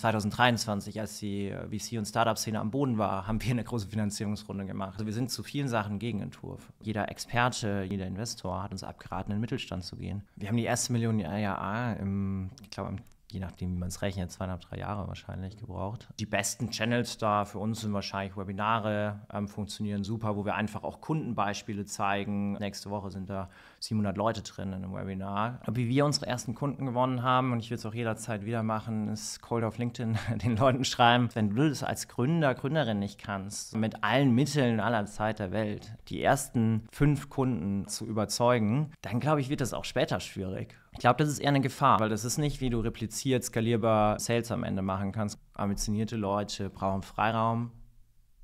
2023, als die äh, VC- und Startup-Szene am Boden war, haben wir eine große Finanzierungsrunde gemacht. Also wir sind zu vielen Sachen Gegenentwurf. Jeder Experte, jeder Investor hat uns abgeraten, in den Mittelstand zu gehen. Wir haben die erste Million IAA im, ich glaube, im je nachdem, wie man es rechnet, zweieinhalb, drei Jahre wahrscheinlich gebraucht. Die besten Channels da für uns sind wahrscheinlich Webinare, ähm, funktionieren super, wo wir einfach auch Kundenbeispiele zeigen. Nächste Woche sind da 700 Leute drin in einem Webinar. Wie wir unsere ersten Kunden gewonnen haben, und ich würde es auch jederzeit wieder machen, ist Cold auf LinkedIn den Leuten schreiben, wenn du das als Gründer, Gründerin nicht kannst, mit allen Mitteln aller Zeit der Welt, die ersten fünf Kunden zu überzeugen, dann glaube ich, wird das auch später schwierig. Ich glaube, das ist eher eine Gefahr, weil das ist nicht, wie du repliziert, skalierbar Sales am Ende machen kannst. Ambitionierte Leute brauchen Freiraum,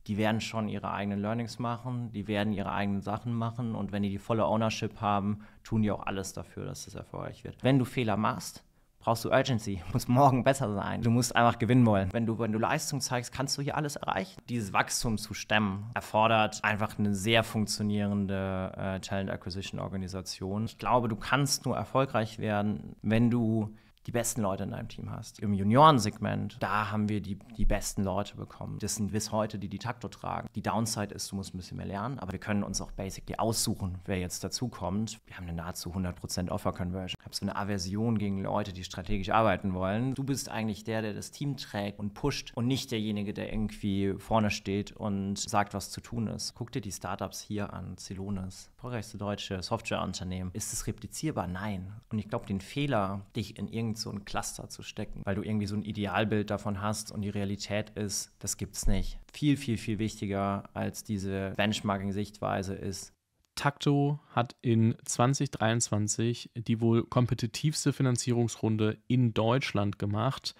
die werden schon ihre eigenen Learnings machen, die werden ihre eigenen Sachen machen und wenn die die volle Ownership haben, tun die auch alles dafür, dass das erfolgreich wird. Wenn du Fehler machst, brauchst du Urgency, muss morgen besser sein. Du musst einfach gewinnen wollen. Wenn du, wenn du Leistung zeigst, kannst du hier alles erreichen. Dieses Wachstum zu stemmen erfordert einfach eine sehr funktionierende äh, Talent Acquisition Organisation. Ich glaube, du kannst nur erfolgreich werden, wenn du die besten Leute in deinem Team hast. Im Juniorensegment, da haben wir die, die besten Leute bekommen. Das sind bis heute die, die Takto tragen. Die Downside ist, du musst ein bisschen mehr lernen, aber wir können uns auch basically aussuchen, wer jetzt dazukommt. Wir haben eine nahezu 100% Offer-Conversion. Ich habe so eine Aversion gegen Leute, die strategisch arbeiten wollen. Du bist eigentlich der, der das Team trägt und pusht und nicht derjenige, der irgendwie vorne steht und sagt, was zu tun ist. Guck dir die Startups hier an, Zelonis, erfolgreichste deutsche Softwareunternehmen. Ist es replizierbar? Nein. Und ich glaube, den Fehler, dich in irgendeinem so ein Cluster zu stecken, weil du irgendwie so ein Idealbild davon hast und die Realität ist, das gibt's nicht. Viel, viel, viel wichtiger als diese Benchmarking-Sichtweise ist, Takto hat in 2023 die wohl kompetitivste Finanzierungsrunde in Deutschland gemacht.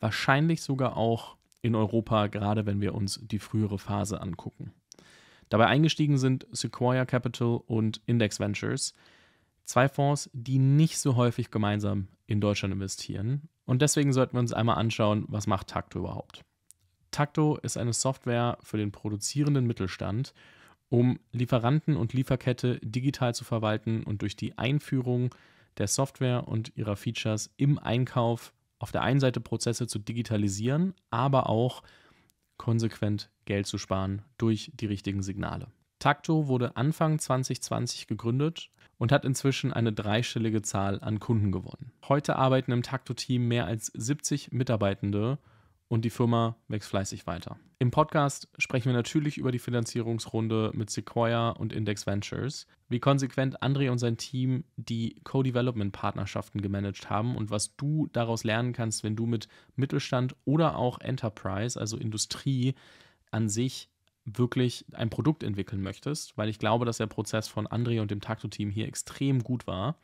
Wahrscheinlich sogar auch in Europa, gerade wenn wir uns die frühere Phase angucken. Dabei eingestiegen sind Sequoia Capital und Index Ventures. Zwei Fonds, die nicht so häufig gemeinsam in Deutschland investieren. Und deswegen sollten wir uns einmal anschauen, was macht Takto überhaupt. Takto ist eine Software für den produzierenden Mittelstand, um Lieferanten und Lieferkette digital zu verwalten und durch die Einführung der Software und ihrer Features im Einkauf auf der einen Seite Prozesse zu digitalisieren, aber auch konsequent Geld zu sparen durch die richtigen Signale. Takto wurde Anfang 2020 gegründet, und hat inzwischen eine dreistellige Zahl an Kunden gewonnen. Heute arbeiten im Takto-Team mehr als 70 Mitarbeitende und die Firma wächst fleißig weiter. Im Podcast sprechen wir natürlich über die Finanzierungsrunde mit Sequoia und Index Ventures, wie konsequent André und sein Team die Co-Development-Partnerschaften gemanagt haben und was du daraus lernen kannst, wenn du mit Mittelstand oder auch Enterprise, also Industrie, an sich wirklich ein Produkt entwickeln möchtest, weil ich glaube, dass der Prozess von André und dem Takto-Team hier extrem gut war.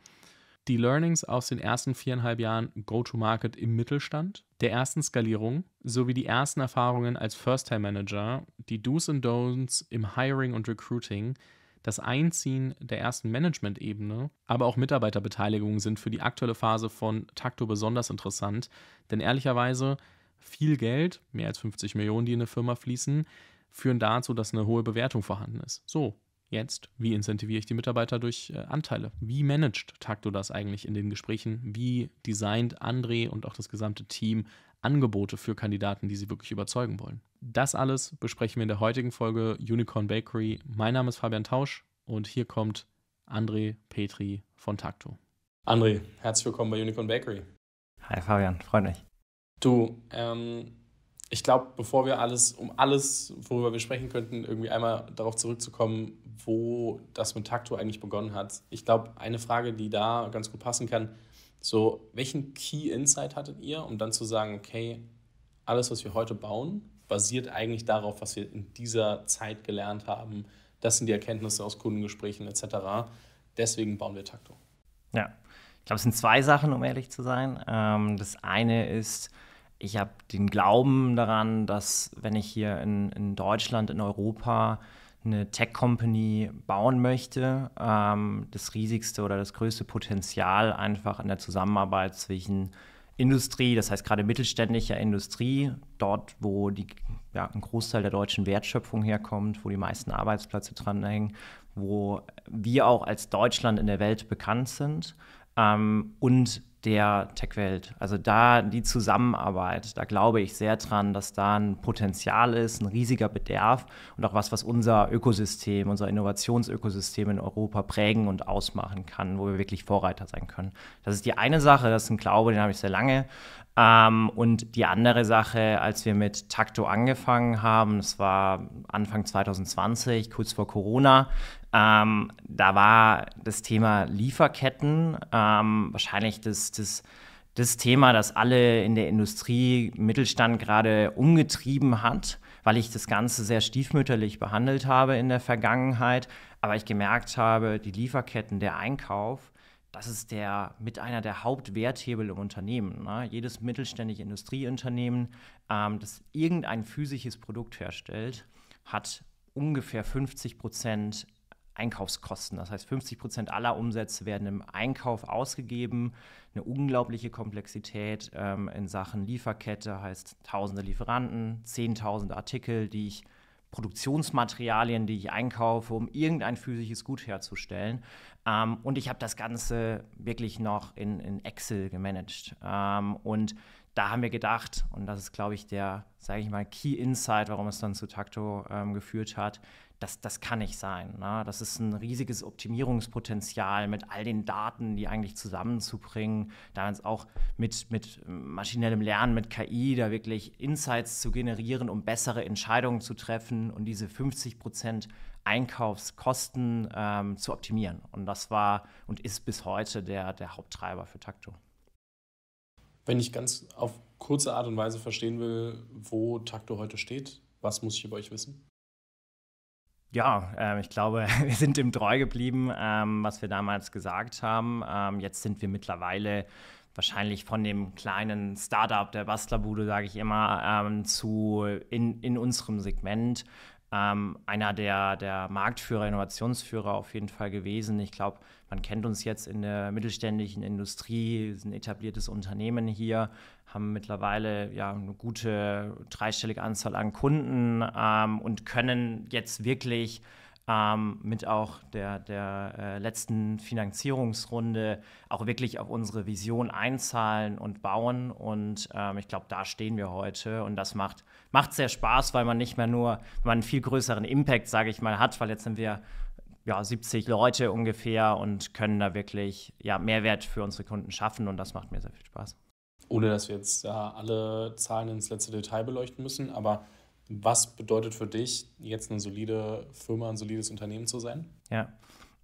Die Learnings aus den ersten viereinhalb Jahren Go-to-Market im Mittelstand, der ersten Skalierung sowie die ersten Erfahrungen als First-Time-Manager, die Do's und Don'ts im Hiring und Recruiting, das Einziehen der ersten Management-Ebene, aber auch Mitarbeiterbeteiligung sind für die aktuelle Phase von Takto besonders interessant, denn ehrlicherweise viel Geld, mehr als 50 Millionen, die in eine Firma fließen, führen dazu, dass eine hohe Bewertung vorhanden ist. So, jetzt, wie incentiviere ich die Mitarbeiter durch äh, Anteile? Wie managt Takto das eigentlich in den Gesprächen? Wie designt André und auch das gesamte Team Angebote für Kandidaten, die sie wirklich überzeugen wollen? Das alles besprechen wir in der heutigen Folge Unicorn Bakery. Mein Name ist Fabian Tausch und hier kommt André Petri von Takto. André, herzlich willkommen bei Unicorn Bakery. Hi Fabian, freut mich. Du, ähm, ich glaube, bevor wir alles, um alles, worüber wir sprechen könnten, irgendwie einmal darauf zurückzukommen, wo das mit Takto eigentlich begonnen hat. Ich glaube, eine Frage, die da ganz gut passen kann, so, welchen Key Insight hattet ihr, um dann zu sagen, okay, alles, was wir heute bauen, basiert eigentlich darauf, was wir in dieser Zeit gelernt haben. Das sind die Erkenntnisse aus Kundengesprächen etc. Deswegen bauen wir Takto. Ja, ich glaube, es sind zwei Sachen, um ehrlich zu sein. Ähm, das eine ist, ich habe den Glauben daran, dass wenn ich hier in, in Deutschland, in Europa eine Tech-Company bauen möchte, ähm, das riesigste oder das größte Potenzial einfach in der Zusammenarbeit zwischen Industrie, das heißt gerade mittelständischer Industrie, dort, wo die, ja, ein Großteil der deutschen Wertschöpfung herkommt, wo die meisten Arbeitsplätze dranhängen, wo wir auch als Deutschland in der Welt bekannt sind ähm, und der Tech-Welt. Also da die Zusammenarbeit, da glaube ich sehr dran, dass da ein Potenzial ist, ein riesiger Bedarf und auch was, was unser Ökosystem, unser Innovationsökosystem in Europa prägen und ausmachen kann, wo wir wirklich Vorreiter sein können. Das ist die eine Sache, das ist ein Glaube, den habe ich sehr lange. Ähm, und die andere Sache, als wir mit Takto angefangen haben, das war Anfang 2020, kurz vor Corona, ähm, da war das Thema Lieferketten ähm, wahrscheinlich das, das, das Thema, das alle in der Industrie, Mittelstand gerade umgetrieben hat, weil ich das Ganze sehr stiefmütterlich behandelt habe in der Vergangenheit. Aber ich gemerkt habe, die Lieferketten, der Einkauf, das ist der mit einer der Hauptwerthebel im Unternehmen. Ne? Jedes mittelständische Industrieunternehmen, ähm, das irgendein physisches Produkt herstellt, hat ungefähr 50 Prozent Einkaufskosten. Das heißt, 50 Prozent aller Umsätze werden im Einkauf ausgegeben. Eine unglaubliche Komplexität ähm, in Sachen Lieferkette, heißt tausende Lieferanten, zehntausende Artikel, die ich Produktionsmaterialien, die ich einkaufe, um irgendein physisches Gut herzustellen. Ähm, und ich habe das Ganze wirklich noch in, in Excel gemanagt. Ähm, und da haben wir gedacht, und das ist, glaube ich, der, sage ich mal, Key Insight, warum es dann zu Takto ähm, geführt hat, das, das kann nicht sein. Ne? Das ist ein riesiges Optimierungspotenzial mit all den Daten, die eigentlich zusammenzubringen, damals auch mit, mit maschinellem Lernen, mit KI, da wirklich Insights zu generieren, um bessere Entscheidungen zu treffen und diese 50 Prozent Einkaufskosten ähm, zu optimieren. Und das war und ist bis heute der, der Haupttreiber für Takto. Wenn ich ganz auf kurze Art und Weise verstehen will, wo Takto heute steht, was muss ich über euch wissen? Ja, äh, ich glaube, wir sind dem treu geblieben, ähm, was wir damals gesagt haben. Ähm, jetzt sind wir mittlerweile wahrscheinlich von dem kleinen Startup der Bastlerbude, sage ich immer, ähm, zu in, in unserem Segment ähm, einer der, der Marktführer, Innovationsführer auf jeden Fall gewesen. Ich glaube, man kennt uns jetzt in der mittelständischen Industrie, ist ein etabliertes Unternehmen hier, haben mittlerweile ja eine gute dreistellige Anzahl an Kunden ähm, und können jetzt wirklich ähm, mit auch der, der äh, letzten Finanzierungsrunde auch wirklich auf unsere Vision einzahlen und bauen. Und ähm, ich glaube, da stehen wir heute und das macht macht sehr Spaß, weil man nicht mehr nur, man einen viel größeren Impact, sage ich mal, hat, weil jetzt sind wir ja, 70 Leute ungefähr und können da wirklich ja, Mehrwert für unsere Kunden schaffen und das macht mir sehr viel Spaß. Ohne dass wir jetzt da alle Zahlen ins letzte Detail beleuchten müssen, aber was bedeutet für dich, jetzt eine solide Firma, ein solides Unternehmen zu sein? Ja,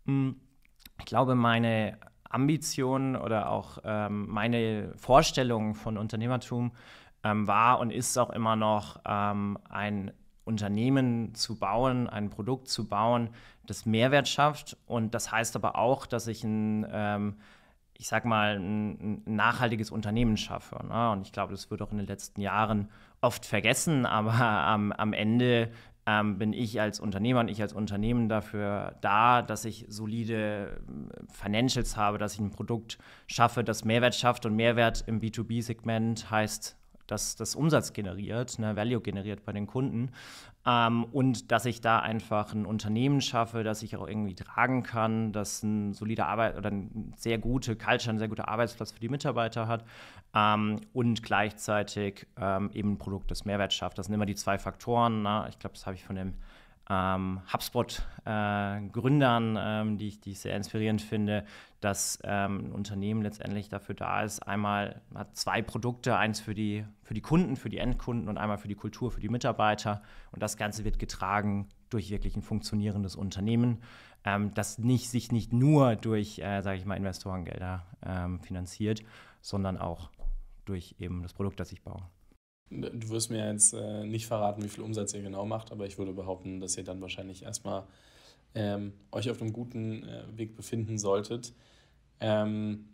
hm, ich glaube, meine Ambitionen oder auch ähm, meine Vorstellungen von Unternehmertum ähm, war und ist auch immer noch ähm, ein Unternehmen zu bauen, ein Produkt zu bauen, das Mehrwert schafft. Und das heißt aber auch, dass ich ein, ähm, ich sag mal, ein, ein nachhaltiges Unternehmen schaffe. Ne? Und ich glaube, das wird auch in den letzten Jahren oft vergessen, aber am, am Ende ähm, bin ich als Unternehmer und ich als Unternehmen dafür da, dass ich solide ähm, Financials habe, dass ich ein Produkt schaffe, das Mehrwert schafft. Und Mehrwert im B2B-Segment heißt dass das Umsatz generiert, ne, Value generiert bei den Kunden ähm, und dass ich da einfach ein Unternehmen schaffe, das ich auch irgendwie tragen kann, das ein solider Arbeit oder eine sehr gute Culture, ein sehr guter Arbeitsplatz für die Mitarbeiter hat ähm, und gleichzeitig ähm, eben ein Produkt, das Mehrwert schafft. Das sind immer die zwei Faktoren. Ne? Ich glaube, das habe ich von dem ähm, HubSpot-Gründern, äh, ähm, die, ich, die ich sehr inspirierend finde, dass ähm, ein Unternehmen letztendlich dafür da ist, einmal hat zwei Produkte, eins für die, für die Kunden, für die Endkunden und einmal für die Kultur, für die Mitarbeiter. Und das Ganze wird getragen durch wirklich ein funktionierendes Unternehmen, ähm, das nicht, sich nicht nur durch, äh, sage ich mal, Investorengelder ähm, finanziert, sondern auch durch eben das Produkt, das ich baue. Du wirst mir jetzt äh, nicht verraten, wie viel Umsatz ihr genau macht, aber ich würde behaupten, dass ihr dann wahrscheinlich erstmal ähm, euch auf einem guten äh, Weg befinden solltet. Ähm,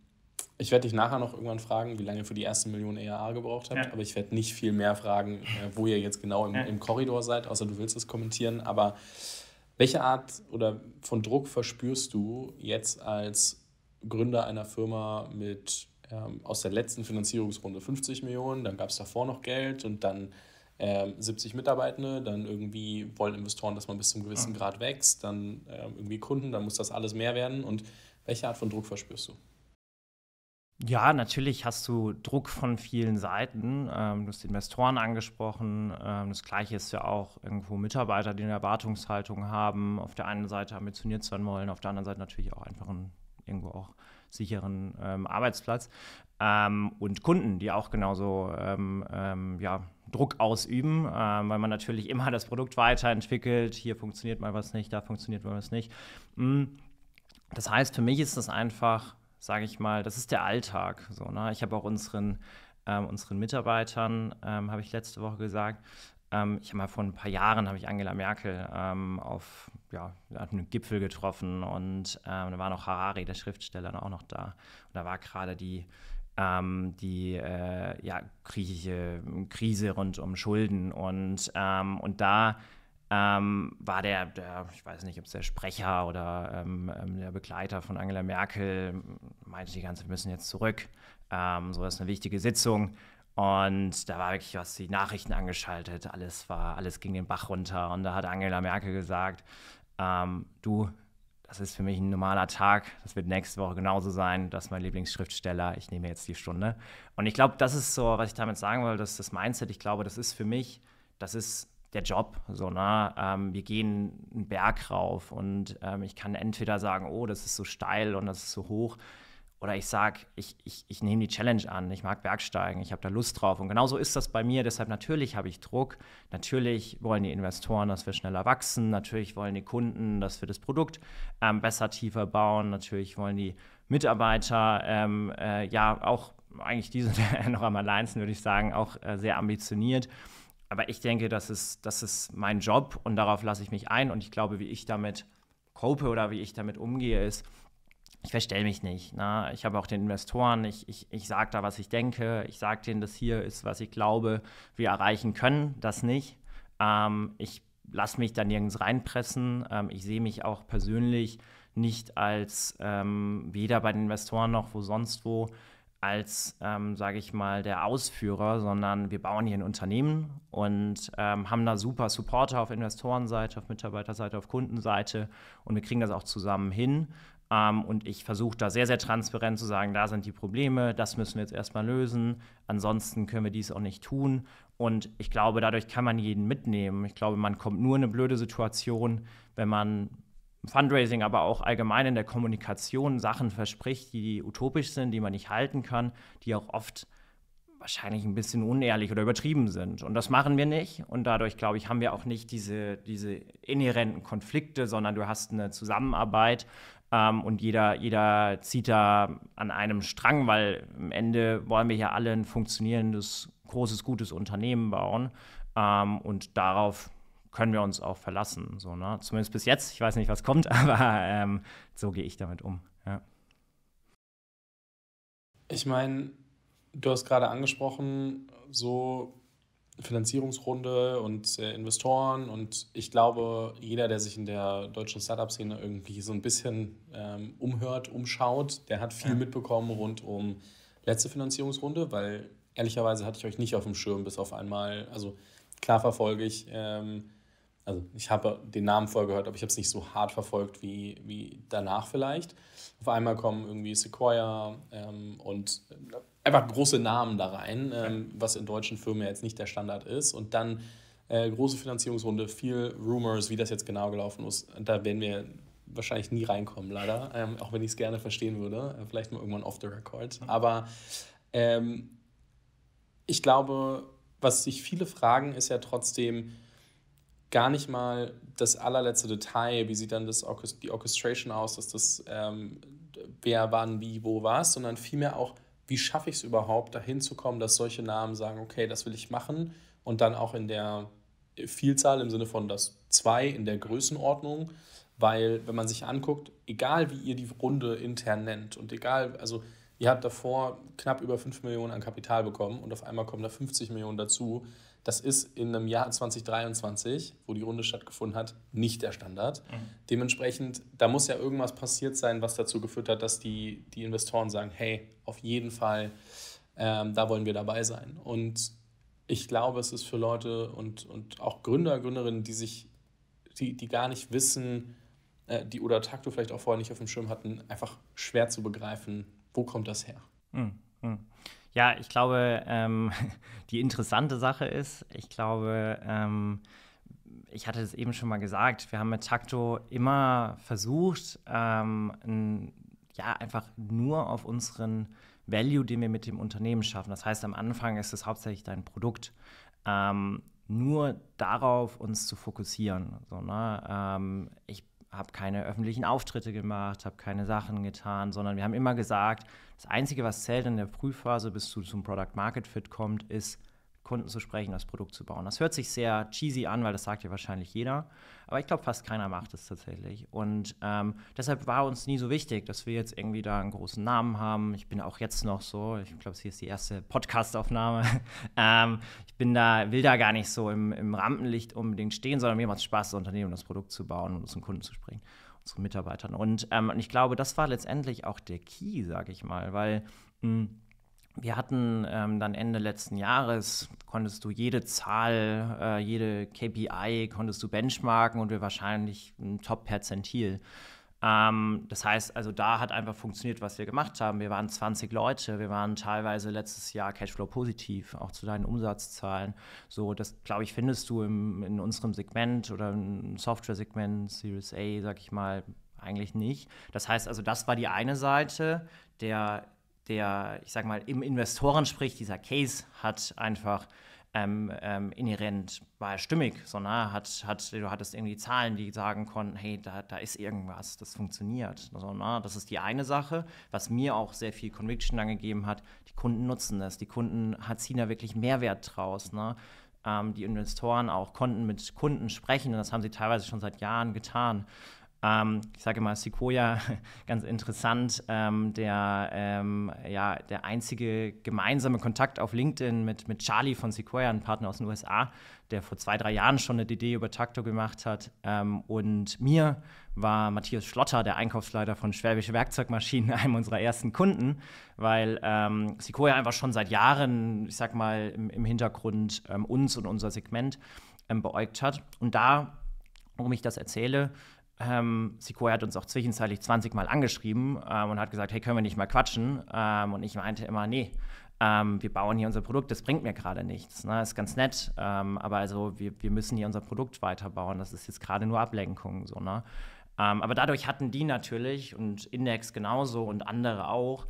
ich werde dich nachher noch irgendwann fragen, wie lange ihr für die erste Million ERA gebraucht habt, ja. aber ich werde nicht viel mehr fragen, äh, wo ihr jetzt genau im, ja. im Korridor seid, außer du willst es kommentieren. Aber welche Art oder von Druck verspürst du jetzt als Gründer einer Firma mit ähm, aus der letzten Finanzierungsrunde 50 Millionen, dann gab es davor noch Geld und dann ähm, 70 Mitarbeitende, dann irgendwie wollen Investoren, dass man bis zum gewissen Grad wächst, dann ähm, irgendwie Kunden, dann muss das alles mehr werden. Und welche Art von Druck verspürst du? Ja, natürlich hast du Druck von vielen Seiten. Ähm, du hast Investoren angesprochen. Ähm, das Gleiche ist ja auch irgendwo Mitarbeiter, die eine Erwartungshaltung haben. Auf der einen Seite ambitioniert sein wollen, auf der anderen Seite natürlich auch einfach ein, irgendwo auch sicheren ähm, Arbeitsplatz. Ähm, und Kunden, die auch genauso ähm, ähm, ja, Druck ausüben, ähm, weil man natürlich immer das Produkt weiterentwickelt. Hier funktioniert mal was nicht, da funktioniert mal was nicht. Hm. Das heißt, für mich ist das einfach, sage ich mal, das ist der Alltag. So, ne? Ich habe auch unseren, unseren Mitarbeitern, habe ich letzte Woche gesagt, ich habe mal vor ein paar Jahren habe ich Angela Merkel ähm, auf ja, wir hatten einen Gipfel getroffen und ähm, da war noch Harari, der Schriftsteller, auch noch da. Und da war gerade die, ähm, die äh, ja, griechische Krise rund um Schulden und, ähm, und da ähm, war der, der, ich weiß nicht, ob es der Sprecher oder ähm, ähm der Begleiter von Angela Merkel meinte die ganze, wir müssen jetzt zurück. Ähm, so ist eine wichtige Sitzung. Und da war wirklich was, die Nachrichten angeschaltet, alles war, alles ging den Bach runter. Und da hat Angela Merkel gesagt, ähm, du, das ist für mich ein normaler Tag, das wird nächste Woche genauso sein, das ist mein Lieblingsschriftsteller, ich nehme jetzt die Stunde. Und ich glaube, das ist so, was ich damit sagen will, das das Mindset, ich glaube, das ist für mich, das ist der Job. So, ne? Ähm, wir gehen einen Berg rauf und ähm, ich kann entweder sagen, oh, das ist so steil und das ist so hoch. Oder ich sage, ich, ich, ich nehme die Challenge an, ich mag Bergsteigen, ich habe da Lust drauf. Und genauso ist das bei mir. Deshalb natürlich habe ich Druck. Natürlich wollen die Investoren, dass wir schneller wachsen. Natürlich wollen die Kunden, dass wir das Produkt ähm, besser, tiefer bauen. Natürlich wollen die Mitarbeiter ähm, äh, ja auch eigentlich diese noch am alleinsten, würde ich sagen, auch äh, sehr ambitioniert. Aber ich denke, das ist, das ist mein Job und darauf lasse ich mich ein. Und ich glaube, wie ich damit cope oder wie ich damit umgehe, ist, ich verstelle mich nicht. Ne? Ich habe auch den Investoren, ich, ich, ich sage da, was ich denke, ich sage denen, das hier ist, was ich glaube, wir erreichen können, das nicht. Ähm, ich lasse mich da nirgends reinpressen. Ähm, ich sehe mich auch persönlich nicht als ähm, weder bei den Investoren noch wo sonst wo als, ähm, sage ich mal, der Ausführer, sondern wir bauen hier ein Unternehmen und ähm, haben da super Supporter auf Investorenseite, auf Mitarbeiterseite, auf Kundenseite und wir kriegen das auch zusammen hin. Ähm, und ich versuche da sehr, sehr transparent zu sagen, da sind die Probleme, das müssen wir jetzt erstmal lösen, ansonsten können wir dies auch nicht tun. Und ich glaube, dadurch kann man jeden mitnehmen. Ich glaube, man kommt nur in eine blöde Situation, wenn man Fundraising, aber auch allgemein in der Kommunikation Sachen verspricht, die utopisch sind, die man nicht halten kann, die auch oft wahrscheinlich ein bisschen unehrlich oder übertrieben sind. Und das machen wir nicht. Und dadurch, glaube ich, haben wir auch nicht diese, diese inhärenten Konflikte, sondern du hast eine Zusammenarbeit ähm, und jeder, jeder zieht da an einem Strang, weil am Ende wollen wir ja alle ein funktionierendes, großes, gutes Unternehmen bauen. Ähm, und darauf können wir uns auch verlassen. So, ne? Zumindest bis jetzt. Ich weiß nicht, was kommt, aber ähm, so gehe ich damit um. Ja. Ich meine, du hast gerade angesprochen, so Finanzierungsrunde und äh, Investoren und ich glaube, jeder, der sich in der deutschen Startup-Szene irgendwie so ein bisschen ähm, umhört, umschaut, der hat viel ja. mitbekommen rund um letzte Finanzierungsrunde, weil ehrlicherweise hatte ich euch nicht auf dem Schirm bis auf einmal, also klar verfolge ich, ähm, also ich habe den Namen voll gehört, aber ich habe es nicht so hart verfolgt wie, wie danach vielleicht. Auf einmal kommen irgendwie Sequoia ähm, und äh, einfach große Namen da rein, ähm, was in deutschen Firmen ja jetzt nicht der Standard ist. Und dann äh, große Finanzierungsrunde, viel Rumors, wie das jetzt genau gelaufen ist. Da werden wir wahrscheinlich nie reinkommen, leider. Ähm, auch wenn ich es gerne verstehen würde. Äh, vielleicht mal irgendwann off the record. Aber ähm, ich glaube, was sich viele fragen, ist ja trotzdem gar nicht mal das allerletzte Detail, wie sieht dann das Orchest die Orchestration aus, dass das ähm, wer wann, wie, wo was, sondern vielmehr auch, wie schaffe ich es überhaupt, dahin zu kommen, dass solche Namen sagen, okay, das will ich machen und dann auch in der Vielzahl im Sinne von das zwei in der Größenordnung, weil wenn man sich anguckt, egal wie ihr die Runde intern nennt und egal, also ihr habt davor knapp über 5 Millionen an Kapital bekommen und auf einmal kommen da 50 Millionen dazu, das ist in einem Jahr 2023, wo die Runde stattgefunden hat, nicht der Standard. Mhm. Dementsprechend, da muss ja irgendwas passiert sein, was dazu geführt hat, dass die, die Investoren sagen, hey, auf jeden Fall, ähm, da wollen wir dabei sein. Und ich glaube, es ist für Leute und, und auch Gründer, Gründerinnen, die sich, die, die gar nicht wissen, äh, die oder Takto vielleicht auch vorher nicht auf dem Schirm hatten, einfach schwer zu begreifen, wo kommt das her. Mhm. Mhm. Ja, ich glaube, ähm, die interessante Sache ist, ich glaube, ähm, ich hatte es eben schon mal gesagt, wir haben mit Takto immer versucht, ähm, ein, ja, einfach nur auf unseren Value, den wir mit dem Unternehmen schaffen. Das heißt, am Anfang ist es hauptsächlich dein Produkt. Ähm, nur darauf uns zu fokussieren. So, ne? Ähm, ich habe keine öffentlichen Auftritte gemacht, habe keine Sachen getan, sondern wir haben immer gesagt, das Einzige, was zählt in der Prüfphase, bis du zum Product Market Fit kommt, ist, Kunden zu sprechen, das Produkt zu bauen. Das hört sich sehr cheesy an, weil das sagt ja wahrscheinlich jeder. Aber ich glaube, fast keiner macht es tatsächlich. Und ähm, deshalb war uns nie so wichtig, dass wir jetzt irgendwie da einen großen Namen haben. Ich bin auch jetzt noch so, ich glaube, hier ist die erste Podcast-Aufnahme. ähm, ich bin da, will da gar nicht so im, im Rampenlicht unbedingt stehen, sondern mir macht es Spaß, das Unternehmen, das Produkt zu bauen und zum Kunden zu springen unseren Mitarbeitern. Und, ähm, ich glaube, das war letztendlich auch der Key, sage ich mal, weil mh, hm, wir hatten ähm, dann Ende letzten Jahres, konntest du jede Zahl, äh, jede KPI, konntest du benchmarken und wir wahrscheinlich ein Top-Perzentil. Ähm, das heißt, also da hat einfach funktioniert, was wir gemacht haben. Wir waren 20 Leute, wir waren teilweise letztes Jahr Cashflow positiv, auch zu deinen Umsatzzahlen. So, das glaube ich, findest du im, in unserem Segment oder im Software-Segment, Series A, sag ich mal, eigentlich nicht. Das heißt also, das war die eine Seite der der, ich sag mal, im Investoren spricht, dieser Case hat einfach ähm, ähm, inhärent war stimmig, sondern hat, hat, du hattest irgendwie Zahlen, die sagen konnten, hey, da, da ist irgendwas, das funktioniert. So, na, ne. das ist die eine Sache, was mir auch sehr viel Conviction dann gegeben hat, die Kunden nutzen das, die Kunden ziehen da wirklich Mehrwert draus. Ne? Ähm, die Investoren auch konnten mit Kunden sprechen und das haben sie teilweise schon seit Jahren getan. Ähm, ich sage mal, Sequoia, ganz interessant, ähm, der, ähm, ja, der einzige gemeinsame Kontakt auf LinkedIn mit, mit Charlie von Sequoia, einem Partner aus den USA, der vor zwei, drei Jahren schon eine DD über Takto gemacht hat. Ähm, und mir war Matthias Schlotter, der Einkaufsleiter von Schwäbische Werkzeugmaschinen, einem unserer ersten Kunden, weil ähm, Sequoia einfach schon seit Jahren, ich sag mal, im, im Hintergrund ähm, uns und unser Segment beäugt hat. Und da, warum ich das erzähle, ähm, Sequoia hat uns auch zwischenzeitlich 20 Mal angeschrieben ähm, und hat gesagt, hey, können wir nicht mal quatschen? Ähm, und ich meinte immer, nee, ähm, wir bauen hier unser Produkt, das bringt mir gerade nichts. Ne? Ist ganz nett, ähm, aber also wir, wir müssen hier unser Produkt weiterbauen. Das ist jetzt gerade nur Ablenkung. So, ne? Ähm, aber dadurch hatten die natürlich und Index genauso und andere auch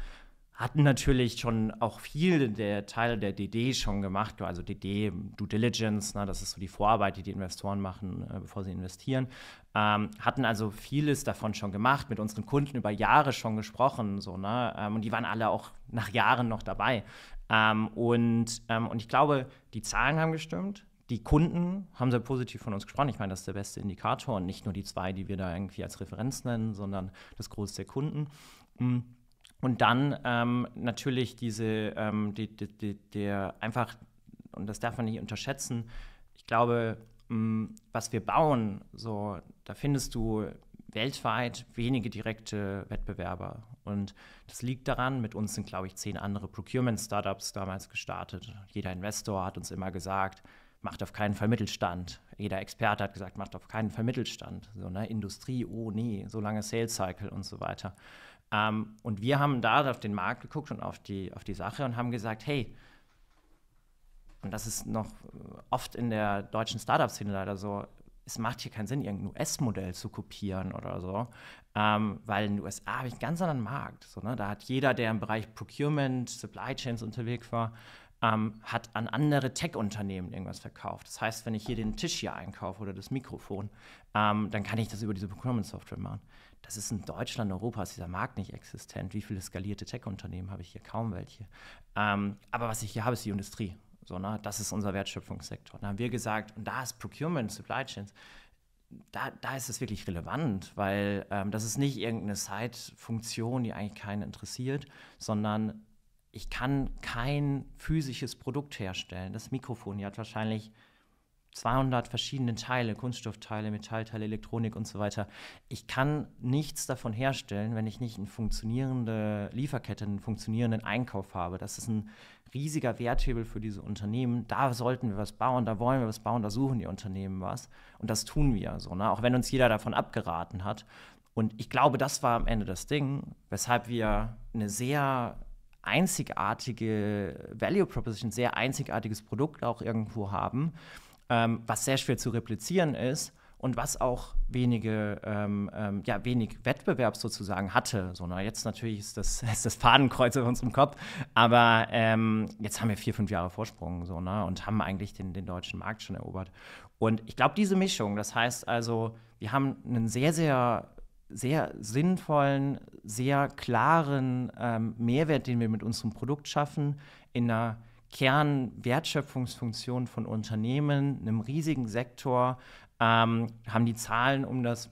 hatten natürlich schon auch viele der Teile der DD schon gemacht, also DD, Due Diligence, ne, das ist so die Vorarbeit, die die Investoren machen, äh, bevor sie investieren, ähm, hatten also vieles davon schon gemacht, mit unseren Kunden über Jahre schon gesprochen, so, ne, ähm, und die waren alle auch nach Jahren noch dabei. Ähm, und, ähm, und ich glaube, die Zahlen haben gestimmt, die Kunden haben sehr positiv von uns gesprochen. Ich meine, das ist der beste Indikator und nicht nur die zwei, die wir da irgendwie als Referenz nennen, sondern das Groß der Kunden. Mhm. Und dann ähm, natürlich diese, ähm, die, die, die, der einfach, und das darf man nicht unterschätzen, ich glaube, mh, mm, was wir bauen, so, da findest du weltweit wenige direkte Wettbewerber. Und das liegt daran, mit uns sind, glaube ich, zehn andere Procurement-Startups damals gestartet. Jeder Investor hat uns immer gesagt, macht auf keinen Fall Mittelstand. Jeder Experte hat gesagt, macht auf keinen Fall Mittelstand. So, ne? Industrie, oh nee, so lange Sales Cycle und so weiter. Ähm, und wir haben da halt auf den Markt geguckt und auf die, auf die Sache und haben gesagt, hey, und das ist noch äh, oft in der deutschen Startup-Szene leider so, es macht hier keinen Sinn, irgendein US-Modell zu kopieren oder so, ähm, weil in den USA habe ich einen ganz anderen Markt. So, ne? Da hat jeder, der im Bereich Procurement, Supply Chains unterwegs war, ähm, hat an andere Tech-Unternehmen irgendwas verkauft. Das heißt, wenn ich hier den Tisch hier einkaufe oder das Mikrofon, ähm, dann kann ich das über diese Procurement-Software machen. Das ist in Deutschland, Europa ist dieser Markt nicht existent. Wie viele skalierte Tech-Unternehmen habe ich hier? Kaum welche. Ähm, aber was ich hier habe, ist die Industrie. So, ne? Das ist unser Wertschöpfungssektor. Da haben ne? wir gesagt, und da ist Procurement, Supply Chains, da, da ist es wirklich relevant, weil ähm, das ist nicht irgendeine Side-Funktion, die eigentlich keinen interessiert, sondern ich kann kein physisches Produkt herstellen. Das Mikrofon hier hat wahrscheinlich 200 verschiedene Teile, Kunststoffteile, Metallteile, Elektronik und so weiter. Ich kann nichts davon herstellen, wenn ich nicht eine funktionierende Lieferkette, einen funktionierenden Einkauf habe. Das ist ein riesiger Werthebel für diese Unternehmen. Da sollten wir was bauen, da wollen wir was bauen, da suchen die Unternehmen was. Und das tun wir so, ne? auch wenn uns jeder davon abgeraten hat. Und ich glaube, das war am Ende das Ding, weshalb wir eine sehr einzigartige Value Proposition, sehr einzigartiges Produkt auch irgendwo haben, ähm, was sehr schwer zu replizieren ist und was auch wenige, ähm, ähm, ja, wenig Wettbewerb sozusagen hatte. So, na, jetzt natürlich ist das, ist das Fadenkreuz auf unserem Kopf, aber ähm, jetzt haben wir vier, fünf Jahre Vorsprung so, na, ne, und haben eigentlich den, den deutschen Markt schon erobert. Und ich glaube, diese Mischung, das heißt also, wir haben einen sehr, sehr sehr sinnvollen, sehr klaren ähm, Mehrwert, den wir mit unserem Produkt schaffen, in einer Kernwertschöpfungsfunktion von Unternehmen, einem riesigen Sektor, ähm, haben die Zahlen um das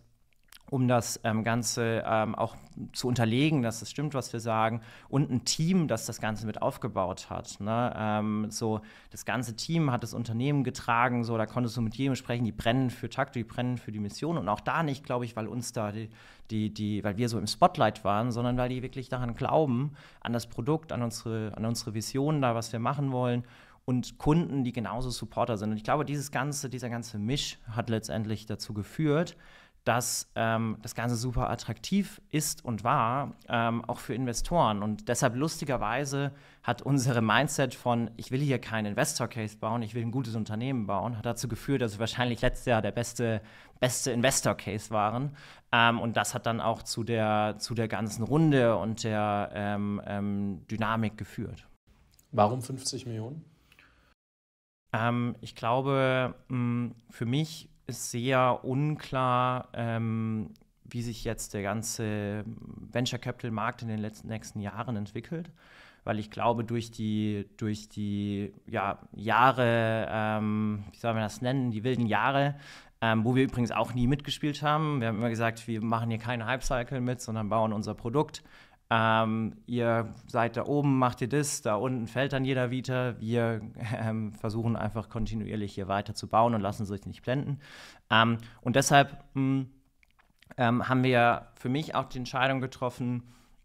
um das ähm, Ganze ähm, auch zu unterlegen, dass das stimmt, was wir sagen, und ein Team, das das Ganze mit aufgebaut hat. Ne? Ähm, so das ganze Team hat das Unternehmen getragen, so da konntest du mit jedem sprechen, die brennen für Takt, die brennen für die Mission und auch da nicht, glaube ich, weil uns da die, die, die, weil wir so im Spotlight waren, sondern weil die wirklich daran glauben, an das Produkt, an unsere, an unsere Vision, da was wir machen wollen und Kunden, die genauso Supporter sind. Und ich glaube, dieses ganze, dieser ganze Misch hat letztendlich dazu geführt, dass ähm, das Ganze super attraktiv ist und war, ähm, auch für Investoren. Und deshalb lustigerweise hat unsere Mindset von, ich will hier keinen Investor-Case bauen, ich will ein gutes Unternehmen bauen, hat dazu geführt, dass wir wahrscheinlich letztes Jahr der beste, beste Investor-Case waren. Ähm, und das hat dann auch zu der, zu der ganzen Runde und der ähm, ähm, Dynamik geführt. Warum 50 Millionen? Ähm, ich glaube, mh, mm, für mich ist sehr unklar, ähm, wie sich jetzt der ganze Venture Capital Markt in den letzten, nächsten Jahren entwickelt, weil ich glaube, durch die, durch die ja, Jahre, ähm, wie soll man das nennen, die wilden Jahre, ähm, wo wir übrigens auch nie mitgespielt haben. Wir haben immer gesagt, wir machen hier keinen Hype-Cycle mit, sondern bauen unser Produkt. Ähm, ihr seid da oben, macht ihr das, da unten fällt dann jeder wieder. Wir ähm, versuchen einfach kontinuierlich hier weiter zu bauen und lassen sich nicht blenden. Ähm, und deshalb mh, hm, ähm, haben wir für mich auch die Entscheidung getroffen,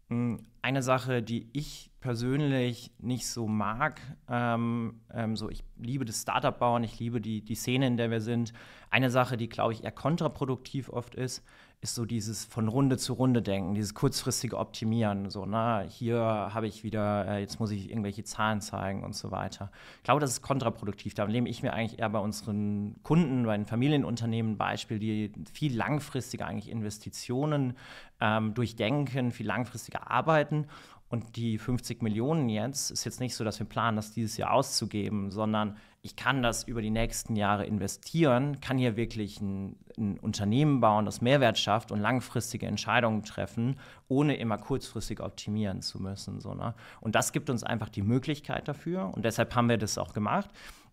mh, hm, eine Sache, die ich persönlich nicht so mag. Ähm, ähm, so, ich liebe das Startup-Bauen, ich liebe die, die Szene, in der wir sind. Eine Sache, die, glaube ich, eher kontraproduktiv oft ist, ist so dieses von Runde zu Runde denken, dieses kurzfristige Optimieren. So, na, hier habe ich wieder, äh, jetzt muss ich irgendwelche Zahlen zeigen und so weiter. Ich glaube, das ist kontraproduktiv. Da lehne ich mir eigentlich eher bei unseren Kunden, bei den Familienunternehmen Beispiel, die viel langfristiger eigentlich Investitionen ähm, durchdenken, viel langfristiger arbeiten und die 50 Millionen jetzt ist jetzt nicht so, dass wir planen, das dieses Jahr auszugeben, sondern ich kann das über die nächsten Jahre investieren, kann hier wirklich ein, ein Unternehmen bauen, das Mehrwert schafft und langfristige Entscheidungen treffen, ohne immer kurzfristig optimieren zu müssen. So, ne? Und das gibt uns einfach die Möglichkeit dafür und deshalb haben wir das auch gemacht.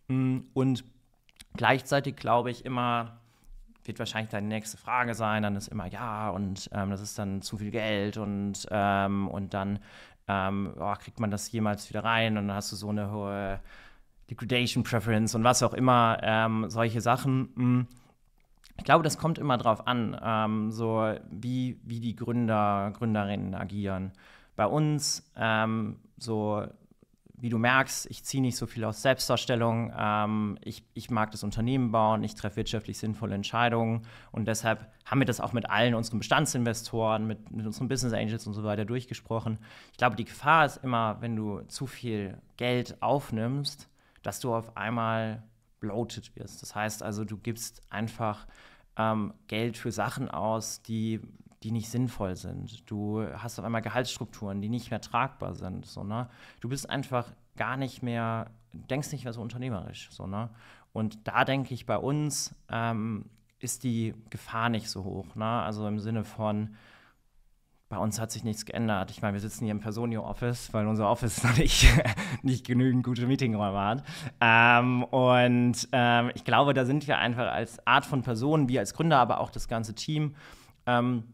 Und gleichzeitig glaube ich immer, wird wahrscheinlich deine nächste Frage sein. Dann ist immer ja und ähm, das ist dann zu viel Geld und, ähm, und dann ähm, oh, kriegt man das jemals wieder rein und dann hast du so eine hohe Liquidation Preference und was auch immer, ähm, solche Sachen. Hm. Ich glaube, das kommt immer drauf an, ähm, so wie, wie die Gründer, Gründerinnen agieren. Bei uns, ähm, so wie du merkst, ich ziehe nicht so viel aus Selbstdarstellung. Ähm, ich, ich mag das Unternehmen bauen, ich treffe wirtschaftlich sinnvolle Entscheidungen und deshalb haben wir das auch mit allen unseren Bestandsinvestoren, mit, mit unseren Business Angels und so weiter durchgesprochen. Ich glaube, die Gefahr ist immer, wenn du zu viel Geld aufnimmst, dass du auf einmal bloated wirst. Das heißt also, du gibst einfach ähm, Geld für Sachen aus, die die nicht sinnvoll sind. Du hast auf einmal Gehaltsstrukturen, die nicht mehr tragbar sind. So, ne? Du bist einfach gar nicht mehr, denkst nicht mehr so unternehmerisch. So, ne? Und da denke ich, bei uns ähm, ist die Gefahr nicht so hoch. Ne? Also im Sinne von, bei uns hat sich nichts geändert. Ich meine, wir sitzen hier im Personio-Office, weil unser Office noch nicht, nicht genügend gute Meetingräume hat. Ähm, und ähm, ich glaube, da sind wir einfach als Art von Personen, wir als Gründer, aber auch das ganze Team, ähm,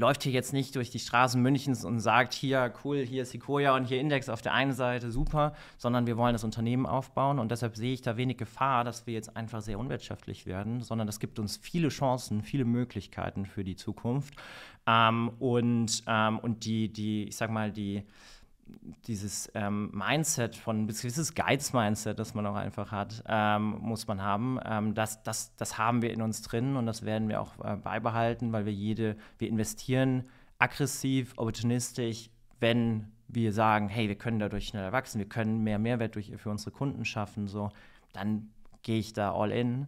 läuft hier jetzt nicht durch die Straßen Münchens und sagt, hier cool, hier ist Sequoia und hier Index auf der einen Seite, super, sondern wir wollen das Unternehmen aufbauen und deshalb sehe ich da wenig Gefahr, dass wir jetzt einfach sehr unwirtschaftlich werden, sondern es gibt uns viele Chancen, viele Möglichkeiten für die Zukunft. Ähm, und, ähm, und die, die, ich sag mal, die dieses ähm, Mindset von, ein gewisses Geiz-Mindset, das man auch einfach hat, ähm, muss man haben. Ähm, das, das, das haben wir in uns drin und das werden wir auch äh, beibehalten, weil wir jede, wir investieren aggressiv, opportunistisch, wenn wir sagen, hey, wir können dadurch schneller wachsen, wir können mehr Mehrwert durch, für unsere Kunden schaffen, so, dann gehe ich da all in.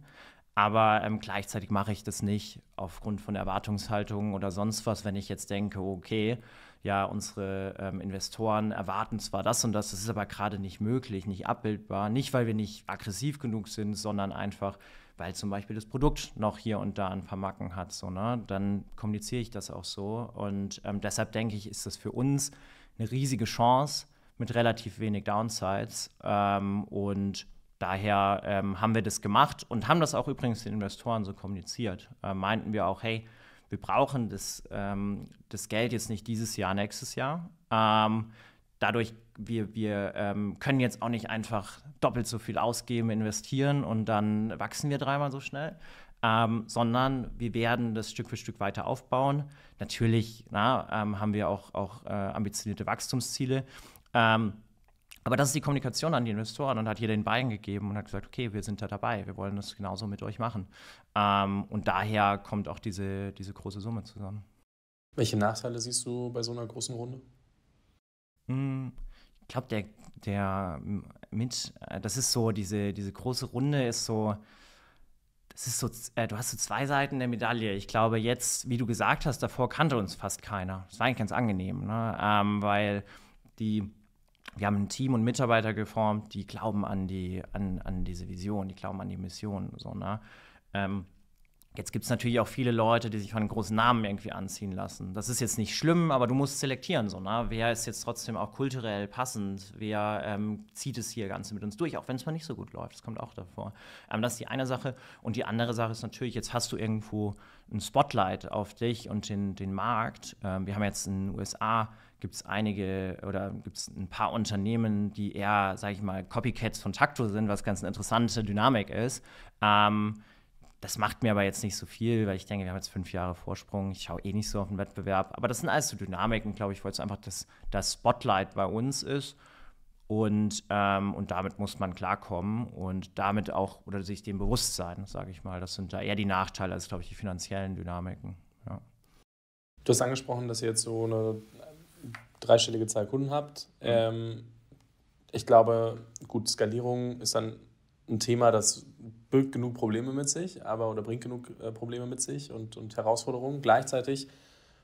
Aber ähm, gleichzeitig mache ich das nicht aufgrund von Erwartungshaltungen oder sonst was, wenn ich jetzt denke, okay, ja, unsere ähm, Investoren erwarten zwar das und das, das ist aber gerade nicht möglich, nicht abbildbar. Nicht, weil wir nicht aggressiv genug sind, sondern einfach, weil zum Beispiel das Produkt noch hier und da ein paar Macken hat. So, ne? Dann kommuniziere ich das auch so. Und ähm, deshalb denke ich, ist das für uns eine riesige Chance mit relativ wenig Downsides. Ähm, und daher ähm, haben wir das gemacht und haben das auch übrigens den Investoren so kommuniziert. Äh, meinten wir auch, hey, wir brauchen das, ähm, das Geld jetzt nicht dieses Jahr, nächstes Jahr. Ähm, dadurch, wir, wir ähm, können jetzt auch nicht einfach doppelt so viel ausgeben, investieren und dann wachsen wir dreimal so schnell. Ähm, sondern wir werden das Stück für Stück weiter aufbauen. Natürlich na, ähm, haben wir auch, auch äh, ambitionierte Wachstumsziele. Ähm, aber das ist die Kommunikation an die Investoren und hat hier den Bein gegeben und hat gesagt, okay, wir sind da dabei, wir wollen das genauso mit euch machen. Ähm, und daher kommt auch diese, diese große Summe zusammen. Welche Nachteile siehst du bei so einer großen Runde? Hm, ich glaube, der, der mit, äh, das ist so, diese, diese große Runde ist so, das ist so, äh, du hast so zwei Seiten der Medaille. Ich glaube, jetzt, wie du gesagt hast, davor kannte uns fast keiner. Das war eigentlich ganz angenehm, ne? ähm, weil die wir haben ein Team und Mitarbeiter geformt, die glauben an, die, an, an diese Vision, die glauben an die Mission. So, ne? Ähm, Jetzt gibt es natürlich auch viele Leute, die sich von großen Namen irgendwie anziehen lassen. Das ist jetzt nicht schlimm, aber du musst selektieren. So, ne? Wer ist jetzt trotzdem auch kulturell passend? Wer ähm, zieht es hier Ganze mit uns durch? Auch wenn es mal nicht so gut läuft. Das kommt auch davor. Ähm, das ist die eine Sache. Und die andere Sache ist natürlich, jetzt hast du irgendwo ein Spotlight auf dich und den, den Markt. Ähm, wir haben jetzt in den USA gibt es einige oder gibt es ein paar Unternehmen, die eher, sage ich mal, Copycats von Takto sind, was ganz eine interessante Dynamik ist. Ähm, das macht mir aber jetzt nicht so viel, weil ich denke, wir haben jetzt fünf Jahre Vorsprung. Ich schaue eh nicht so auf den Wettbewerb. Aber das sind alles so Dynamiken, glaube ich, weil es einfach das, das Spotlight bei uns ist. Und, ähm, und damit muss man klarkommen und damit auch oder sich dem bewusst sein, sage ich mal. Das sind da eher die Nachteile als, glaube ich, die finanziellen Dynamiken. Ja. Du hast angesprochen, dass ihr jetzt so eine dreistellige Zahl Kunden habt. Mhm. Ähm, ich glaube, gut, Skalierung ist dann ein Thema, das birgt genug Probleme mit sich, aber oder bringt genug äh, Probleme mit sich und, und Herausforderungen. Gleichzeitig,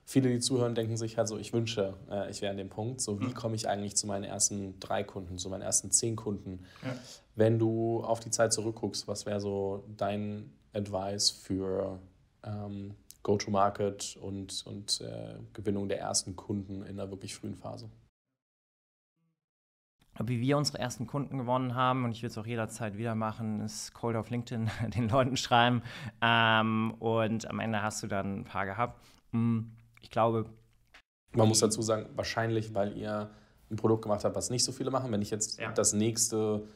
viele, die zuhören, denken sich halt so, ich wünsche, äh, ich wäre an dem Punkt. So, wie mhm. komme ich eigentlich zu meinen ersten drei Kunden, zu meinen ersten zehn Kunden? Ja. Wenn du auf die Zeit zurückguckst, was wäre so dein Advice für ähm, Go-to-Market und, und äh, Gewinnung der ersten Kunden in einer wirklich frühen Phase. Wie wir unsere ersten Kunden gewonnen haben, und ich will es auch jederzeit wieder machen, ist Cold auf LinkedIn den Leuten schreiben. Ähm, und am Ende hast du dann ein paar gehabt. Hm, ich glaube. Man muss dazu sagen, wahrscheinlich, weil ihr ein Produkt gemacht habt, was nicht so viele machen. Wenn ich jetzt ja. das nächste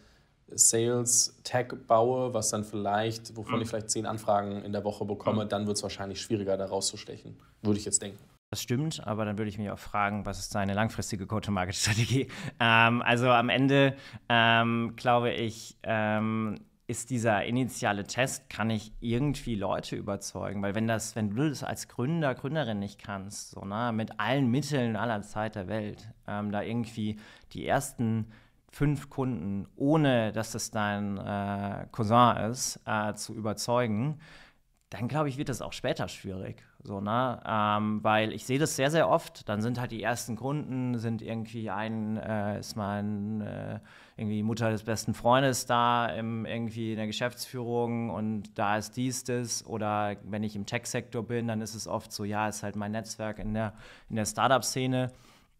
Sales Tag baue, was dann vielleicht, wovon ich mhm. vielleicht zehn Anfragen in der Woche bekomme, mhm. dann wird es wahrscheinlich schwieriger, da rauszustechen, würde ich jetzt denken. Das stimmt, aber dann würde ich mich auch fragen, was ist deine langfristige Go-to-Market-Strategie? Ähm, also am Ende ähm, glaube ich, ähm, ist dieser initiale Test, kann ich irgendwie Leute überzeugen? Weil wenn das, wenn du das als Gründer, Gründerin nicht kannst, so na, ne, mit allen Mitteln aller Zeit der Welt, ähm, da irgendwie die ersten fünf Kunden, ohne dass das dein äh, Cousin ist, äh, zu überzeugen, dann glaube ich, wird das auch später schwierig. So, ne? Ähm, weil ich sehe das sehr, sehr oft. Dann sind halt die ersten Kunden, sind irgendwie ein, äh, ist mein äh, irgendwie Mutter des besten Freundes da, im, irgendwie in der Geschäftsführung und da ist dies, das. Oder wenn ich im Tech-Sektor bin, dann ist es oft so, ja, ist halt mein Netzwerk in der, in der Startup-Szene.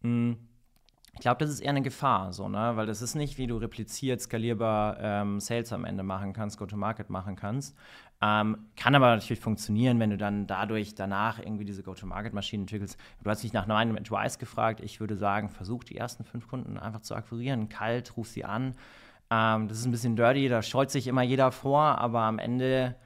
Mhm ich glaube, das ist eher eine Gefahr, so, ne? weil das ist nicht, wie du repliziert, skalierbar ähm, Sales am Ende machen kannst, Go-to-Market machen kannst. Ähm, kann aber natürlich funktionieren, wenn du dann dadurch danach irgendwie diese Go-to-Market-Maschine entwickelst. Du hast mich nach meinem Advice gefragt. Ich würde sagen, versuch die ersten fünf Kunden einfach zu akquirieren. Kalt, ruf sie an. Ähm, das ist ein bisschen dirty, da scheut sich immer jeder vor, aber am Ende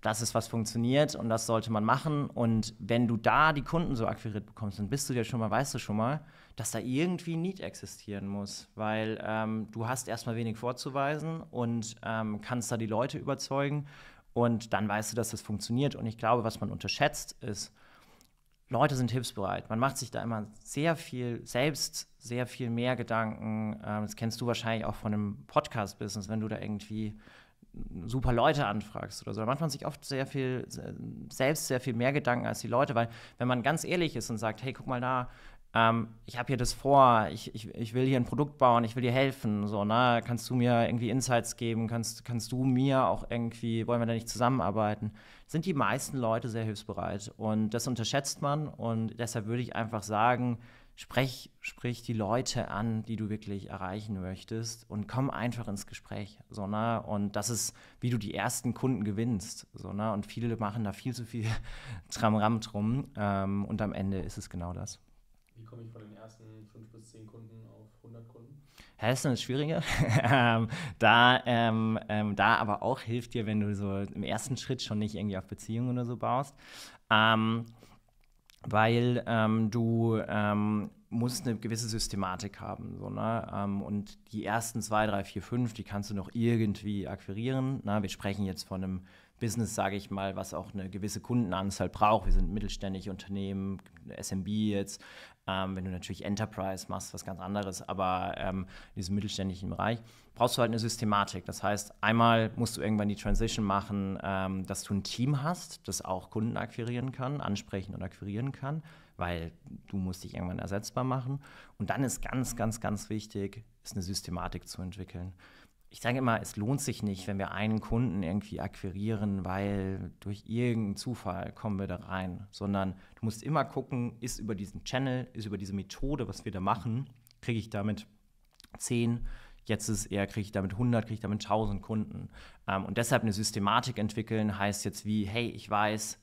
das ist, was funktioniert und das sollte man machen. Und wenn du da die Kunden so akquiriert bekommst, dann bist du ja schon mal, weißt du schon mal, dass da irgendwie Need existieren muss, weil ähm, du hast erstmal wenig vorzuweisen und ähm, kannst da die Leute überzeugen und dann weißt du, dass das funktioniert. Und ich glaube, was man unterschätzt ist, Leute sind hilfsbereit. Man macht sich da immer sehr viel selbst, sehr viel mehr Gedanken. Ähm, das kennst du wahrscheinlich auch von einem Podcast-Business, wenn du da irgendwie super Leute anfragst oder so. Da macht man sich oft sehr viel, selbst sehr viel mehr Gedanken als die Leute, weil wenn man ganz ehrlich ist und sagt, hey, guck mal da, ähm, ich habe hier das vor, ich, ich, ich will hier ein Produkt bauen, ich will dir helfen, so, ne? Kannst du mir irgendwie Insights geben? Kannst, kannst du mir auch irgendwie, wollen wir da nicht zusammenarbeiten? Sind die meisten Leute sehr hilfsbereit und das unterschätzt man und deshalb würde ich einfach sagen, sprech, sprich die Leute an, die du wirklich erreichen möchtest und komm einfach ins Gespräch. So, ne? Und das ist, wie du die ersten Kunden gewinnst. So, ne? Und viele machen da viel zu viel Tramram drum ähm, und am Ende ist es genau das komme ich von den ersten fünf bis zehn Kunden auf 100 Kunden? Ja, das ist das schwierige. Ähm, da, ähm, ähm, da aber auch hilft dir, wenn du so im ersten Schritt schon nicht irgendwie auf Beziehungen oder so baust. Ähm, weil ähm, du ähm, musst eine gewisse Systematik haben. So, ne? und die ersten zwei, drei, vier, fünf, die kannst du noch irgendwie akquirieren. Na, ne? wir sprechen jetzt von einem Business, sage ich mal, was auch eine gewisse Kundenanzahl braucht. Wir sind mittelständig Unternehmen, SMB jetzt, ähm, wenn du natürlich Enterprise machst, was ganz anderes, aber ähm, in diesem mittelständischen Bereich brauchst du halt eine Systematik. Das heißt, einmal musst du irgendwann die Transition machen, ähm, dass du ein Team hast, das auch Kunden akquirieren kann, ansprechen und akquirieren kann, weil du musst dich irgendwann ersetzbar machen. Und dann ist ganz, ganz, ganz wichtig, ist eine Systematik zu entwickeln ich sage immer, es lohnt sich nicht, wenn wir einen Kunden irgendwie akquirieren, weil durch irgendeinen Zufall kommen wir da rein, sondern du musst immer gucken, ist über diesen Channel, ist über diese Methode, was wir da machen, kriege ich damit 10, jetzt ist eher, kriege ich damit 100, kriege ich damit 1000 Kunden. Ähm, und deshalb eine Systematik entwickeln heißt jetzt wie, hey, ich weiß,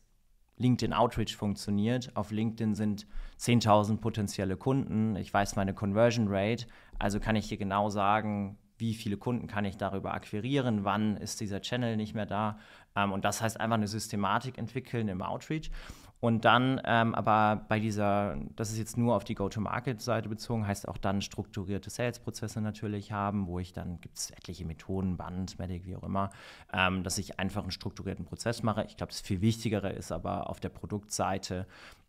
LinkedIn Outreach funktioniert. Auf LinkedIn sind 10.000 potenzielle Kunden. Ich weiß meine Conversion Rate. Also kann ich hier genau sagen, wie viele Kunden kann ich darüber akquirieren, wann ist dieser Channel nicht mehr da. Ähm, und das heißt einfach eine Systematik entwickeln im Outreach. Und dann ähm, aber bei dieser, das ist jetzt nur auf die Go-to-Market-Seite bezogen, heißt auch dann strukturierte Sales-Prozesse natürlich haben, wo ich dann, gibt es etliche Methoden, Band, Medic, wie auch immer, ähm, dass ich einfach einen strukturierten Prozess mache. Ich glaube, das viel Wichtigere ist aber auf der Produktseite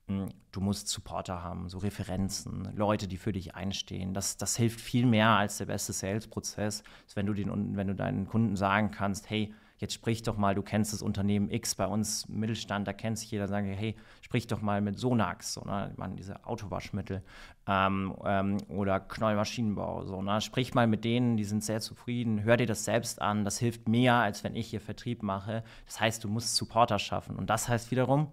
hm, du musst Supporter haben, so Referenzen, Leute, die für dich einstehen. Das, das hilft viel mehr als der beste Sales-Prozess, wenn, du den, wenn du deinen Kunden sagen kannst, hey, jetzt sprich doch mal, du kennst das Unternehmen X bei uns Mittelstand, da kennt sich jeder, sagen, hey, sprich doch mal mit Sonax, so, ne? man, diese Autowaschmittel ähm, ähm, oder Knoll so, ne? sprich mal mit denen, die sind sehr zufrieden, hör dir das selbst an, das hilft mehr, als wenn ich hier Vertrieb mache. Das heißt, du musst Supporter schaffen und das heißt wiederum,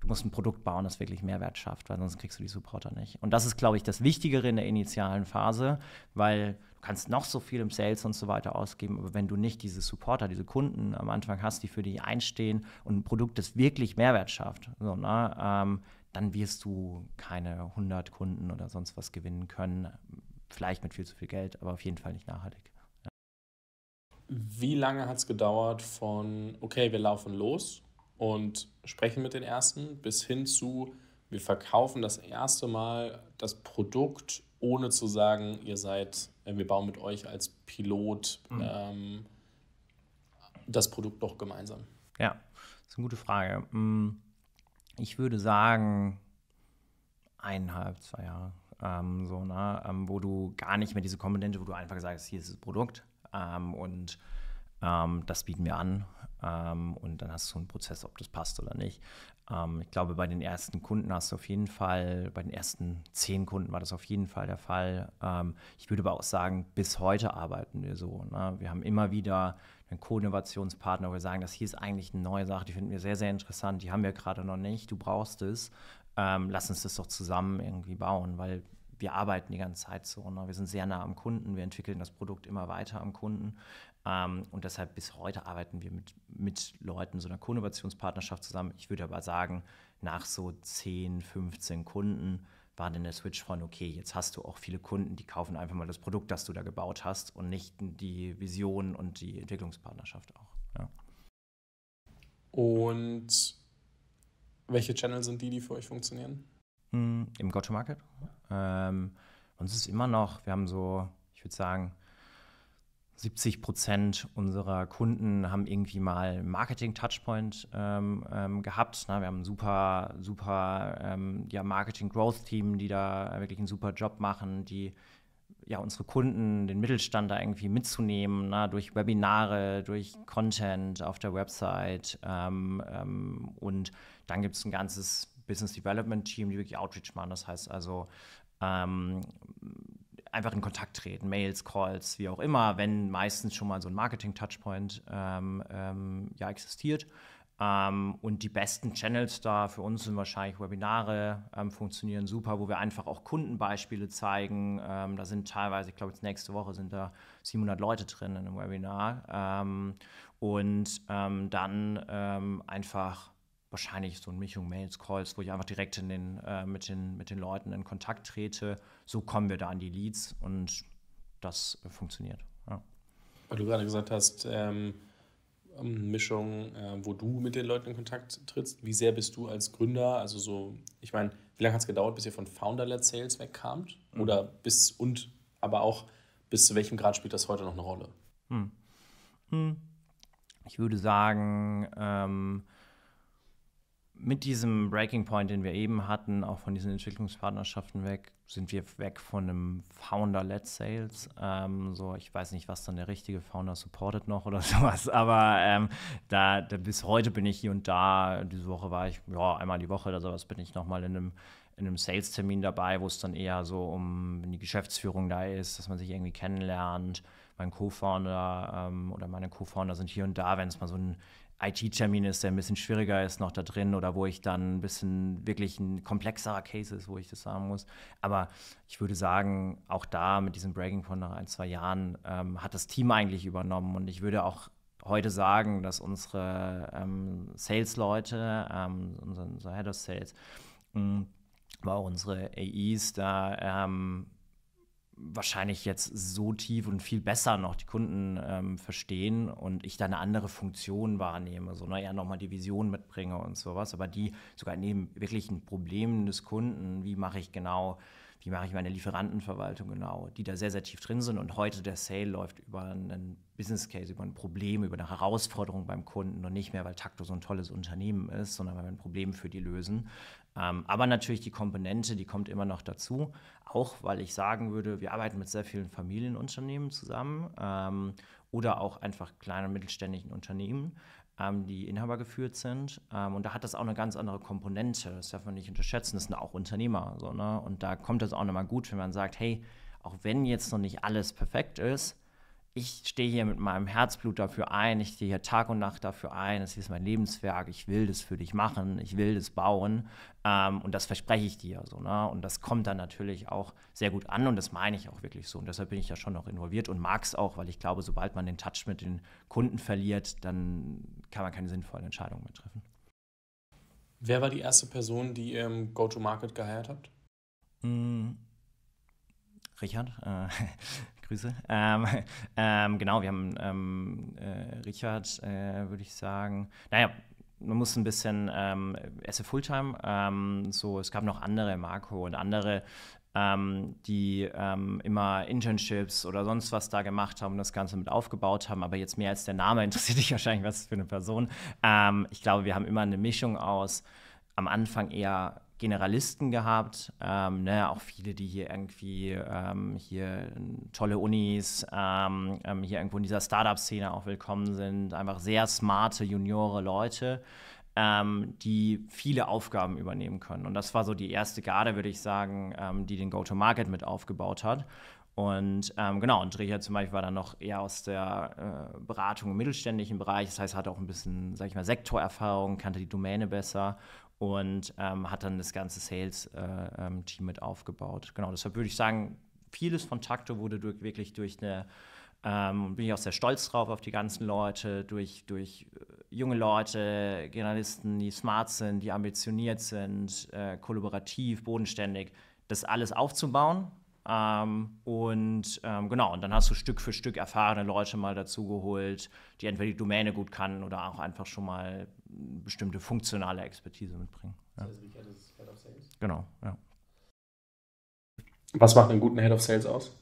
du musst ein Produkt bauen, das wirklich Mehrwert schafft, weil sonst kriegst du die Supporter nicht. Und das ist, glaube ich, das Wichtigere in der initialen Phase, weil du kannst noch so viel im Sales und so weiter ausgeben, aber wenn du nicht diese Supporter, diese Kunden am Anfang hast, die für dich einstehen und ein Produkt, das wirklich Mehrwert schafft, so, ne, ähm, dann wirst du keine 100 Kunden oder sonst was gewinnen können. Vielleicht mit viel zu viel Geld, aber auf jeden Fall nicht nachhaltig. Ja. Wie lange hat es gedauert von, okay, wir laufen los und sprechen mit den Ersten, bis hin zu, wir verkaufen das erste Mal das Produkt, ohne zu sagen, ihr seid, äh, wir bauen mit euch als Pilot mhm. ähm, das Produkt doch gemeinsam. Ja, das ist eine gute Frage. Mm, ich würde sagen, eineinhalb, zwei Jahre. Ähm, so, ne? Ähm, wo du gar nicht mehr diese Komponente, wo du einfach sagst, hier ist das Produkt ähm, und ähm, das bieten wir an ähm, und dann hast du einen Prozess, ob das passt oder nicht. Ähm, ich glaube, bei den ersten Kunden hast du auf jeden Fall, bei den ersten zehn Kunden war das auf jeden Fall der Fall. Ähm, ich würde aber auch sagen, bis heute arbeiten wir so. Ne? Wir haben immer wieder einen Co-Innovationspartner, wo wir sagen, das hier ist eigentlich eine neue Sache, die finden wir sehr, sehr interessant, die haben wir gerade noch nicht, du brauchst es. Ähm, lass uns das doch zusammen irgendwie bauen, weil wir arbeiten die ganze Zeit so. Ne? Wir sind sehr nah am Kunden, wir entwickeln das Produkt immer weiter am Kunden. Ähm, und deshalb bis heute arbeiten wir mit, mit Leuten so einer Koinnovationspartnerschaft zusammen. Ich würde aber sagen, nach so 10, 15 Kunden war dann der Switch von, okay, jetzt hast du auch viele Kunden, die kaufen einfach mal das Produkt, das du da gebaut hast und nicht die Vision und die Entwicklungspartnerschaft auch. Ja. Und welche Channels sind die, die für euch funktionieren? Hm, Im Go-to-Market. Ähm, uns ist immer noch, wir haben so, ich würde sagen, 70 Prozent unserer Kunden haben irgendwie mal Marketing-Touchpoint ähm, ähm, gehabt. Na, ne? wir haben ein super, super ähm, ja, Marketing-Growth-Team, die da wirklich einen super Job machen, die ja, unsere Kunden, den Mittelstand da irgendwie mitzunehmen, na, ne? durch Webinare, durch Content auf der Website. Ähm, ähm, und dann gibt es ein ganzes Business Development Team, die wirklich Outreach machen. Das heißt also, ähm, einfach in Kontakt treten, Mails, Calls, wie auch immer, wenn meistens schon mal so ein Marketing-Touchpoint ähm, ähm, ja existiert. Ähm, und die besten Channels da für uns sind wahrscheinlich Webinare, ähm, funktionieren super, wo wir einfach auch Kundenbeispiele zeigen. Ähm, da sind teilweise, ich glaube, jetzt nächste Woche sind da 700 Leute drin in einem Webinar. Ähm, und dann einfach wahrscheinlich so eine Mischung Mails, Calls, wo ich einfach direkt in den, äh, mit, den, mit den Leuten in Kontakt trete. So kommen wir da an die Leads und das funktioniert. Ja. Weil du gerade gesagt hast, ähm, Mischung, äh, wo du mit den Leuten in Kontakt trittst. Wie sehr bist du als Gründer, also so, ich meine, wie lange hat es gedauert, bis ihr von Founder-led Sales wegkamt? Mhm. Oder bis und aber auch bis zu welchem Grad spielt das heute noch eine Rolle? Mhm. Mhm. Ich würde sagen, ähm, mit diesem Breaking Point, den wir eben hatten, auch von diesen Entwicklungspartnerschaften weg, sind wir weg von einem Founder-led Sales. Ähm, so, ich weiß nicht, was dann der richtige Founder supportet noch oder sowas, aber ähm, da, da, bis heute bin ich hier und da. Diese Woche war ich, ja, einmal die Woche oder sowas bin ich nochmal in einem in einem Sales-Termin dabei, wo es dann eher so um, die Geschäftsführung da ist, dass man sich irgendwie kennenlernt, mein Co-Founder ähm, oder meine Co-Founder sind hier und da, wenn es mal so ein IT-Termin ist, der ein bisschen schwieriger ist noch da drin oder wo ich dann ein bisschen wirklich ein komplexerer Case ist, wo ich das sagen muss. Aber ich würde sagen, auch da mit diesem Breaking von nach ein, zwei Jahren ähm, hat das Team eigentlich übernommen und ich würde auch heute sagen, dass unsere ähm, Sales-Leute, ähm, unser, Head of Sales, mh, mm, aber auch unsere AEs da ähm, wahrscheinlich jetzt so tief und viel besser noch die Kunden ähm, verstehen und ich da eine andere Funktion wahrnehme, so ne, eher nochmal die Vision mitbringe und sowas, aber die sogar neben wirklichen Problemen des Kunden, wie mache ich genau, wie mache ich meine Lieferantenverwaltung genau, die da sehr, sehr tief drin sind und heute der Sale läuft über einen Business Case, über ein Problem, über eine Herausforderung beim Kunden und nicht mehr, weil Takto so ein tolles Unternehmen ist, sondern weil wir ein Problem für die lösen ähm, aber natürlich die Komponente, die kommt immer noch dazu. Auch weil ich sagen würde, wir arbeiten mit sehr vielen Familienunternehmen zusammen ähm, oder auch einfach kleinen und mittelständischen Unternehmen, ähm, die Inhaber geführt sind. und da hat das auch eine ganz andere Komponente. Das darf man nicht unterschätzen. Das sind auch Unternehmer. So, ne? Und da kommt das auch nochmal gut, wenn man sagt, hey, auch wenn jetzt noch nicht alles perfekt ist, ich stehe hier mit meinem Herzblut dafür ein, ich stehe hier Tag und Nacht dafür ein, das ist mein Lebenswerk, ich will das für dich machen, ich will das bauen ähm, und das verspreche ich dir so. Ne? Und das kommt dann natürlich auch sehr gut an und das meine ich auch wirklich so. Und deshalb bin ich ja schon noch involviert und mag es auch, weil ich glaube, sobald man den Touch mit den Kunden verliert, dann kann man keine sinnvollen Entscheidungen mehr treffen. Wer war die erste Person, die ihr im Go-to-Market geheiert habt? Mm. Richard, äh, Grüße. Ähm, ähm, genau, wir haben ähm, äh, Richard, äh, würde ich sagen. Naja, man muss ein bisschen, ähm, SF Fulltime, ähm, so, es gab noch andere, Marco und andere, ähm, die ähm, immer Internships oder sonst was da gemacht haben und das Ganze mit aufgebaut haben. Aber jetzt mehr als der Name interessiert dich wahrscheinlich, was für eine Person. ich glaube, wir haben immer eine Mischung aus am Anfang eher Generalisten gehabt, ähm, ne, auch viele, die hier irgendwie ähm, hier tolle Unis, ähm, ähm hier irgendwo in dieser Startup-Szene auch willkommen sind, einfach sehr smarte, juniore Leute, ähm, die viele Aufgaben übernehmen können. Und das war so die erste Garde, würde ich sagen, ähm, die den Go-to-Market mit aufgebaut hat. Und ähm, genau, und Dreher zum Beispiel war dann noch eher aus der äh, Beratung im mittelständischen Bereich. Das heißt, hat auch ein bisschen, sag ich mal, Sektorerfahrung, kannte die Domäne besser und ähm, hat dann das ganze Sales-Team äh, ähm, mit aufgebaut. Genau, deshalb würde ich sagen, vieles von Takto wurde durch, wirklich durch eine, ähm, bin ich auch sehr stolz drauf auf die ganzen Leute, durch, durch äh, junge Leute, Generalisten, die smart sind, die ambitioniert sind, äh, kollaborativ, bodenständig, das alles aufzubauen. Ähm, und ähm, genau, und dann hast du Stück für Stück erfahrene Leute mal dazugeholt, die entweder die Domäne gut kannten oder auch einfach schon mal bestimmte funktionale Expertise mitbringen. Ja. Das heißt, wie ist Head of Sales? Genau, ja. Was macht einen guten Head of Sales aus?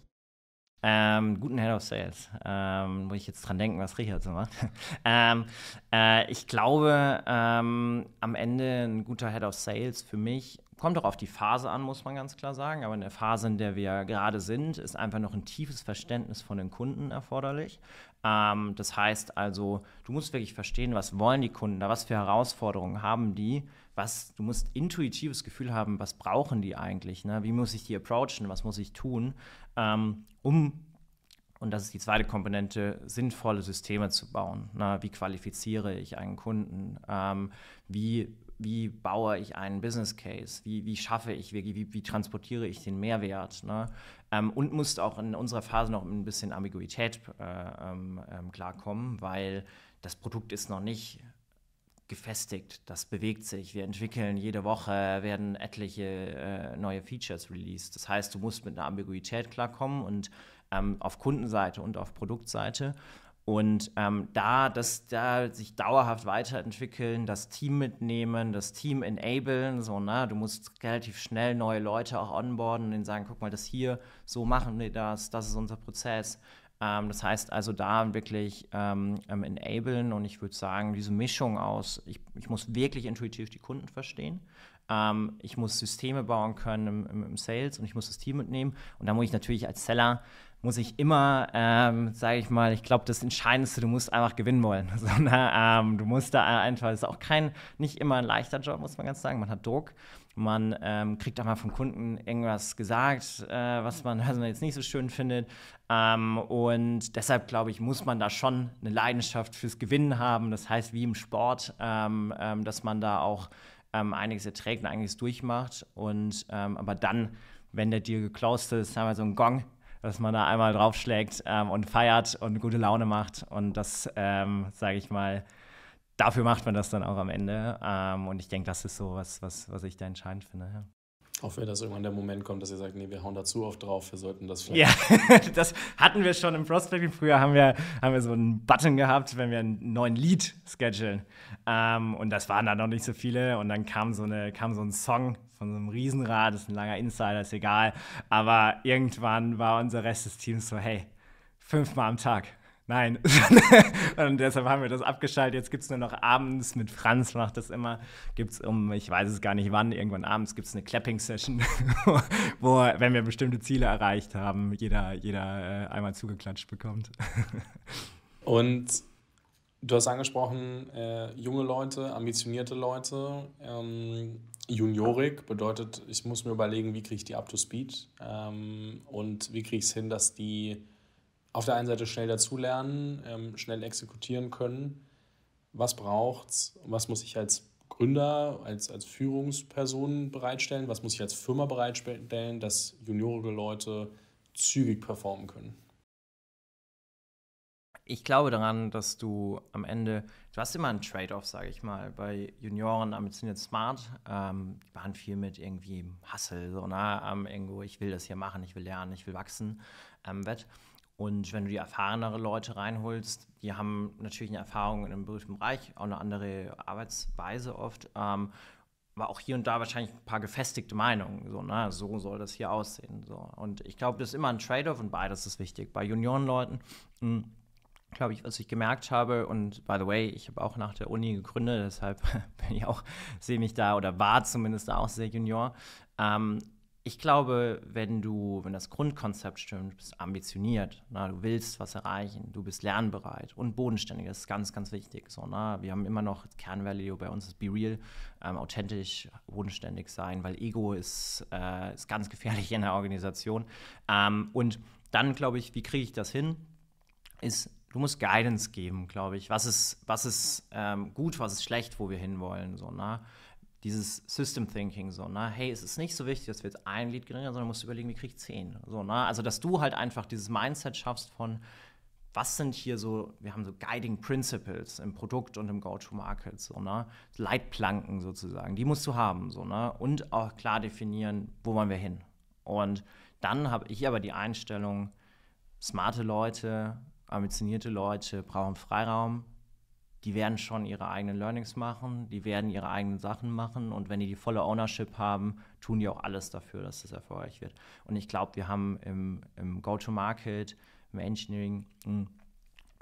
Ähm, guten Head of Sales. Ähm, muss ich jetzt dran denken, was Richard so macht. ähm, äh, ich glaube, ähm, am Ende ein guter Head of Sales für mich kommt auch auf die Phase an, muss man ganz klar sagen. Aber in der Phase, in der wir gerade sind, ist einfach noch ein tiefes Verständnis von den Kunden erforderlich. Ähm, das heißt also, du musst wirklich verstehen, was wollen die Kunden da, was für Herausforderungen haben die, was, du musst intuitives Gefühl haben, was brauchen die eigentlich, ne? wie muss ich die approachen, was muss ich tun, ähm, um und das ist die zweite Komponente, sinnvolle Systeme zu bauen. Na, ne? wie qualifiziere ich einen Kunden? Ähm, wie wie baue ich einen Business Case? Wie, wie schaffe ich, wie, wie, wie transportiere ich den Mehrwert? Ne? Ähm, und musste auch in unserer Phase noch ein bisschen Ambiguität äh, ähm, ähm, klarkommen, weil das Produkt ist noch nicht gefestigt, das bewegt sich. Wir entwickeln jede Woche, werden etliche äh, neue Features released. Das heißt, du musst mit einer Ambiguität klarkommen und ähm, auf Kundenseite und auf Produktseite. Und ähm, da, das, da sich dauerhaft weiterentwickeln, das Team mitnehmen, das Team enablen, so, ne? Du musst relativ schnell neue Leute auch onboarden und denen sagen, guck mal, das hier, so machen wir das, das ist unser Prozess. Ähm, das heißt also da wirklich ähm, ähm enablen und ich würde sagen, diese Mischung aus, ich, ich muss wirklich intuitiv die Kunden verstehen, ähm, ich muss Systeme bauen können im, im, Sales und ich muss das Team mitnehmen. Und da muss ich natürlich als Seller muss ich immer, ähm, sage ich mal, ich glaube, das Entscheidendste, du musst einfach gewinnen wollen. Sondern ähm, du musst da einfach, das ist auch kein, nicht immer ein leichter Job, muss man ganz sagen. Man hat Druck, man ähm, kriegt auch mal vom Kunden irgendwas gesagt, äh, was, man, was, man, jetzt nicht so schön findet. Ähm, und deshalb, glaube ich, muss man da schon eine Leidenschaft fürs Gewinnen haben. Das heißt, wie im Sport, ähm, ähm, dass man da auch ähm, einiges erträgt und einiges durchmacht. Und aber dann, wenn der Deal geklaust ist, haben wir so einen Gong, dass man da einmal draufschlägt ähm, und feiert und gute Laune macht. Und das, ähm, sage ich mal, dafür macht man das dann auch am Ende. Ähm, und ich denke, das ist so was, was, was ich da entscheidend finde. Ja. Hoffe, dass irgendwann der Moment kommt, dass ihr sagt, nee, wir hauen da zu oft drauf, wir sollten das vielleicht. Ja, das hatten wir schon im Prospecting. Früher haben wir, haben wir so einen Button gehabt, wenn wir einen neuen Lied schedulen. Ähm, und das waren da noch nicht so viele. Und dann kam so, eine, kam so ein Song, von so einem Riesenrad, das ist ein langer Insider, ist egal. Aber irgendwann war unser Rest des Teams so, hey, fünfmal am Tag. Nein. und deshalb haben wir das abgeschaltet. Jetzt gibt es nur noch abends mit Franz, macht das immer. Gibt es um, ich weiß es gar nicht wann, irgendwann abends gibt es eine Clapping-Session, wo, wenn wir bestimmte Ziele erreicht haben, jeder, jeder äh, einmal zugeklatscht bekommt. und du hast angesprochen, äh, junge Leute, ambitionierte Leute. Ähm, Juniorik bedeutet, ich muss mir überlegen, wie kriege ich die up to speed ähm, und wie kriege ich es hin, dass die auf der einen Seite schnell dazulernen, ähm, schnell exekutieren können. Was braucht braucht's? Was muss ich als Gründer, als, als Führungsperson bereitstellen? Was muss ich als Firma bereitstellen, dass juniorige Leute zügig performen können? ich glaube daran, dass du am Ende, du hast immer einen Trade-off, sage ich mal, bei Junioren ambitioniert smart, ähm, die waren viel mit irgendwie Hustle, so nah ne? am irgendwo, ich will das hier machen, ich will lernen, ich will wachsen, ähm, Wett. Und wenn du die erfahrenere Leute reinholst, die haben natürlich eine Erfahrung in einem berühmten Bereich, auch eine andere Arbeitsweise oft, ähm, aber auch hier und da wahrscheinlich ein paar gefestigte Meinungen. So, na, ne? so soll das hier aussehen. So. Und ich glaube, das ist immer ein Trade-off und beides ist wichtig. Bei Juniorenleuten mh, hm, glaube ich, was ich gemerkt habe. Und by the way, ich habe auch nach der Uni gegründet, deshalb bin ich auch, sehe mich da oder war zumindest da auch sehr junior. Ähm, ich glaube, wenn du, wenn das Grundkonzept stimmt, bist ambitioniert, na, du willst was erreichen, du bist lernbereit und bodenständig, das ist ganz, ganz wichtig. So, na, wir haben immer noch Kernvalue bei uns ist Be Real, ähm, authentisch, bodenständig sein, weil Ego ist, äh, ist ganz gefährlich in der Organisation. Ähm, und dann glaube ich, wie kriege ich das hin? Ist du musst Guidance geben, glaube ich. Was ist, was ist ähm, gut, was ist schlecht, wo wir hinwollen. So, ne? Dieses System Thinking, so, ne? hey, es ist nicht so wichtig, dass wir jetzt ein Lied gewinnen, sondern musst überlegen, wie krieg ich zehn. So, ne? Also, dass du halt einfach dieses Mindset schaffst von, was sind hier so, wir haben so Guiding Principles im Produkt und im Go-to-Market, so, ne? Leitplanken sozusagen, die musst du haben, so, ne? Und auch klar definieren, wo wollen wir hin. Und dann habe ich aber die Einstellung, smarte Leute ambitionierte Leute brauchen Freiraum. Die werden schon ihre eigenen Learnings machen, die werden ihre eigenen Sachen machen und wenn die die volle Ownership haben, tun die auch alles dafür, dass das erfolgreich wird. Und ich glaube, wir haben im, im Go-to-Market, im Engineering, hm,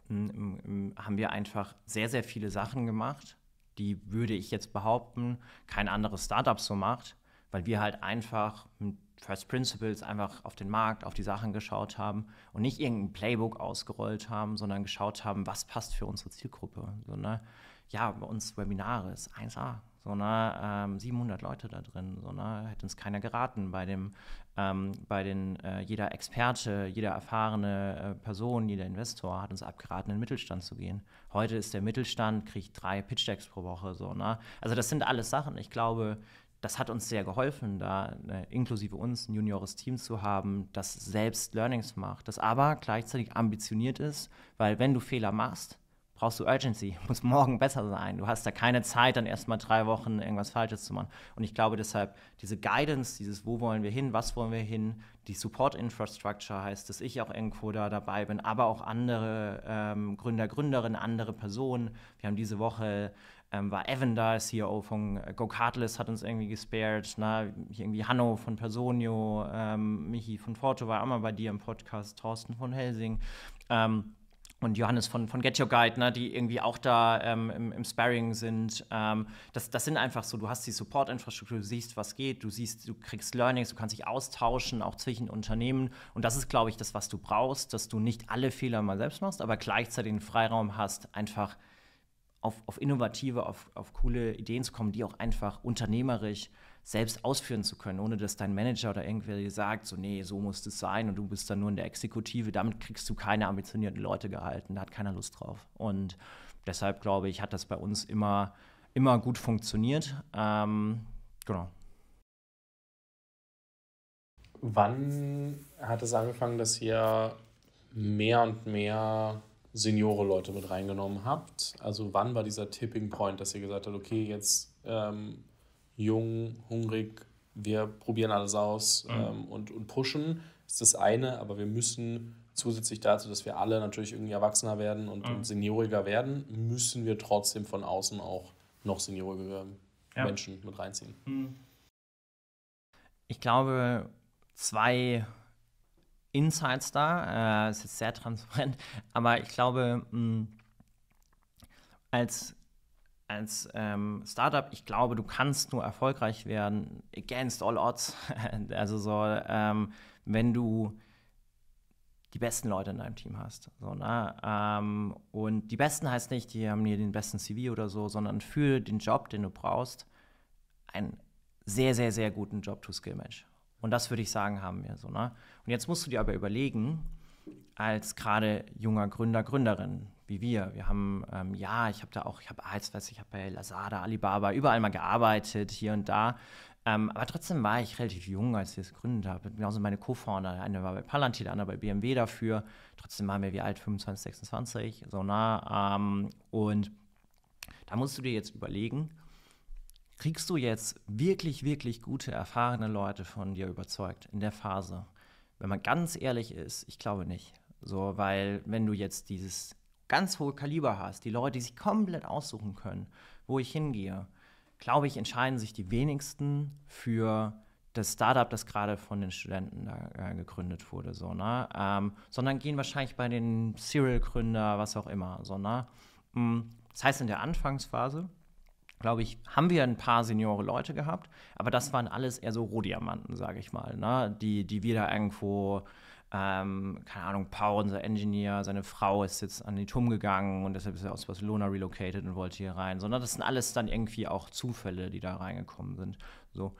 hm, im, im, haben wir einfach sehr, sehr viele Sachen gemacht, die würde ich jetzt behaupten, kein anderes Startup so macht weil wir halt einfach mit First Principles einfach auf den Markt, auf die Sachen geschaut haben und nicht irgendein Playbook ausgerollt haben, sondern geschaut haben, was passt für unsere Zielgruppe. So, ne? Ja, bei uns Webinare ist 1A. So, ne? Ähm, 700 Leute da drin. So, ne? Hätte uns keiner geraten. Bei, dem, ähm, bei den, äh, jeder Experte, jeder erfahrene äh, Person, jeder Investor hat uns abgeraten, in den Mittelstand zu gehen. Heute ist der Mittelstand, kriegt drei Pitch-Decks pro Woche. So, ne? Also das sind alles Sachen. Ich glaube, das hat uns sehr geholfen, da äh, inklusive uns ein juniores Team zu haben, das selbst Learnings macht, das aber gleichzeitig ambitioniert ist, weil wenn du Fehler machst, brauchst du Urgency, muss morgen besser sein. Du hast da keine Zeit, dann erstmal drei Wochen irgendwas Falsches zu machen. Und ich glaube deshalb, diese Guidance, dieses Wo wollen wir hin, was wollen wir hin, die Support Infrastructure heißt, dass ich auch irgendwo da dabei bin, aber auch andere ähm, Gründer, Gründerinnen, andere Personen. Wir haben diese Woche ähm, war Evan da, CEO von äh, Go Kartless, hat uns irgendwie gespared. Na, ne? irgendwie Hanno von Personio, ähm, Michi von Forto war auch mal bei dir im Podcast, Thorsten von Helsing. Ähm, und Johannes von, von Get Your Guide, ne, die irgendwie auch da ähm, im, im Sparring sind. Ähm, das, das sind einfach so, du hast die Support-Infrastruktur, du siehst, was geht, du siehst, du kriegst Learnings, du kannst dich austauschen, auch zwischen Unternehmen. Und das ist, glaube ich, das, was du brauchst, dass du nicht alle Fehler mal selbst machst, aber gleichzeitig den Freiraum hast, einfach auf, auf innovative, auf, auf coole Ideen zu kommen, die auch einfach unternehmerisch selbst ausführen zu können, ohne dass dein Manager oder irgendwer dir sagt, so nee, so muss das sein und du bist dann nur in der Exekutive, damit kriegst du keine ambitionierten Leute gehalten, da hat keiner Lust drauf. Und deshalb glaube ich, hat das bei uns immer, immer gut funktioniert. Ähm, genau. Wann hat es angefangen, dass ihr mehr und mehr Seniore-Leute mit reingenommen habt. Also wann war dieser Tipping Point, dass ihr gesagt habt, okay, jetzt ähm, jung, hungrig, wir probieren alles aus mhm. ähm, und, und pushen, ist das eine, aber wir müssen zusätzlich dazu, dass wir alle natürlich irgendwie erwachsener werden und, mhm. und senioriger werden, müssen wir trotzdem von außen auch noch senioriger ähm, ja. Menschen mit reinziehen. Mhm. Ich glaube, zwei Insights da. Äh, es ist sehr transparent, aber ich glaube, mh, mm, als als ähm, Startup, ich glaube, du kannst nur erfolgreich werden against all odds. also so, ähm, wenn du die besten Leute in deinem Team hast. So, ne? Ähm, und die besten heißt nicht, die haben hier den besten CV oder so, sondern für den Job, den du brauchst, einen sehr, sehr, sehr guten Job-to-Skill-Match. Und das würde ich sagen, haben wir so. Ne? Und jetzt musst du dir aber überlegen, als gerade junger Gründer, Gründerin, wie wir. Wir haben, ähm, ja, ich habe da auch, ich habe als, weiß ich habe bei Lazada, Alibaba, überall mal gearbeitet, hier und da. Ähm, aber trotzdem war ich relativ jung, als ich das gegründet habe. Genauso meine Co-Founder, eine war bei Palantir, der andere bei BMW dafür. Trotzdem waren wir wie alt, 25, 26, so nah. Ne? Ähm, und da musst du dir jetzt überlegen, kriegst du jetzt wirklich, wirklich gute, erfahrene Leute von dir überzeugt in der Phase? Wenn man ganz ehrlich ist, ich glaube nicht. So, weil wenn du jetzt dieses ganz hohe Kaliber hast, die Leute, die sich komplett aussuchen können, wo ich hingehe, glaube ich, entscheiden sich die wenigsten für das Startup, das gerade von den Studenten da, äh, gegründet wurde, so, ne? Ähm, sondern gehen wahrscheinlich bei den Serial-Gründer, was auch immer, so, ne? Hm, das heißt, in der Anfangsphase glaube ich, haben wir ein paar seniore Leute gehabt, aber das waren alles eher so Rohdiamanten, sage ich mal, ne? die, die wir da irgendwo, ähm, keine Ahnung, Paul, unser Engineer, seine Frau ist jetzt an die Turm gegangen und deshalb ist er aus Barcelona relocated und wollte hier rein, sondern das sind alles dann irgendwie auch Zufälle, die da reingekommen sind. So.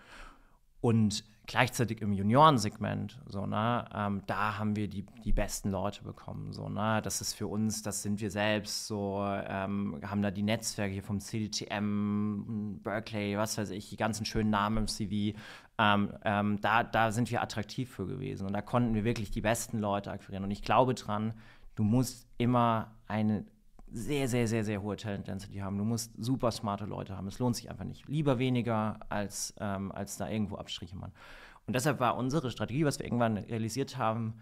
Und Gleichzeitig im Juniorensegment, so, ne, ähm, da haben wir die, die besten Leute bekommen. So, ne, das ist für uns, das sind wir selbst, so, ähm, haben da die Netzwerke hier vom CDTM, Berkeley, was weiß ich, die ganzen schönen Namen im CV. Ähm, ähm, da, da sind wir attraktiv für gewesen und da konnten wir wirklich die besten Leute akquirieren. Und ich glaube dran, du musst immer eine sehr, sehr, sehr, sehr hohe Talent Density haben. Du musst super smarte Leute haben. Es lohnt sich einfach nicht. Lieber weniger, als, ähm, als da irgendwo Abstriche machen. Und deshalb war unsere Strategie, was wir irgendwann realisiert haben,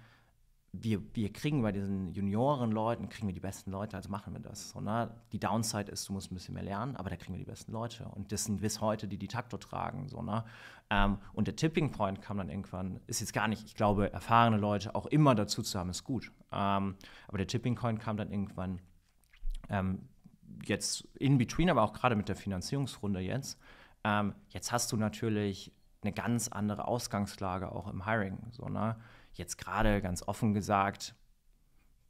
wir, wir kriegen bei diesen Junioren-Leuten, kriegen wir die besten Leute, also machen wir das. So, ne? Die Downside ist, du musst ein bisschen mehr lernen, aber da kriegen wir die besten Leute. Und das sind bis heute die, die Taktor tragen. So, ne? Ähm, und der Tipping Point kam dann irgendwann, ist jetzt gar nicht, ich glaube, erfahrene Leute auch immer dazu zu haben, ist gut. Ähm, aber der Tipping Point kam dann irgendwann, ähm, jetzt in between, aber auch gerade mit der Finanzierungsrunde jetzt, ähm, jetzt hast du natürlich eine ganz andere Ausgangslage auch im Hiring. So, ne? Jetzt gerade ganz offen gesagt,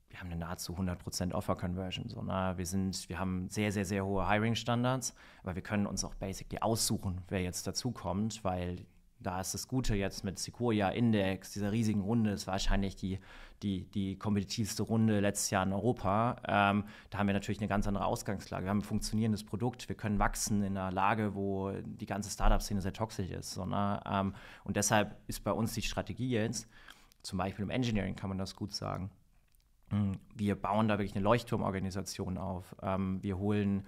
wir haben eine nahezu 100% Offer Conversion. So, ne? wir, wir haben sehr, sehr, sehr hohe Hiring Standards, aber wir können uns auch basically aussuchen, wer jetzt dazukommt, weil da ist das Gute jetzt mit Sequoia Index, dieser riesigen Runde, ist wahrscheinlich die, die, die kompetitivste Runde letztes Jahr in Europa. Ähm, da haben wir natürlich eine ganz andere Ausgangslage. Wir haben ein funktionierendes Produkt. Wir können wachsen in einer Lage, wo die ganze Startup-Szene sehr toxisch ist. So, ne? ähm, und deshalb ist bei uns die Strategie jetzt, zum Beispiel im Engineering kann man das gut sagen, hm, wir bauen da wirklich eine Leuchtturmorganisation auf. Ähm, wir holen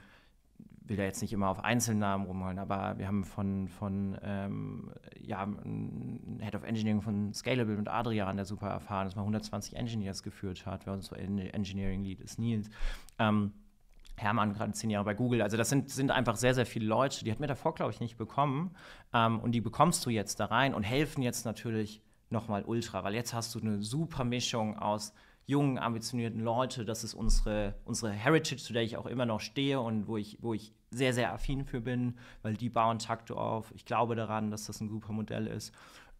will da jetzt nicht immer auf Einzelnamen rumholen, aber wir haben von, von ähm, ja, Head of Engineering von Scalable mit Adrian, der super erfahren ist, mal 120 Engineers geführt hat, wer unser Engineering Lead ist, Nils. Ähm, Hermann, gerade zehn Jahre bei Google. Also, das sind, sind einfach sehr, sehr viele Leute. Die hat mir davor, glaube ich, nicht bekommen. Ähm, und die bekommst du jetzt da rein und helfen jetzt natürlich nochmal ultra, weil jetzt hast du eine super Mischung aus jungen, ambitionierten Leute. Das ist unsere, unsere Heritage, zu der ich auch immer noch stehe und wo ich, wo ich sehr, sehr affin für bin, weil die bauen Takte auf. Ich glaube daran, dass das ein super Modell ist.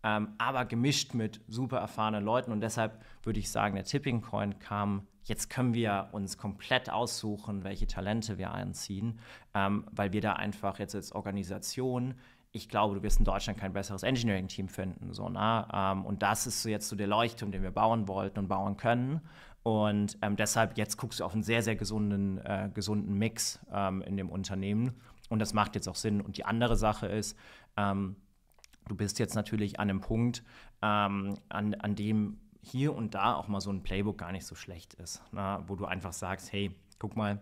Ähm, aber gemischt mit super erfahrenen Leuten. Und deshalb würde ich sagen, der Tipping Coin kam. Jetzt können wir uns komplett aussuchen, welche Talente wir einziehen, ähm, weil wir da einfach jetzt als Organisation ich glaube, du wirst in Deutschland kein besseres Engineering-Team finden. So, ne? Ähm, und das ist so jetzt so der Leuchtturm, den wir bauen wollten und bauen können. Und ähm, deshalb, jetzt guckst du auf einen sehr, sehr gesunden, äh, gesunden Mix ähm, in dem Unternehmen. Und das macht jetzt auch Sinn. Und die andere Sache ist, ähm, du bist jetzt natürlich an einem Punkt, ähm, an, an dem hier und da auch mal so ein Playbook gar nicht so schlecht ist, ne? wo du einfach sagst, hey, guck mal,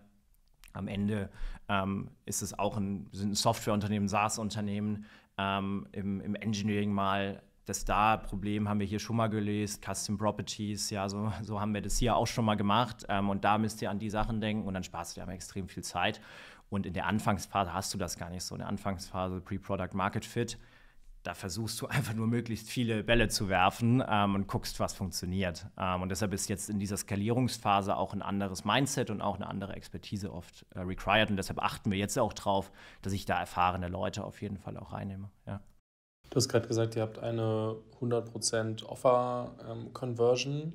am Ende ähm, ist es auch ein, sind ein Softwareunternehmen, SaaS-Unternehmen, ähm, im, im Engineering mal das Da-Problem haben wir hier schon mal gelöst, Custom Properties, ja, so, so haben wir das hier auch schon mal gemacht. Ähm, und da müsst ihr an die Sachen denken und dann sparst du dir extrem viel Zeit. Und in der Anfangsphase hast du das gar nicht so. In der Anfangsphase Pre-Product Market Fit da versuchst du einfach nur möglichst viele Bälle zu werfen ähm, und guckst, was funktioniert. Ähm, und deshalb ist jetzt in dieser Skalierungsphase auch ein anderes Mindset und auch eine andere Expertise oft äh, required. Und deshalb achten wir jetzt auch drauf, dass ich da erfahrene Leute auf jeden Fall auch reinnehme. Ja. Du hast gerade gesagt, ihr habt eine 100% Offer-Conversion. Ähm,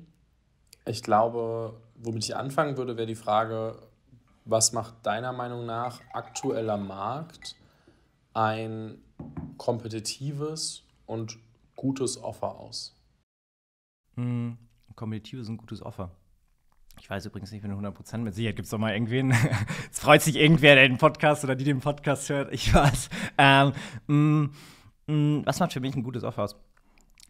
ich glaube, womit ich anfangen würde, wäre die Frage, was macht deiner Meinung nach aktueller Markt? ein kompetitives und gutes Offer aus? Mm, kompetitives und gutes Offer. Ich weiß übrigens nicht, wenn 100 Prozent mit Sicherheit gibt es doch mal irgendwen. es freut sich irgendwer, der den Podcast oder die den Podcast hört. Ich weiß. Ähm, mm, mm, was macht für mich ein gutes Offer aus?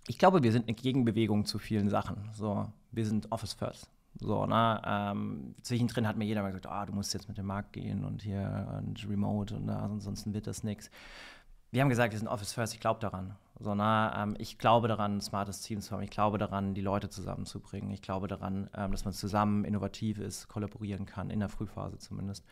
Ich glaube, wir sind eine Gegenbewegung zu vielen Sachen. So, wir sind Office First. So, ne? Ähm, zwischendrin hat mir jeder mal gesagt, ah, du musst jetzt mit dem Markt gehen und hier und Remote und da, ansonsten wird das nichts. Wir haben gesagt, wir sind Office First, ich glaube daran sondern ähm, ich glaube daran, ein smartes Team zu haben. Ich glaube daran, die Leute zusammenzubringen. Ich glaube daran, ähm, dass man zusammen innovativ ist, kollaborieren kann, in der Frühphase zumindest.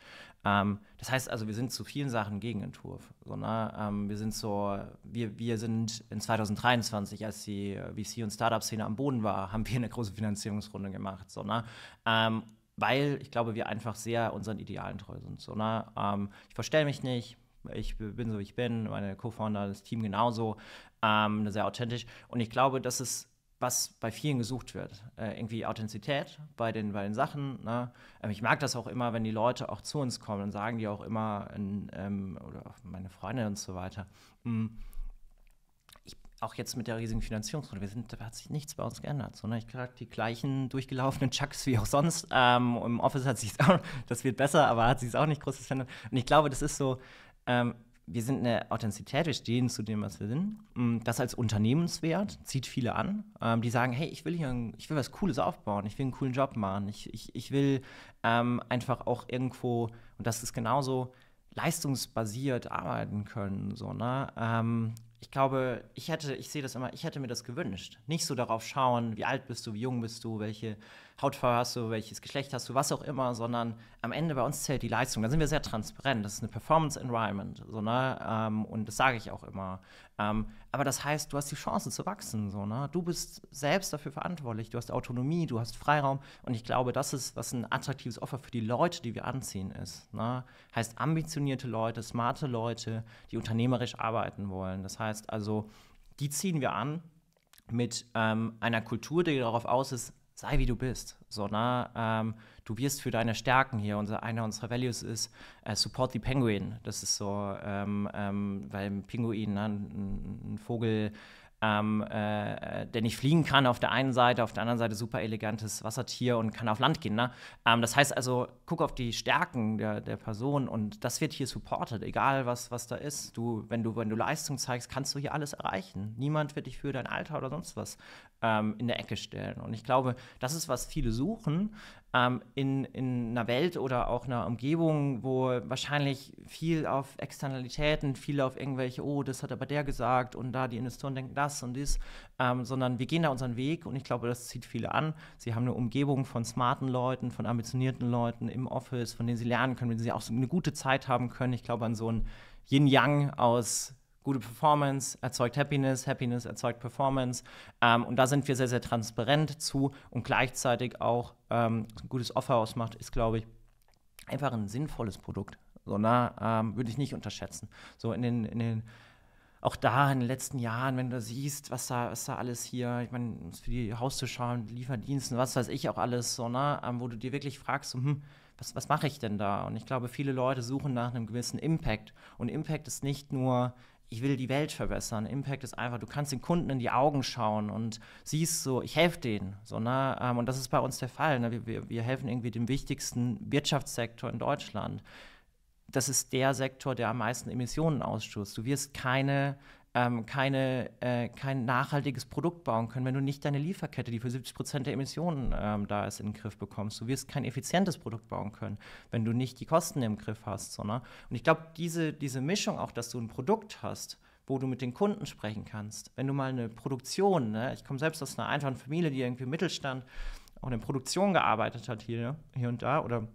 Ähm, das heißt also, wir sind zu vielen Sachen Gegenentwurf. Sondern, ähm, wir sind so, wir, wir sind in 2023, als die äh, VC- und Startup-Szene am Boden war, haben wir eine große Finanzierungsrunde gemacht. Sondern, ähm, weil ich glaube, wir einfach sehr unseren Idealen treu sind. Sondern, ähm, ich verstelle mich nicht, ich bin so, wie ich bin, meine Co-Founder, das Team genauso ähm, sehr authentisch. Und ich glaube, das ist, was bei vielen gesucht wird. Äh, irgendwie Authentizität bei den, bei den Sachen. Ne? Ähm, ich mag das auch immer, wenn die Leute auch zu uns kommen und sagen die auch immer, in, ähm, oder meine Freunde und so weiter, hm, auch jetzt mit der riesigen Finanzierungsrunde, wir sind, da hat sich nichts bei uns geändert, sondern ich kriege die gleichen durchgelaufenen Chucks wie auch sonst. Ähm, Im Office hat sich das wird besser, aber hat sich auch nicht großes verändert. Und ich glaube, das ist so, ähm, wir sind eine Authentizität, wir stehen zu dem, was wir sind. Mm, das als Unternehmenswert zieht viele an, ähm, die sagen, hey, ich will hier, ein, ich will was Cooles aufbauen, ich will einen coolen Job machen, ich, ich, ich will ähm, einfach auch irgendwo, und das ist genauso leistungsbasiert arbeiten können, so, ne? Ähm, ich glaube, ich hätte, ich sehe das immer, ich hätte mir das gewünscht. Nicht so darauf schauen, wie alt bist du, wie jung bist du, welche Hautfarbe hast du, welches Geschlecht hast du, was auch immer, sondern am Ende bei uns zählt die Leistung. Da sind wir sehr transparent. Das ist eine Performance Environment. So, ne? Ähm, und das sage ich auch immer. Ähm, aber das heißt, du hast die Chancen zu wachsen. So, ne? Du bist selbst dafür verantwortlich, du hast Autonomie, du hast Freiraum. Und ich glaube, das ist, was ein attraktives Offer für die Leute, die wir anziehen, ist. Ne? Heißt ambitionierte Leute, smarte Leute, die unternehmerisch arbeiten wollen. Das heißt also, die ziehen wir an mit ähm, einer Kultur, die darauf aus ist, sei wie du bist. So, ne? Ähm, du wirst für deine Stärken hier. Unser, einer unserer Values ist äh, Support the Penguin. Das ist so, ähm, ähm, weil ein Pinguin, ne, ein, ein, Vogel, ähm, äh, der nicht fliegen kann auf der einen Seite, auf der anderen Seite super elegantes Wassertier und kann auf Land gehen. Ne? Ähm, das heißt also, guck auf die Stärken der, der Person und das wird hier supported, egal was, was da ist. Du, wenn, du, wenn du Leistung zeigst, kannst du hier alles erreichen. Niemand wird dich für dein Alter oder sonst was ähm, in der Ecke stellen. Und ich glaube, das ist, was viele suchen, ähm, in, in einer Welt oder auch einer Umgebung, wo wahrscheinlich viel auf Externalitäten, viel auf irgendwelche, oh, das hat aber der gesagt und da die Investoren denken das und dies, ähm, sondern wir gehen da unseren Weg und ich glaube, das zieht viele an. Sie haben eine Umgebung von smarten Leuten, von ambitionierten Leuten im Office, von denen sie lernen können, mit denen sie auch so eine gute Zeit haben können. Ich glaube an so ein Yin-Yang aus Gute Performance erzeugt Happiness, Happiness erzeugt Performance. Ähm, und da sind wir sehr, sehr transparent zu und gleichzeitig auch ähm, ein gutes Offer ausmacht, ist, glaube ich, einfach ein sinnvolles Produkt. So, na, ähm, würde ich nicht unterschätzen. So in den, in den auch da in den letzten Jahren, wenn du siehst, was da, was da alles hier, ich meine, für die Haustürschalen, Lieferdienste, was weiß ich auch alles, so, ne, wo du dir wirklich fragst, hm, was, was mache ich denn da? Und ich glaube, viele Leute suchen nach einem gewissen Impact. Und Impact ist nicht nur, ich will die Welt verbessern. Impact ist einfach, du kannst den Kunden in die Augen schauen und siehst so, ich helfe denen. So, ne? Ähm, und das ist bei uns der Fall. Ne? Wir, wir helfen irgendwie dem wichtigsten Wirtschaftssektor in Deutschland. Das ist der Sektor, der am meisten Emissionen ausstößt. Du wirst keine ähm, keine, äh, kein nachhaltiges Produkt bauen können, wenn du nicht deine Lieferkette, die für 70 Prozent der Emissionen ähm, da ist, in den Griff bekommst. Du wirst kein effizientes Produkt bauen können, wenn du nicht die Kosten im Griff hast. So, ne? Und ich glaube, diese, diese Mischung auch, dass du ein Produkt hast, wo du mit den Kunden sprechen kannst. Wenn du mal eine Produktion, ne? ich komme selbst aus einer einfachen Familie, die irgendwie im Mittelstand auch in Produktion gearbeitet hat hier, hier und da oder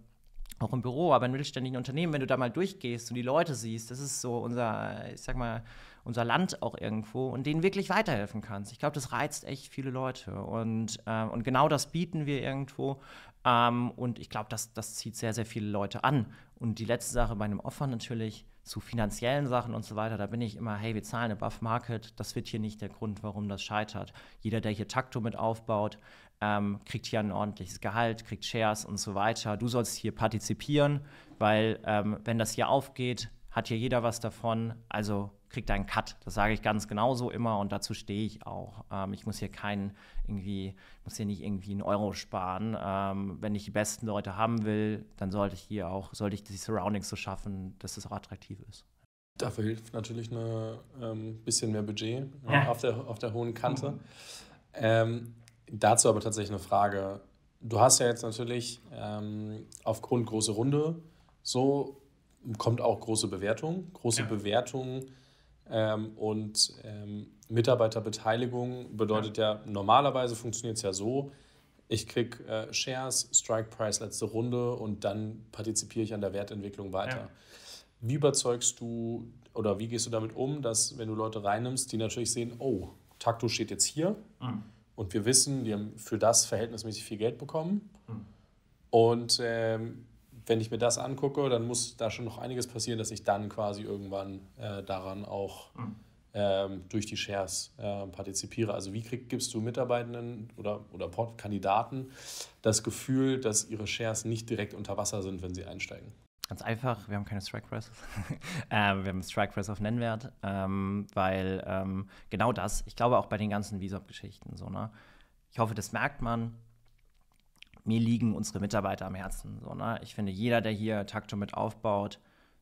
auch im Büro, aber in mittelständischen Unternehmen, wenn du da mal durchgehst und die Leute siehst, das ist so unser, ich sag mal, unser Land auch irgendwo und denen wirklich weiterhelfen kannst. Ich glaube, das reizt echt viele Leute und, äh, und genau das bieten wir irgendwo. Ähm, und ich glaube, das, das zieht sehr, sehr viele Leute an. Und die letzte Sache bei einem Offer natürlich zu finanziellen Sachen und so weiter, da bin ich immer, hey, wir zahlen eine Buff market, das wird hier nicht der Grund, warum das scheitert. Jeder, der hier Takto mit aufbaut, ähm, kriegt hier ein ordentliches Gehalt, kriegt Shares und so weiter. Du sollst hier partizipieren, weil ähm, wenn das hier aufgeht, hat hier jeder was davon. Also kriegt einen Cut. Das sage ich ganz genauso immer und dazu stehe ich auch. Ähm, ich muss hier keinen irgendwie, muss hier nicht irgendwie einen Euro sparen. Ähm, wenn ich die besten Leute haben will, dann sollte ich hier auch, sollte ich die Surroundings so schaffen, dass es auch attraktiv ist. Dafür hilft natürlich ein ähm, bisschen mehr Budget ne, ja. auf, der, auf der hohen Kante. Mhm. Ähm, dazu aber tatsächlich eine Frage. Du hast ja jetzt natürlich ähm, aufgrund große Runde so kommt auch große Bewertung. Große ja. Bewertung ähm, und ähm, Mitarbeiterbeteiligung bedeutet ja, normalerweise funktioniert es ja so, ich kriege äh, Shares, Strike Price letzte Runde und dann partizipiere ich an der Wertentwicklung weiter. Ja. Wie überzeugst du oder wie gehst du damit um, dass wenn du Leute reinnimmst, die natürlich sehen, oh, Takto steht jetzt hier mhm. und wir wissen, die haben für das verhältnismäßig viel Geld bekommen mhm. und ähm, wenn ich mir das angucke, dann muss da schon noch einiges passieren, dass ich dann quasi irgendwann äh, daran auch mhm. ähm, durch die Shares äh, partizipiere. Also wie krieg, gibst du Mitarbeitenden oder, oder Kandidaten das Gefühl, dass ihre Shares nicht direkt unter Wasser sind, wenn sie einsteigen? Ganz einfach, wir haben keine Strike Press. ähm, wir haben Strike Press auf Nennwert, ähm, weil ähm, genau das, ich glaube auch bei den ganzen Visop-Geschichten so, ne? Ich hoffe, das merkt man mir liegen unsere Mitarbeiter am Herzen. So, ne? Ich finde, jeder, der hier Takto mit aufbaut,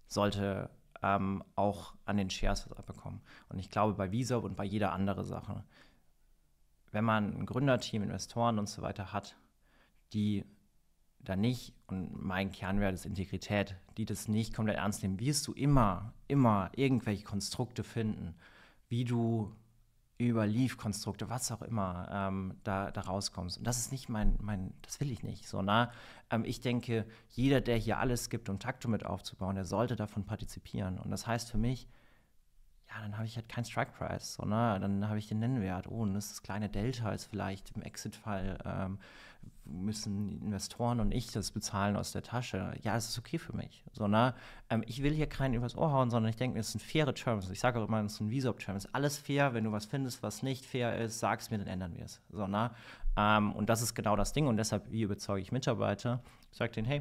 sollte ähm, auch an den Shares was abbekommen. Und ich glaube, bei Visa und bei jeder anderen Sache, wenn man ein Gründerteam, Investoren und so weiter hat, die da nicht, und mein Kernwert ist Integrität, die das nicht komplett ernst nehmen, wirst du immer, immer irgendwelche Konstrukte finden, wie du über Leaf-Konstrukte, was auch immer, ähm, da, da rauskommst. Und das ist nicht mein, mein das will ich nicht. So, na, ähm, ich denke, jeder, der hier alles gibt, um Taktum mit aufzubauen, der sollte davon partizipieren. Und das heißt für mich, ja, dann habe ich halt keinen Strike Price, so, dann habe ich den Nennwert. Oh, und das, ist das kleine Delta ist vielleicht im Exit-Fall ähm, müssen Investoren und ich das bezahlen aus der Tasche. Ja, es ist okay für mich. So, na, ne? ähm, ich will hier keinen übers Ohr hauen, sondern ich denke, es sind faire Terms. Ich sage auch immer, es sind visop terms Alles fair, wenn du was findest, was nicht fair ist, sag es mir, dann ändern wir es. So, na, ne? ähm, und das ist genau das Ding und deshalb, wie überzeuge ich Mitarbeiter? Ich sage denen, hey,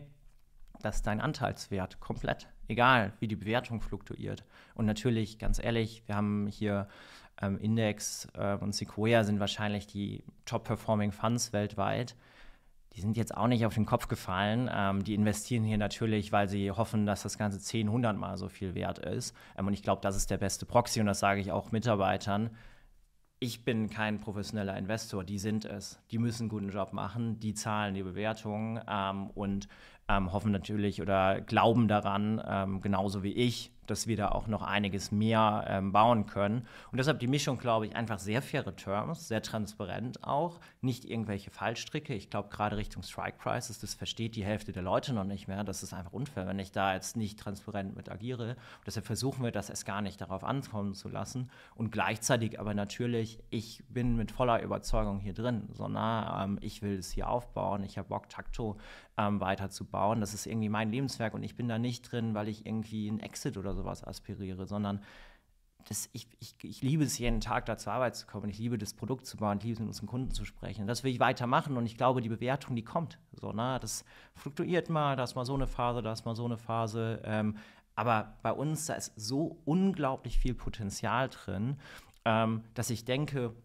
das ist dein Anteilswert komplett, egal wie die Bewertung fluktuiert. Und natürlich, ganz ehrlich, wir haben hier ähm, Index äh, und Sequoia sind wahrscheinlich die top-performing Funds weltweit die sind jetzt auch nicht auf den Kopf gefallen. Ähm, die investieren hier natürlich, weil sie hoffen, dass das Ganze 10, 100 Mal so viel wert ist. Ähm, und ich glaube, das ist der beste Proxy und das sage ich auch Mitarbeitern. Ich bin kein professioneller Investor, die sind es. Die müssen einen guten Job machen, die zahlen die Bewertungen ähm, und ähm, hoffen natürlich oder glauben daran, ähm, genauso wie ich, dass wir da auch noch einiges mehr ähm, bauen können. Und deshalb die Mischung, glaube ich, einfach sehr faire Terms, sehr transparent auch, nicht irgendwelche Fallstricke. Ich glaube, gerade Richtung Strike Prices, das versteht die Hälfte der Leute noch nicht mehr. Das ist einfach unfair, wenn ich da jetzt nicht transparent mit agiere. Und deshalb versuchen wir das erst gar nicht darauf ankommen zu lassen. Und gleichzeitig aber natürlich, ich bin mit voller Überzeugung hier drin, sondern ähm, ich will es hier aufbauen. Ich habe Bock, Takto ähm, weiterzubauen. Das ist irgendwie mein Lebenswerk und ich bin da nicht drin, weil ich irgendwie einen Exit oder oder sowas aspiriere, sondern das, ich, ich, ich, liebe es, jeden Tag da zur Arbeit zu kommen. Ich liebe das Produkt zu bauen, ich liebe es, mit unseren Kunden zu sprechen. das will ich weitermachen und ich glaube, die Bewertung, die kommt. So, na, ne? das fluktuiert mal, da ist mal so eine Phase, da ist mal so eine Phase. Ähm, aber bei uns, da ist so unglaublich viel Potenzial drin, ähm, dass ich denke,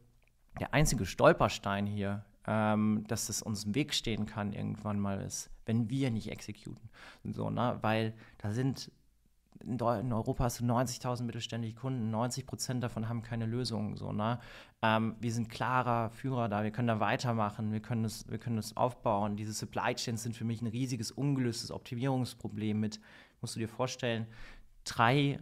der einzige Stolperstein hier, ähm, dass es uns im Weg stehen kann irgendwann mal ist, wenn wir nicht exekuten. So, na, ne? weil da sind in, Europa hast du 90.000 mittelständische Kunden, 90 Prozent davon haben keine Lösung. So, ne? Ähm, wir sind klarer Führer da, wir können da weitermachen, wir können das, wir können das aufbauen. Diese Supply Chains sind für mich ein riesiges, ungelöstes Optimierungsproblem mit, musst du dir vorstellen, drei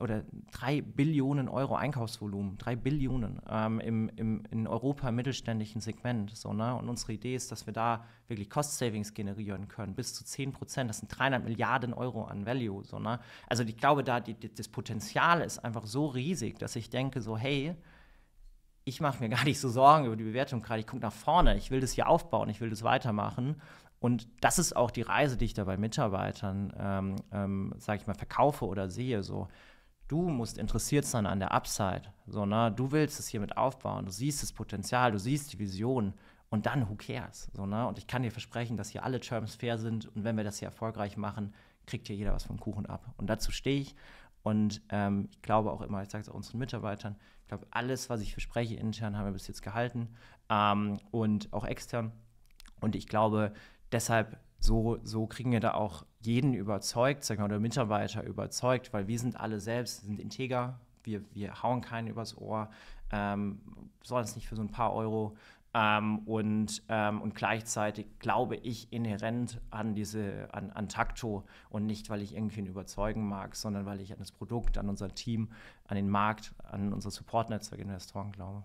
oder 3 Billionen Euro Einkaufsvolumen, 3 Billionen ähm, im, im, in Europa mittelständischen Segment. So, ne? Und unsere Idee ist, dass wir da wirklich Cost Savings generieren können, bis zu 10 Prozent. Das sind 300 Milliarden Euro an Value. So, ne? Also ich glaube, da die, die, das Potenzial ist einfach so riesig, dass ich denke so, hey, ich mache mir gar nicht so Sorgen über die Bewertung gerade. Ich gucke nach vorne. Ich will das hier aufbauen. Ich will das weitermachen. Und das ist auch die Reise, die ich da bei Mitarbeitern, ähm, ähm, sage ich mal, verkaufe oder sehe. So, Du musst interessiert sein an der Upside. So, ne? Du willst es hiermit aufbauen, du siehst das Potenzial, du siehst die Vision und dann who cares? So, ne? Und ich kann dir versprechen, dass hier alle Terms fair sind und wenn wir das hier erfolgreich machen, kriegt hier jeder was vom Kuchen ab. Und dazu stehe ich und ähm, ich glaube auch immer, ich sage es auch unseren Mitarbeitern, ich glaube, alles, was ich verspreche intern, haben wir bis jetzt gehalten ähm, und auch extern. Und ich glaube, deshalb so, so kriegen wir da auch jeden überzeugt, sag mal, oder Mitarbeiter überzeugt, weil wir sind alle selbst, sind integer, wir, wir hauen keinen übers Ohr, ähm, sonst nicht für so ein paar Euro. Ähm, und, ähm, und gleichzeitig glaube ich inhärent an diese, an, an Takto und nicht, weil ich irgendwen überzeugen mag, sondern weil ich an das Produkt, an unser Team, an den Markt, an unsere Supportnetzwerke in Restaurant glaube.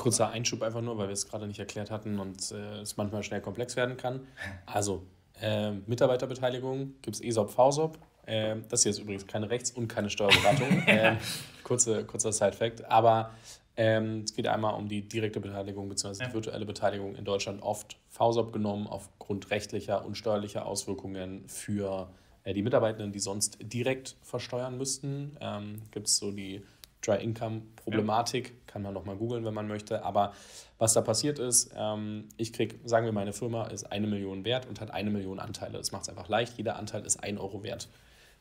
Kurzer Einschub einfach nur, weil wir es gerade nicht erklärt hatten und äh, es manchmal schnell komplex werden kann. Also, äh, Mitarbeiterbeteiligung gibt es ESOP, VSOP. Äh, das hier ist übrigens keine Rechts- und keine Steuerberatung. äh, kurze, kurzer Side-Fact. Aber ähm, es geht einmal um die direkte Beteiligung bzw. die virtuelle Beteiligung in Deutschland oft VSOP genommen aufgrund rechtlicher und steuerlicher Auswirkungen für äh, die Mitarbeitenden, die sonst direkt versteuern müssten. Ähm, Gibt es so die Dry-Income-Problematik, ja kann man nochmal googeln, wenn man möchte. Aber was da passiert ist, ähm, ich kriege, sagen wir, meine Firma ist eine Million wert und hat eine Million Anteile. Das macht es einfach leicht. Jeder Anteil ist ein Euro wert.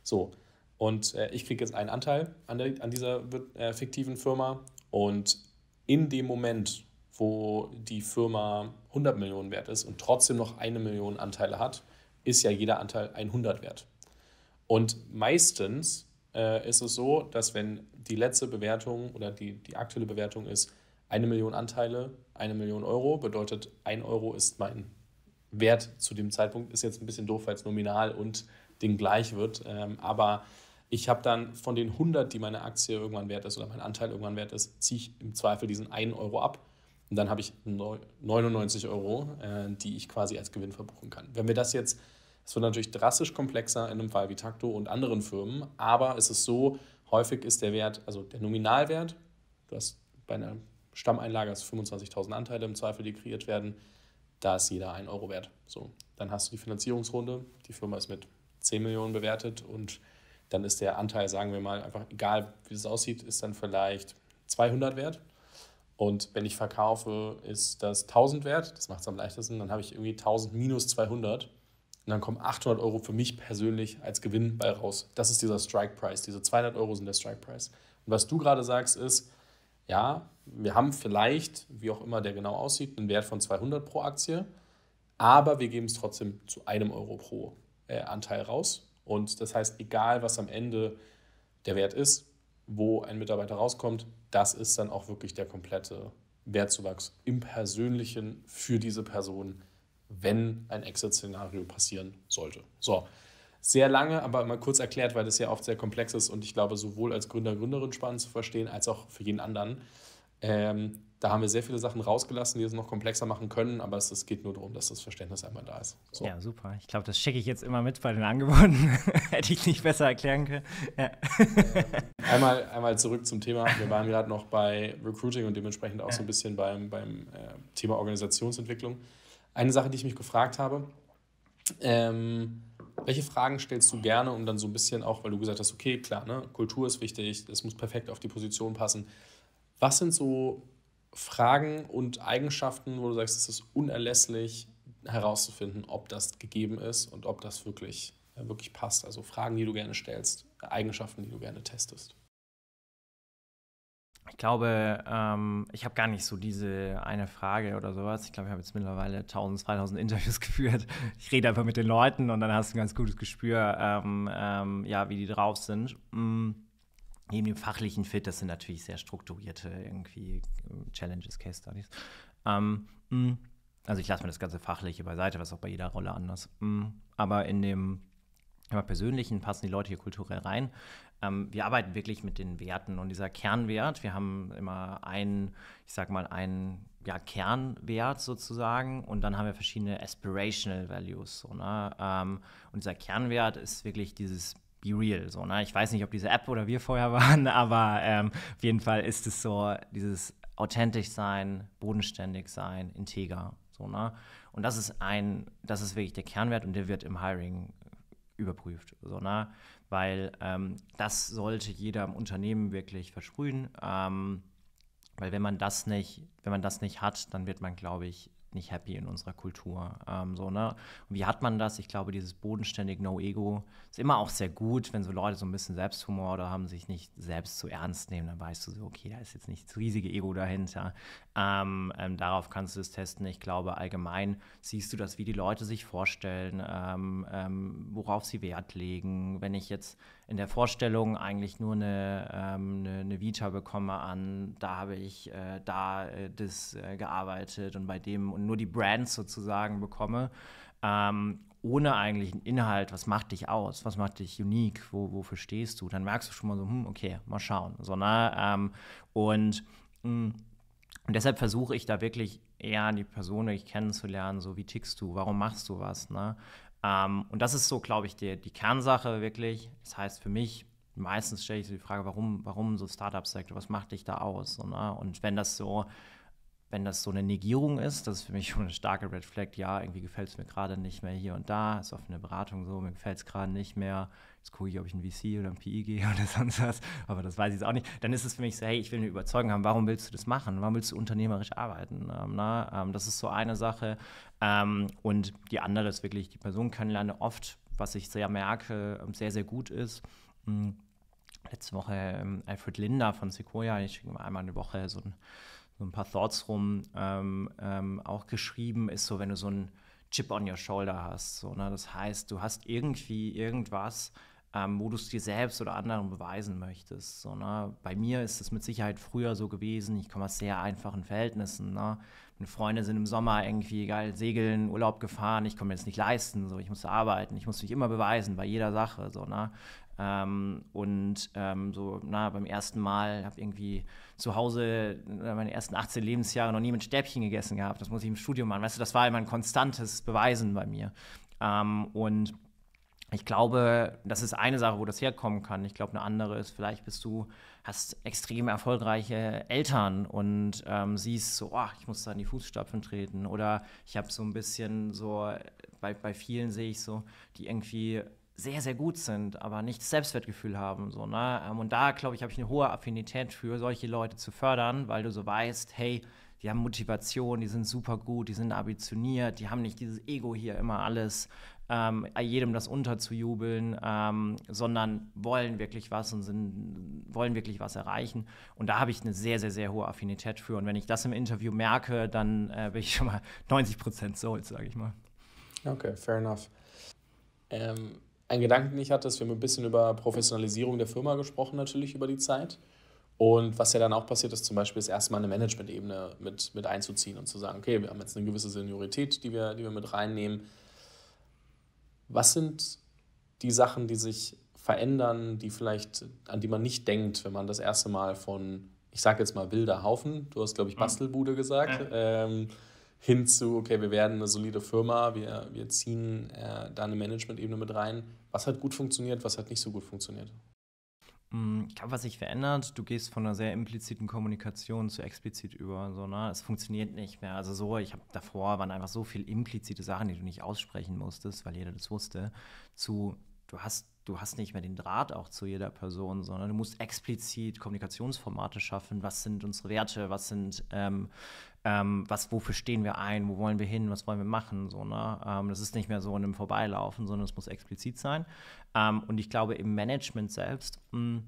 So. Und äh, ich kriege jetzt einen Anteil an, der, an dieser äh, fiktiven Firma. Und in dem Moment, wo die Firma 100 Millionen wert ist und trotzdem noch eine Million Anteile hat, ist ja jeder Anteil 100 wert. Und meistens äh, ist es so, dass wenn die letzte Bewertung oder die, die aktuelle Bewertung ist, eine Million Anteile, eine Million Euro, bedeutet ein Euro ist mein Wert zu dem Zeitpunkt. Ist jetzt ein bisschen doof, weil es nominal und Ding gleich wird. Ähm, aber ich habe dann von den 100, die meine Aktie irgendwann wert ist oder mein Anteil irgendwann wert ist, ziehe ich im Zweifel diesen einen Euro ab. Und dann habe ich 99 Euro, äh, die ich quasi als Gewinn verbuchen kann. Wenn wir das jetzt es wird natürlich drastisch komplexer in einem Fall wie Takto und anderen Firmen, aber es ist so, häufig ist der Wert, also der Nominalwert, du hast bei einer Stammeinlage 25.000 Anteile im Zweifel, die kreiert werden, da ist jeder ein Euro wert. So, dann hast du die Finanzierungsrunde, die Firma ist mit 10 Millionen bewertet und dann ist der Anteil, sagen wir mal, einfach egal wie es aussieht, ist dann vielleicht 200 wert. Und wenn ich verkaufe, ist das 1000 wert, das macht es am leichtesten, dann habe ich irgendwie 1000 minus 200 und dann kommen 800 Euro für mich persönlich als Gewinn bei raus. Das ist dieser Strike Price. Diese 200 Euro sind der Strike Price. Und was du gerade sagst ist, ja, wir haben vielleicht, wie auch immer der genau aussieht, einen Wert von 200 pro Aktie, aber wir geben es trotzdem zu einem Euro pro äh, Anteil raus. Und das heißt, egal was am Ende der Wert ist, wo ein Mitarbeiter rauskommt, das ist dann auch wirklich der komplette Wertzuwachs im Persönlichen für diese Person wenn ein Exit-Szenario passieren sollte. So, sehr lange, aber mal kurz erklärt, weil das ja oft sehr komplex ist und ich glaube, sowohl als Gründer, Gründerin spannend zu verstehen, als auch für jeden anderen. Ähm, da haben wir sehr viele Sachen rausgelassen, die es noch komplexer machen können, aber es, es geht nur darum, dass das Verständnis einmal da ist. So. Ja, super. Ich glaube, das schicke ich jetzt immer mit bei den Angeboten. Hätte ich nicht besser erklären können. Ja. einmal, einmal zurück zum Thema. Wir waren gerade noch bei Recruiting und dementsprechend auch ja. so ein bisschen beim, beim äh, Thema Organisationsentwicklung. Eine Sache, die ich mich gefragt habe, ähm, welche Fragen stellst du gerne, um dann so ein bisschen auch, weil du gesagt hast, okay, klar, ne, Kultur ist wichtig, es muss perfekt auf die Position passen. Was sind so Fragen und Eigenschaften, wo du sagst, es ist unerlässlich herauszufinden, ob das gegeben ist und ob das wirklich, äh, wirklich passt? Also Fragen, die du gerne stellst, Eigenschaften, die du gerne testest. Ich glaube, ähm, ich habe gar nicht so diese eine Frage oder sowas. Ich glaube, ich habe jetzt mittlerweile 1000, 2000 Interviews geführt. Ich rede einfach mit den Leuten und dann hast du ein ganz gutes Gespür, ähm, ähm, ja, wie die drauf sind. Mhm. Neben dem fachlichen Fit, das sind natürlich sehr strukturierte irgendwie ähm, Challenges, Case Studies. Ähm, mm, also ich lasse mir das ganze Fachliche beiseite, was auch bei jeder Rolle anders. Mhm. Aber in dem aber persönlichen passen die Leute hier kulturell rein. Ähm, wir arbeiten wirklich mit den Werten und dieser Kernwert, wir haben immer einen, ich sag mal, einen ja, Kernwert sozusagen und dann haben wir verschiedene Aspirational Values. So, ne? ähm, und dieser Kernwert ist wirklich dieses Be Real. So, ne? Ich weiß nicht, ob diese App oder wir vorher waren, aber ähm, auf jeden Fall ist es so, dieses authentisch sein, bodenständig sein, integer. So, ne? Und das ist ein, das ist wirklich der Kernwert und der wird im Hiring überprüft. So, ne? weil ähm, das sollte jeder im Unternehmen wirklich versprühen. Ähm, weil wenn man das nicht, wenn man das nicht hat, dann wird man, glaube ich, nicht happy in unserer Kultur. Ähm, so, ne? Und wie hat man das? Ich glaube, dieses bodenständig No Ego ist immer auch sehr gut, wenn so Leute so ein bisschen Selbsthumor oder haben, sich nicht selbst zu ernst nehmen, dann weißt du so, okay, da ist jetzt nicht das riesige Ego dahinter. Ähm, ähm, darauf kannst du es testen. Ich glaube, allgemein siehst du das, wie die Leute sich vorstellen, ähm, ähm, worauf sie Wert legen. Wenn ich jetzt in der Vorstellung eigentlich nur eine, ähm, eine, eine, Vita bekomme an, da habe ich äh, da äh, das äh, gearbeitet und bei dem und nur die Brands sozusagen bekomme, ähm, ohne eigentlich einen Inhalt, was macht dich aus, was macht dich unique, wo, wofür stehst du, dann merkst du schon mal so, hm, okay, mal schauen. So, ne? Ähm, und, mh, hm, und deshalb versuche ich da wirklich eher die Person die kennenzulernen, so wie tickst du, warum machst du was, ne? Ähm, und das ist so, glaube ich, die, die Kernsache wirklich. Das heißt für mich, meistens stelle ich so die Frage, warum, warum so Startup-Sektor, was macht dich da aus? So, ne? Und wenn das so, wenn das so eine Negierung ist, das ist für mich schon eine starke Red Flag, ja, irgendwie gefällt es mir gerade nicht mehr hier und da, ist eine Beratung so, mir gefällt es gerade nicht mehr, Jetzt gucke ich, ob ich ein VC oder ein PI e gehe oder sonst was, aber das weiß ich jetzt auch nicht. Dann ist es für mich so, hey, ich will eine Überzeugung haben, warum willst du das machen? Warum willst du unternehmerisch arbeiten? Ähm, na, ähm, das ist so eine Sache. Ähm, und die andere ist wirklich, die Person kennenlernen oft, was ich sehr merke, ähm, sehr, sehr gut ist. Mh, hm, letzte Woche ähm, Alfred Linder von Sequoia, ich schicke mal einmal eine Woche so ein, so ein paar Thoughts rum, auch geschrieben, ist so, wenn du so ein Chip on your shoulder hast. So, ne? Das heißt, du hast irgendwie irgendwas, ähm, wo du es dir selbst oder anderen beweisen möchtest. So, ne? Bei mir ist es mit Sicherheit früher so gewesen. Ich komme aus sehr einfachen Verhältnissen. Ne? Meine Freunde sind im Sommer irgendwie geil segeln, Urlaub gefahren. Ich komme mir das nicht leisten. So, ich musste arbeiten. Ich musste mich immer beweisen bei jeder Sache. So, ne? Ähm, und ähm, so, na, beim ersten Mal habe ich irgendwie zu Hause äh, meine ersten 18 Lebensjahre noch nie mit Stäbchen gegessen gehabt. Das muss ich im Studium machen. Weißt du, das war immer ein konstantes Beweisen bei mir. Ähm, und ich glaube, das ist eine Sache, wo das herkommen kann. Ich glaube, eine andere ist, vielleicht bist du, hast extrem erfolgreiche Eltern und ähm, siehst so, ach, ich muss da in die Fußstapfen treten. Oder ich habe so ein bisschen so, bei, bei vielen sehe ich so, die irgendwie sehr, sehr gut sind, aber nicht Selbstwertgefühl haben. So, ne? Ähm, und da, glaube ich, habe ich eine hohe Affinität für, solche Leute zu fördern, weil du so weißt, hey, die haben Motivation, die sind super gut, die sind ambitioniert, die haben nicht dieses Ego hier immer alles ähm, jedem das unterzujubeln, ähm, sondern wollen wirklich was und sind, wollen wirklich was erreichen. Und da habe ich eine sehr, sehr, sehr hohe Affinität für. Und wenn ich das im Interview merke, dann äh, bin ich schon mal 90 Prozent sold, sage ich mal. Okay, fair enough. Ähm, ein Gedanke, den ich hatte, ist, wir haben ein bisschen über Professionalisierung der Firma gesprochen, natürlich über die Zeit. Und was ja dann auch passiert ist, zum Beispiel das erste Mal eine Management-Ebene mit, mit einzuziehen und zu sagen, okay, wir haben jetzt eine gewisse Seniorität, die wir, die wir mit reinnehmen. Was sind die Sachen, die sich verändern, die vielleicht, an die man nicht denkt, wenn man das erste Mal von, ich sage jetzt mal wilder Haufen, du hast, glaube ich, mhm. Bastelbude gesagt, ähm, hin zu, okay, wir werden eine solide Firma, wir, wir ziehen äh, da eine Management-Ebene mit rein. Was hat gut funktioniert, was hat nicht so gut funktioniert? Mm, ich glaube, was sich verändert, du gehst von einer sehr impliziten Kommunikation zu explizit über. So, ne? Es funktioniert nicht mehr. Also so, ich habe davor waren einfach so viele implizite Sachen, die du nicht aussprechen musstest, weil jeder das wusste, zu, du hast du hast nicht mehr den Draht auch zu jeder Person, sondern du musst explizit Kommunikationsformate schaffen. Was sind unsere Werte? Was sind, ähm, ähm, was, wofür stehen wir ein? Wo wollen wir hin? Was wollen wir machen? So, ne? Ähm, das ist nicht mehr so in einem Vorbeilaufen, sondern es muss explizit sein. Ähm, und ich glaube, im Management selbst mh, mm,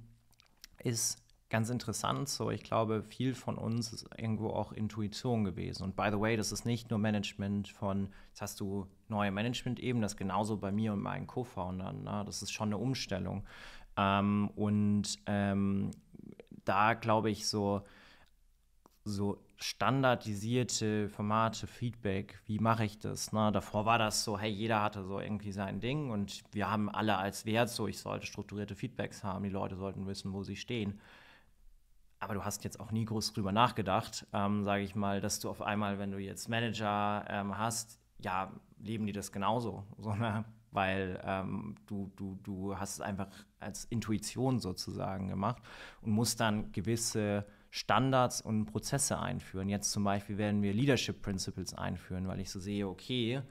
ist ganz interessant so. Ich glaube, viel von uns ist irgendwo auch Intuition gewesen. Und by the way, das ist nicht nur Management von, jetzt hast du neue management ebenen das ist genauso bei mir und meinen Co-Foundern. Ne? Das ist schon eine Umstellung. Ähm, und ähm, da glaube ich so, so standardisierte Formate, Feedback, wie mache ich das? Ne? Davor war das so, hey, jeder hatte so irgendwie sein Ding und wir haben alle als Wert so, ich sollte strukturierte Feedbacks haben, die Leute sollten wissen, wo sie stehen aber du hast jetzt auch nie groß drüber nachgedacht, ähm, sage ich mal, dass du auf einmal, wenn du jetzt Manager ähm, hast, ja, leben die das genauso, so, ne? weil ähm, du, du, du hast es einfach als Intuition sozusagen gemacht und musst dann gewisse Standards und Prozesse einführen. Jetzt zum Beispiel werden wir Leadership Principles einführen, weil ich so sehe, okay,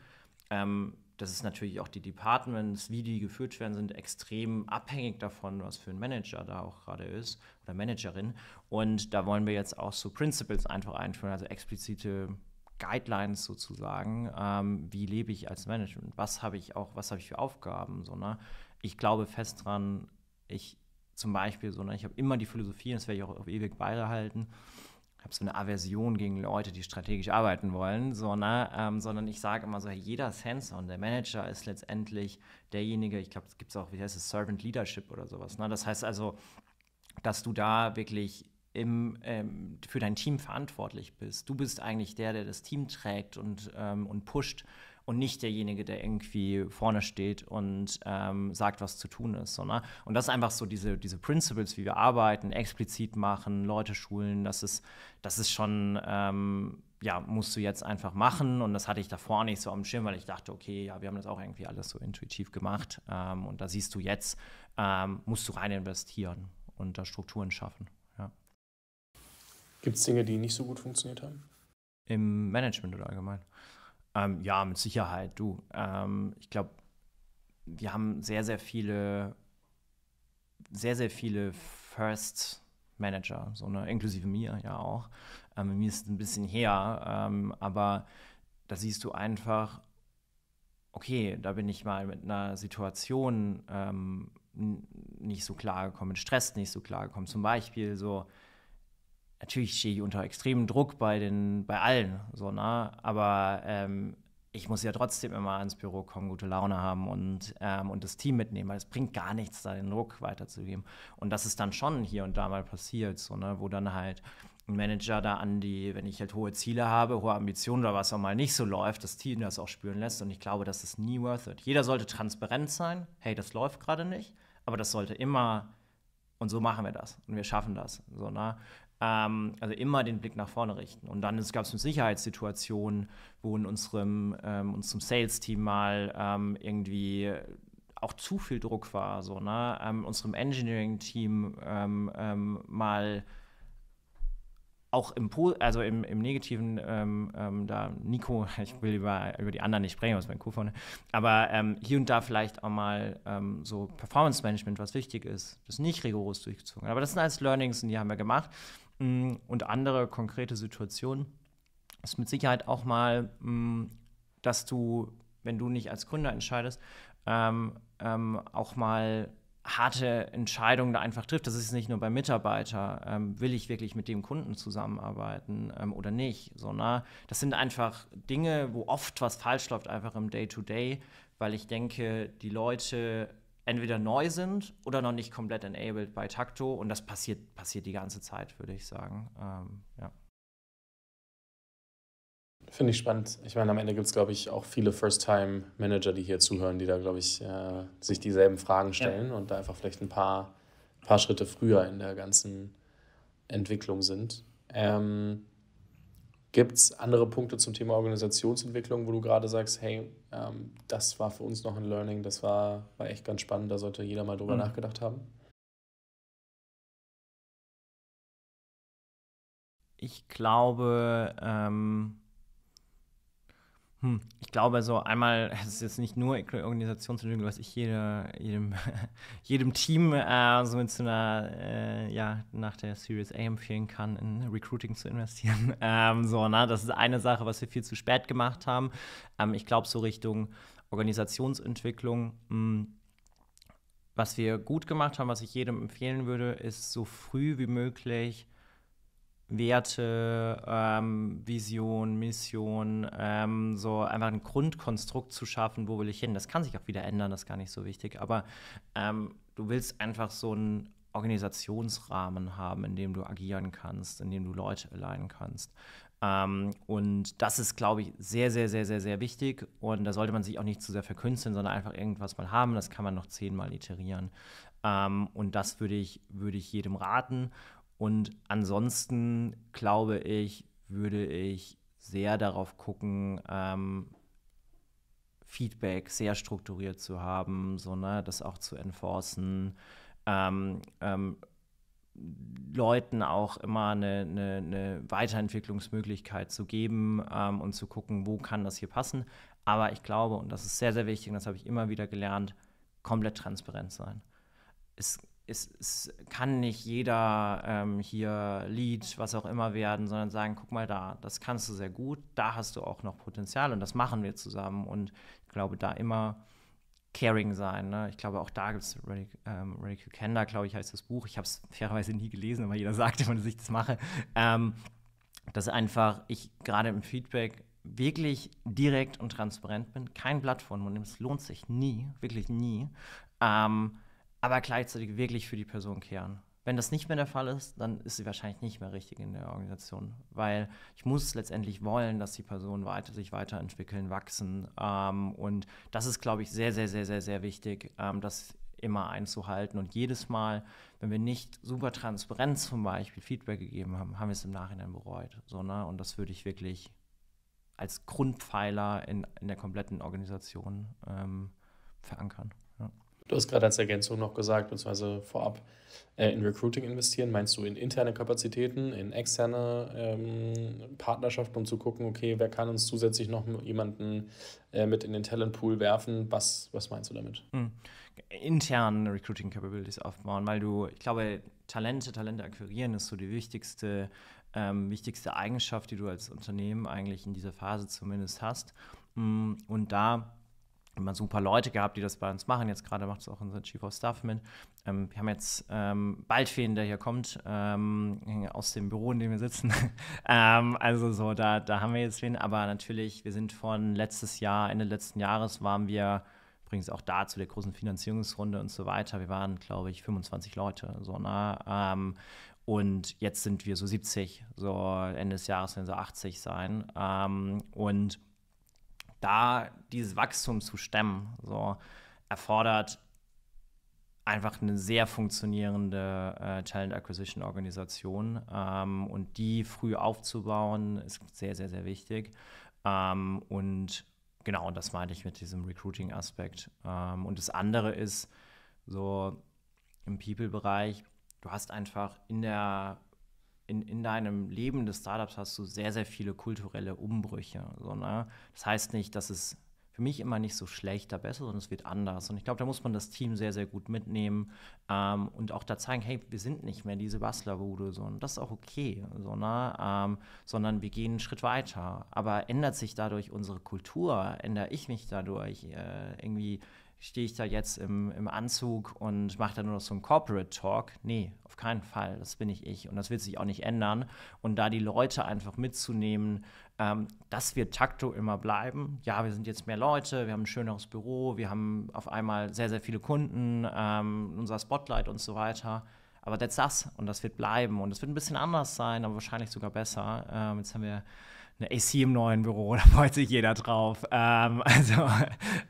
ähm, das ist natürlich auch die Departments, wie die geführt werden, sind extrem abhängig davon, was für ein Manager da auch gerade ist oder Managerin. Und da wollen wir jetzt auch so Principles einfach einführen, also explizite Guidelines sozusagen, ähm, wie lebe ich als Management, was habe ich auch, was habe ich für Aufgaben, so, ne? Ich glaube fest dran, ich zum Beispiel so, ne? ich habe immer die Philosophie, das werde ich auch auf ewig beibehalten, habe so eine Aversion gegen Leute, die strategisch arbeiten wollen, sondern, ähm, sondern ich sage immer so, jeder Sensor und der Manager ist letztendlich derjenige, ich glaube, es gibt auch, wie heißt es, Servant Leadership oder sowas. Ne? Das heißt also, dass du da wirklich im, ähm, für dein Team verantwortlich bist. Du bist eigentlich der, der das Team trägt und, ähm, und pusht und nicht derjenige, der irgendwie vorne steht und ähm, sagt, was zu tun ist. So, ne? Und das ist einfach so diese, diese Principles, wie wir arbeiten, explizit machen, Leute schulen, das ist, das ist schon, ähm, ja, musst du jetzt einfach machen. Und das hatte ich davor nicht so am Schirm, weil ich dachte, okay, ja, wir haben das auch irgendwie alles so intuitiv gemacht. Ähm, und da siehst du jetzt, ähm, musst du rein investieren und da Strukturen schaffen. Ja. Gibt es Dinge, die nicht so gut funktioniert haben? Im Management oder allgemein? Ähm, ja, mit Sicherheit, du. Ähm, ich glaube, wir haben sehr, sehr viele, sehr, sehr viele First Manager, so ne, inklusive mir ja auch. Ähm, mir ist ein bisschen her, ähm, aber da siehst du einfach, okay, da bin ich mal mit einer Situation ähm, nicht so klar gekommen, mit Stress nicht so klar gekommen. Zum Beispiel so, natürlich stehe ich unter extremem Druck bei den, bei allen, so, ne? Aber ähm, ich muss ja trotzdem immer ins Büro kommen, gute Laune haben und, ähm, und das Team mitnehmen, weil es bringt gar nichts, da den Druck weiterzugeben. Und das ist dann schon hier und da mal passiert, so, ne? wo dann halt ein Manager da an die, wenn ich halt hohe Ziele habe, hohe Ambitionen oder was auch mal nicht so läuft, das Team das auch spüren lässt. Und ich glaube, das ist nie worth it. Jeder sollte transparent sein, hey, das läuft gerade nicht, aber das sollte immer und so machen wir das und wir schaffen das. So, ne? Ähm, also immer den Blick nach vorne richten. Und dann gab es eine Sicherheitssituation, wo in unserem, ähm, unserem Sales-Team mal ähm, irgendwie auch zu viel Druck war, so, ne? Ähm, unserem Engineering-Team ähm, ähm, mal auch im, also im, im Negativen, ähm, ähm, da Nico, ich will über, über die anderen nicht sprechen, was mein Co vorne, aber ähm, hier und da vielleicht auch mal ähm, so Performance Management, was wichtig ist, das nicht rigoros durchgezogen. Aber das sind alles Learnings und die haben wir gemacht. Hm, und andere konkrete Situationen ist mit Sicherheit auch mal, hm, dass du, wenn du nicht als Gründer entscheidest, ähm, ähm, auch mal harte Entscheidungen da einfach trifft. Das ist nicht nur bei Mitarbeitern, ähm, will ich wirklich mit dem Kunden zusammenarbeiten ähm, oder nicht, sondern das sind einfach Dinge, wo oft was falsch läuft, einfach im Day-to-Day, -Day, weil ich denke, die Leute entweder neu sind oder noch nicht komplett enabled bei Takto. Und das passiert, passiert die ganze Zeit, würde ich sagen. Ähm, ja. Finde ich spannend. Ich meine, am Ende gibt es, glaube ich, auch viele First-Time-Manager, die hier zuhören, die da, glaube ich, äh, sich dieselben Fragen stellen ja. und da einfach vielleicht ein paar, paar Schritte früher in der ganzen Entwicklung sind. Ähm, Gibt es andere Punkte zum Thema Organisationsentwicklung, wo du gerade sagst, hey, ähm, das war für uns noch ein Learning, das war, war echt ganz spannend, da sollte jeder mal drüber mhm. nachgedacht haben? Ich glaube, ähm, hm, ich glaube, so also einmal, es ist jetzt nicht nur Organisationsentwicklung, was ich jede, jedem, jedem Team äh, so mit so einer, äh, ja, nach der Series A empfehlen kann, in Recruiting zu investieren. Ähm, so, na, ne? das ist eine Sache, was wir viel zu spät gemacht haben. Ähm, ich glaube, so Richtung Organisationsentwicklung, mh, hm, was wir gut gemacht haben, was ich jedem empfehlen würde, ist so früh wie möglich Werte, ähm, Vision, Mission, ähm, so einfach ein Grundkonstrukt zu schaffen, wo will ich hin. Das kann sich auch wieder ändern, das ist gar nicht so wichtig, aber ähm, du willst einfach so einen Organisationsrahmen haben, in dem du agieren kannst, in dem du Leute leihen kannst. Ähm, und das ist, glaube ich, sehr, sehr, sehr, sehr, sehr wichtig. Und da sollte man sich auch nicht zu sehr verkünsteln, sondern einfach irgendwas mal haben. Das kann man noch zehnmal iterieren. Ähm, und das würde ich, würde ich jedem raten. Und ansonsten glaube ich, würde ich sehr darauf gucken, ähm, Feedback sehr strukturiert zu haben, so, ne, das auch zu enforcen. Ähm, ähm, Leuten auch immer eine, eine, eine Weiterentwicklungsmöglichkeit zu geben ähm, und zu gucken, wo kann das hier passen. Aber ich glaube, und das ist sehr, sehr wichtig, und das habe ich immer wieder gelernt, komplett transparent sein. Es, es, es kann nicht jeder ähm, hier Lead, was auch immer werden, sondern sagen, guck mal da, das kannst du sehr gut, da hast du auch noch Potenzial und das machen wir zusammen. Und ich glaube, da immer caring sein. Ne? Ich glaube, auch da gibt es ähm, Radical ähm, Kenda, glaube ich, heißt das Buch. Ich habe es fairerweise nie gelesen, aber jeder sagte, immer, dass ich das mache. Ähm, dass einfach ich gerade im Feedback wirklich direkt und transparent bin, kein Blatt von den Mund Es lohnt sich nie, wirklich nie. Ähm, aber gleichzeitig wirklich für die Person kehren. Wenn das nicht mehr der Fall ist, dann ist sie wahrscheinlich nicht mehr richtig in der Organisation, weil ich muss letztendlich wollen, dass die Personen weiter, sich weiterentwickeln, wachsen. Ähm, und das ist, glaube ich, sehr, sehr, sehr, sehr, sehr wichtig, ähm, dass immer einzuhalten. Und jedes Mal, wenn wir nicht super transparent zum Beispiel Feedback gegeben haben, haben wir es im Nachhinein bereut. So, ne? Und das würde ich wirklich als Grundpfeiler in, in der kompletten Organisation ähm, verankern. Du hast gerade als Ergänzung noch gesagt, beziehungsweise vorab äh, in Recruiting investieren. Meinst du in interne Kapazitäten, in externe ähm, Partnerschaften, um zu gucken, okay, wer kann uns zusätzlich noch jemanden äh, mit in den Talentpool werfen? Was, was meinst du damit? Hm. Intern Recruiting Capabilities aufbauen, weil du, ich glaube, Talente, Talente akquirieren ist so die wichtigste, ähm, wichtigste Eigenschaft, die du als Unternehmen eigentlich in dieser Phase zumindest hast. Hm, und da immer super Leute gehabt, die das bei uns machen. Jetzt gerade macht es auch unser Chief of Staff mit. Ähm, wir haben jetzt ähm, bald wen, der hier kommt, ähm, aus dem Büro, in dem wir sitzen. Ähm, also so, da, da haben wir jetzt wen. Aber natürlich, wir sind von letztes Jahr, Ende letzten Jahres waren wir übrigens auch da zu der großen Finanzierungsrunde und so weiter. Wir waren, glaube ich, 25 Leute, so nah. Ne? Ähm, und jetzt sind wir so 70, so Ende des Jahres werden so 80 sein. Ähm, und da dieses Wachstum zu stemmen, so erfordert einfach eine sehr funktionierende äh, Talent Acquisition Organisation ähm, und die früh aufzubauen ist sehr, sehr, sehr wichtig. Ähm, und genau, das meinte ich mit diesem Recruiting-Aspekt. Ähm, und das andere ist so im People-Bereich, du hast einfach in der in, in deinem Leben des Startups hast du sehr, sehr viele kulturelle Umbrüche. So, ne? Das heißt nicht, dass es für mich immer nicht so schlechter, besser, sondern es wird anders. Und ich glaube, da muss man das Team sehr, sehr gut mitnehmen ähm, und auch da zeigen, hey, wir sind nicht mehr diese Bastlerbude, so, und das ist auch okay, so, ne? Ähm, sondern wir gehen einen Schritt weiter. Aber ändert sich dadurch unsere Kultur? Ändere ich mich dadurch? Äh, irgendwie stehe ich da jetzt im, im Anzug und mache da nur noch so einen Corporate Talk. Nee, auf keinen Fall. Das bin ich ich. Und das wird sich auch nicht ändern. Und da die Leute einfach mitzunehmen, ähm, das wird Takto immer bleiben. Ja, wir sind jetzt mehr Leute, wir haben ein schöneres Büro, wir haben auf einmal sehr, sehr viele Kunden, ähm, unser Spotlight und so weiter. Aber that's das und das wird bleiben und es wird ein bisschen anders sein, aber wahrscheinlich sogar besser. Ähm, jetzt haben wir eine AC im neuen Büro, da freut sich jeder drauf. Ähm, also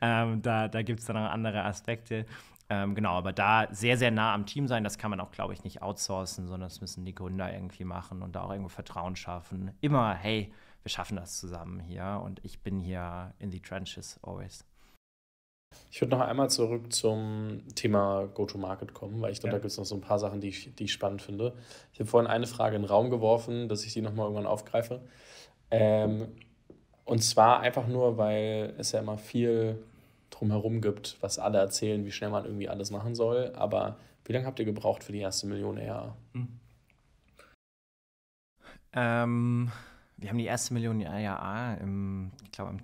ähm, da, da gibt es dann noch andere Aspekte. Ähm, genau, aber da sehr, sehr nah am Team sein, das kann man auch, glaube ich, nicht outsourcen, sondern das müssen die Gründer irgendwie machen und da auch irgendwo Vertrauen schaffen. Immer, hey, wir schaffen das zusammen hier und ich bin hier in the trenches always. Ich würde noch einmal zurück zum Thema Go-to-Market kommen, weil ich glaube, ja. da gibt es noch so ein paar Sachen, die ich, die ich spannend finde. Ich habe vorhin eine Frage in den Raum geworfen, dass ich die nochmal irgendwann aufgreife. Ähm, und zwar einfach nur, weil es ja immer viel drumherum gibt, was alle erzählen, wie schnell man irgendwie alles machen soll. Aber wie lange habt ihr gebraucht für die erste Million ERA? Hm. Ähm, wir haben die erste Million ERA im, ich glaube, im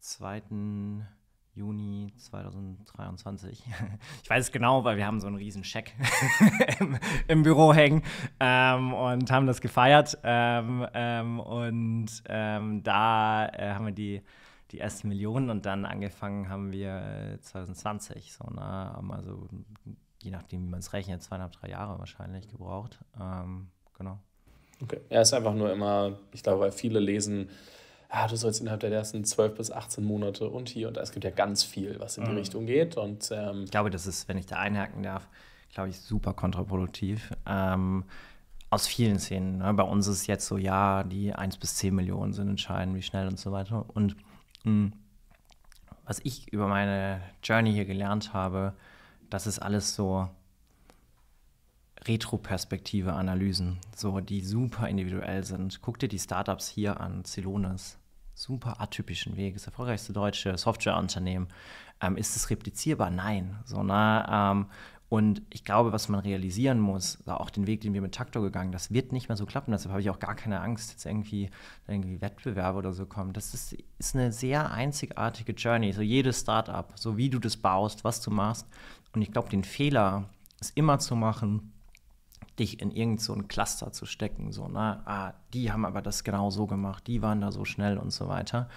zweiten Juni 2023. Ich weiß es genau, weil wir haben so einen riesen Scheck im, im, Büro hängen ähm, und haben das gefeiert. Ähm, ähm, und ähm, da äh, haben wir die, die ersten Millionen und dann angefangen haben wir 2020, äh, so na, ne, haben also je nachdem, wie man es rechnet, zweieinhalb, drei Jahre wahrscheinlich gebraucht. Ähm, genau. Okay. Er ist einfach nur immer, ich glaube, weil viele lesen ja, ah, du sollst innerhalb der ersten 12 bis 18 Monate und hier und da. Es gibt ja ganz viel, was in die mhm. Richtung geht. Und, ähm, ich glaube, das ist, wenn ich da einhaken darf, glaube ich, super kontraproduktiv. Ähm, aus vielen Szenen. Ne? Bei uns ist jetzt so, ja, die 1 bis 10 Millionen sind entscheidend, wie schnell und so weiter. Und mh, hm, was ich über meine Journey hier gelernt habe, das ist alles so retroperspektive Analysen, so die super individuell sind. Guck dir die Startups hier an, Celonis, super atypischen Weg, das erfolgreichste deutsche Softwareunternehmen. Ähm, ist es replizierbar? Nein. So, na, ne, ähm, und ich glaube, was man realisieren muss, auch den Weg, den wir mit Taktor gegangen, das wird nicht mehr so klappen. Deshalb habe ich auch gar keine Angst, jetzt irgendwie, irgendwie Wettbewerbe oder so kommen. Das ist, ist eine sehr einzigartige Journey. So jedes Startup, so wie du das baust, was du machst. Und ich glaube, den Fehler, es immer zu machen, dich in irgendein so ein Cluster zu stecken. So, na, ne? Ah, die haben aber das genau so gemacht, die waren da so schnell und so weiter.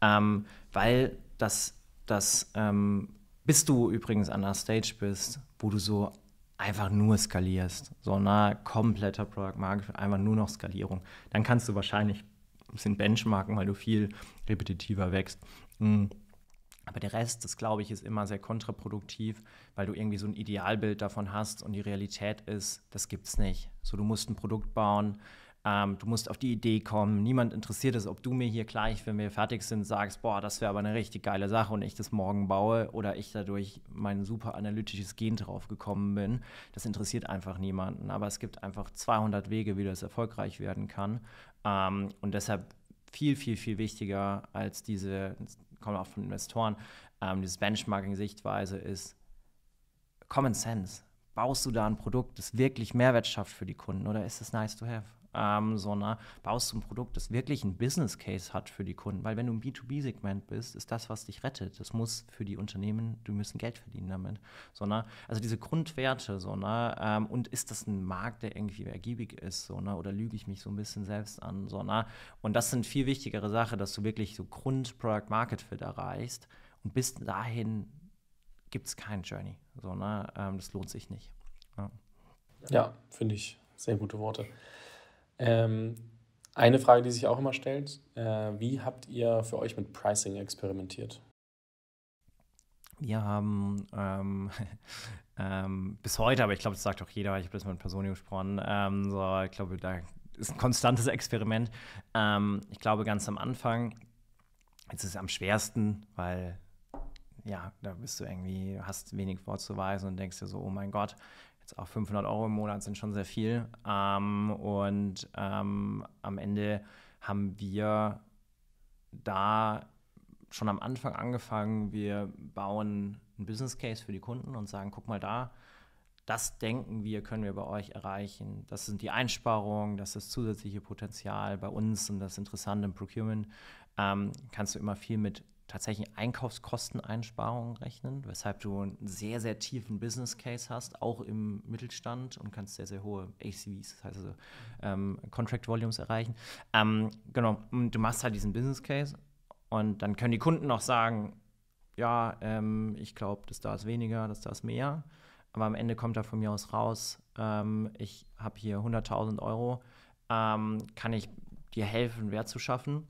Ähm, weil das, das ähm, bis du übrigens an der Stage bist, wo du so einfach nur skalierst, so na ne? kompletter Product Market, einfach nur noch Skalierung, dann kannst du wahrscheinlich ein bisschen benchmarken, weil du viel repetitiver wächst. Mhm. Aber der Rest, das glaube ich, ist immer sehr kontraproduktiv, weil du irgendwie so ein Idealbild davon hast und die Realität ist, das gibt's nicht. So, du musst ein Produkt bauen, ähm, du musst auf die Idee kommen. Niemand interessiert es, ob du mir hier gleich, wenn wir fertig sind, sagst, boah, das wäre aber eine richtig geile Sache und ich das morgen baue oder ich dadurch mein super analytisches Gen drauf gekommen bin. Das interessiert einfach niemanden. Aber es gibt einfach 200 Wege, wie das erfolgreich werden kann. Ähm, und deshalb viel, viel, viel wichtiger als diese kommt auch von Investoren, ähm, diese Benchmarking-Sichtweise ist Common Sense. Baust du da ein Produkt, das wirklich Mehrwert schafft für die Kunden oder ist es nice to have? ähm, sondern baust ein Produkt, das wirklich einen Business Case hat für die Kunden. Weil wenn du im B2B-Segment bist, ist das, was dich rettet. Das muss für die Unternehmen, du müssen Geld verdienen damit. Sondern, also diese Grundwerte, sondern, ähm, und ist das ein Markt, der irgendwie ergiebig ist, so, ne? oder lüge ich mich so ein bisschen selbst an, so, ne? Und das sind viel wichtigere Sachen, dass du wirklich so Grund-Product-Market-Fit erreichst. Und bis dahin gibt es keinen Journey. So, ne? Ähm, das lohnt sich nicht. Ja, ja finde ich. Sehr gute Worte. Ähm, eine Frage, die sich auch immer stellt, äh, wie habt ihr für euch mit Pricing experimentiert? Wir haben ähm, ähm, bis heute, aber ich glaube, das sagt auch jeder, ich habe das mit Personen gesprochen, ähm, so, ich glaube, da ist ein konstantes Experiment. Ähm, ich glaube, ganz am Anfang ist es am schwersten, weil ja, da bist du irgendwie, hast wenig vorzuweisen und denkst dir so, oh mein Gott, jetzt auch 500 Euro im Monat sind schon sehr viel. Ähm, und ähm, am Ende haben wir da schon am Anfang angefangen, wir bauen ein Business Case für die Kunden und sagen, guck mal da, das denken wir, können wir bei euch erreichen. Das sind die Einsparungen, das ist das zusätzliche Potenzial bei uns und das Interessante im Procurement. Ähm, kannst du immer viel mit tatsächlich Einkaufskosteneinsparungen rechnen, weshalb du einen sehr, sehr tiefen Business Case hast, auch im Mittelstand und kannst sehr, sehr hohe ACVs, das heißt also ähm, Contract Volumes erreichen. Ähm, genau, du machst halt diesen Business Case und dann können die Kunden noch sagen, ja, ähm, ich glaube, das da ist weniger, das da ist mehr. Aber am Ende kommt da von mir aus raus, ähm, ich habe hier 100.000 Euro, ähm, kann ich dir helfen, Wert zu schaffen.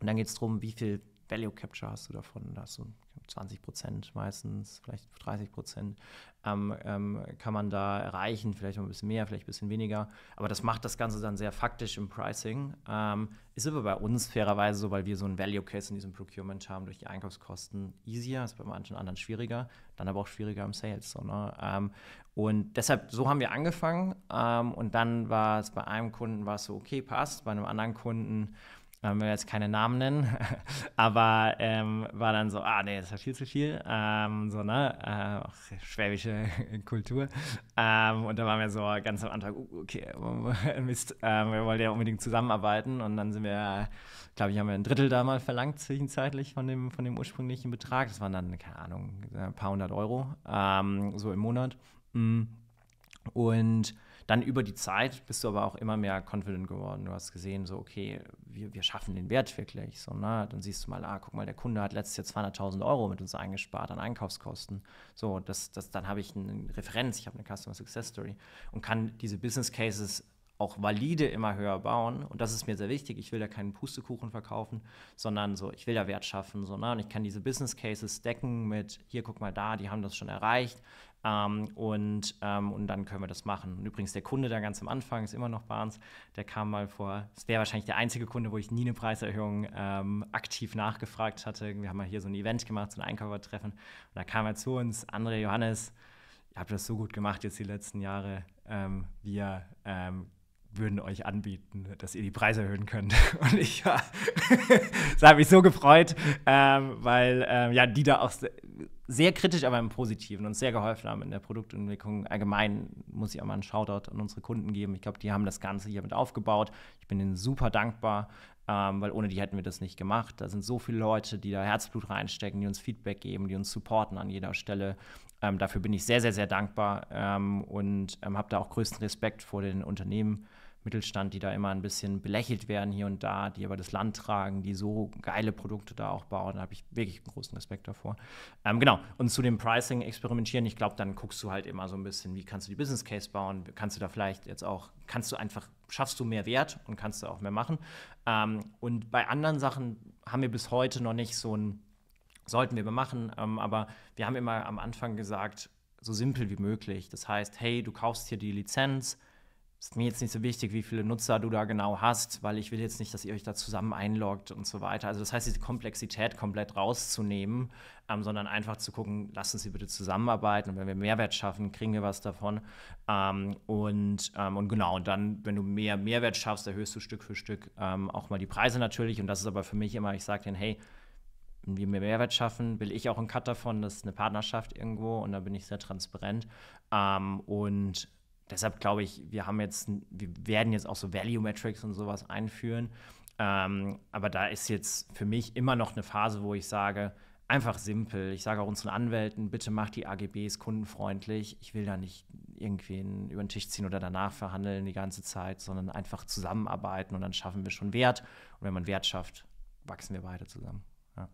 Und dann geht es darum, wie viel Value Capture hast du davon, da hast du 20 Prozent meistens, vielleicht 30 Prozent ähm, ähm, kann man da erreichen, vielleicht noch ein bisschen mehr, vielleicht ein bisschen weniger. Aber das macht das Ganze dann sehr faktisch im Pricing. Ähm, ist aber bei uns fairerweise so, weil wir so einen Value Case in diesem Procurement haben durch die Einkaufskosten easier, ist bei manchen anderen schwieriger, dann aber auch schwieriger im Sales. So, ne? Ähm, und deshalb, so haben wir angefangen ähm, und dann war es bei einem Kunden war es so, okay, passt, bei einem anderen Kunden man will jetzt keine Namen nennen, aber ähm, war dann so, ah nee, das ist viel zu viel, ähm, so, ne, äh, schwäbische Kultur. Ähm, und da waren wir so ganz am Anfang, uh, okay, Mist, ähm, wir wollten ja unbedingt zusammenarbeiten und dann sind wir, glaube ich, haben wir ein Drittel da mal verlangt zwischenzeitlich von dem, von dem ursprünglichen Betrag. Das waren dann, keine Ahnung, ein paar hundert Euro, ähm, so im Monat. Mm. Und dann über die Zeit bist du aber auch immer mehr confident geworden. Du hast gesehen, so, okay, wir, wir schaffen den Wert wirklich. So, na, ne? dann siehst du mal, ah, guck mal, der Kunde hat letztes Jahr 200.000 Euro mit uns eingespart an Einkaufskosten. So, das, das, dann habe ich eine Referenz, ich habe eine Customer Success Story und kann diese Business Cases auch valide immer höher bauen. Und das ist mir sehr wichtig. Ich will da keinen Pustekuchen verkaufen, sondern so, ich will da Wert schaffen. So, ne? Und ich kann diese Business Cases decken mit, hier, guck mal da, die haben das schon erreicht. Ähm, und, ähm, und dann können wir das machen. Und übrigens, der Kunde da ganz am Anfang ist immer noch Barnes, der kam mal vor, es wäre wahrscheinlich der einzige Kunde, wo ich nie eine Preiserhöhung ähm, aktiv nachgefragt hatte. Wir haben mal hier so ein Event gemacht, so ein Einkäufertreffen. Und da kam er zu uns, André Johannes, ihr habt das so gut gemacht jetzt die letzten Jahre. Ähm, wir ähm, würden euch anbieten, dass ihr die Preise erhöhen könnt. Und ich war, das mich so gefreut, ähm, weil ähm, ja, die da auch sehr kritisch, aber im Positiven uns sehr geholfen haben in der Produktentwicklung. Allgemein muss ich auch mal einen Shoutout an unsere Kunden geben. Ich glaube, die haben das Ganze hier mit aufgebaut. Ich bin ihnen super dankbar, ähm, weil ohne die hätten wir das nicht gemacht. Da sind so viele Leute, die da Herzblut reinstecken, die uns Feedback geben, die uns supporten an jeder Stelle. Ähm, dafür bin ich sehr, sehr, sehr dankbar ähm, und ähm, habe da auch größten Respekt vor den Unternehmen Mittelstand, die da immer ein bisschen belächelt werden hier und da, die aber das Land tragen, die so geile Produkte da auch bauen. Da habe ich wirklich einen großen Respekt davor. Ähm, genau. Und zu dem Pricing experimentieren, ich glaube, dann guckst du halt immer so ein bisschen, wie kannst du die Business Case bauen? Kannst du da vielleicht jetzt auch, kannst du einfach, schaffst du mehr Wert und kannst du auch mehr machen? Ähm, und bei anderen Sachen haben wir bis heute noch nicht so ein, sollten wir machen, ähm, aber wir haben immer am Anfang gesagt, so simpel wie möglich. Das heißt, hey, du kaufst hier die Lizenz, ist mir jetzt nicht so wichtig, wie viele Nutzer du da genau hast, weil ich will jetzt nicht, dass ihr euch da zusammen einloggt und so weiter. Also das heißt, diese Komplexität komplett rauszunehmen, ähm, sondern einfach zu gucken, lasst uns hier bitte zusammenarbeiten und wenn wir Mehrwert schaffen, kriegen wir was davon. Ähm, und, ähm, und genau, und dann, wenn du mehr Mehrwert schaffst, erhöhst du Stück für Stück ähm, auch mal die Preise natürlich. Und das ist aber für mich immer, ich sage denen, hey, wenn wir mehr Mehrwert schaffen, will ich auch einen Cut davon. Das ist eine Partnerschaft irgendwo und da bin ich sehr transparent. Ähm, und deshalb glaube ich, wir haben jetzt, wir werden jetzt auch so Value Metrics und sowas einführen. Ähm, aber da ist jetzt für mich immer noch eine Phase, wo ich sage, einfach simpel. Ich sage auch unseren Anwälten, bitte macht die AGBs kundenfreundlich. Ich will da nicht irgendwen über den Tisch ziehen oder danach verhandeln die ganze Zeit, sondern einfach zusammenarbeiten und dann schaffen wir schon Wert. Und wenn man Wert schafft, wachsen wir beide zusammen. Ja.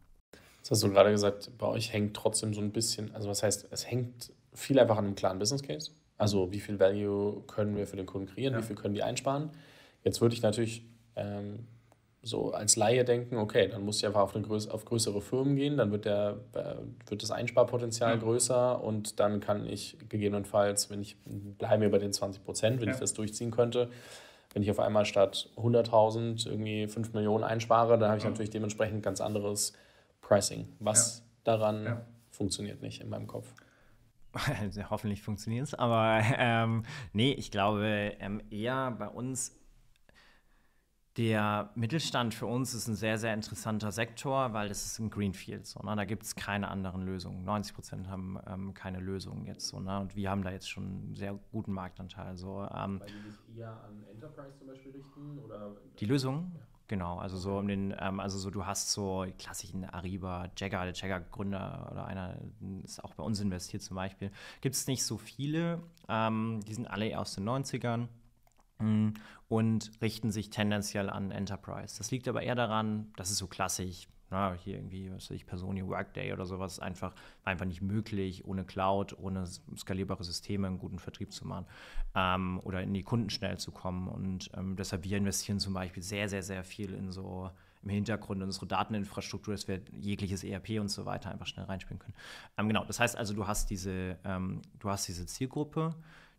Das hast du gerade gesagt, bei euch hängt trotzdem so ein bisschen, also was heißt, es hängt viel einfach an einem klaren Business Case. Also wie viel Value können wir für den Kunden kreieren, ja. wie viel können die einsparen. Jetzt würde ich natürlich ähm, so als Laie denken, okay, dann muss ich einfach auf, Größ auf größere Firmen gehen, dann wird, der, äh, wird das Einsparpotenzial ja. größer und dann kann ich gegebenenfalls, wenn ich bleibe bei den 20 Prozent, wenn ja. ich das durchziehen könnte, wenn ich auf einmal statt 100.000 irgendwie 5 Millionen einspare, dann habe ich natürlich dementsprechend ganz anderes Pricing. Was daran funktioniert nicht in meinem Kopf. hoffentlich funktioniert es, aber ähm, nee, ich glaube ähm, eher bei uns, der Mittelstand für uns ist ein sehr, sehr interessanter Sektor, weil das ist ein Greenfield. So, ne? Da gibt es keine anderen Lösungen. 90 Prozent haben ähm, keine Lösungen jetzt. So, ne? Und wir haben da jetzt schon einen sehr guten Marktanteil. So, ähm. weil die sich eher an Enterprise zum Beispiel richten? Oder die Lösungen? Ja. Genau, also so um den, ähm, also so du hast so klassischen Ariba, Jagger, der Jagger-Gründer oder einer ist auch bei uns investiert zum Beispiel. Gibt es nicht so viele, ähm, die sind alle aus den 90ern mm, und richten sich tendenziell an Enterprise. Das liegt aber eher daran, das ist so klassisch, na, hier irgendwie, was weiß ich, Personi Workday oder sowas, einfach, einfach nicht möglich, ohne Cloud, ohne skalierbare Systeme einen guten Vertrieb zu machen ähm, oder in die Kunden schnell zu kommen. Und ähm, deshalb, wir investieren zum Beispiel sehr, sehr, sehr viel in so im Hintergrund unsere Dateninfrastruktur, dass wir jegliches ERP und so weiter einfach schnell reinspielen können. Ähm, genau, das heißt also, du hast diese, ähm, du hast diese Zielgruppe,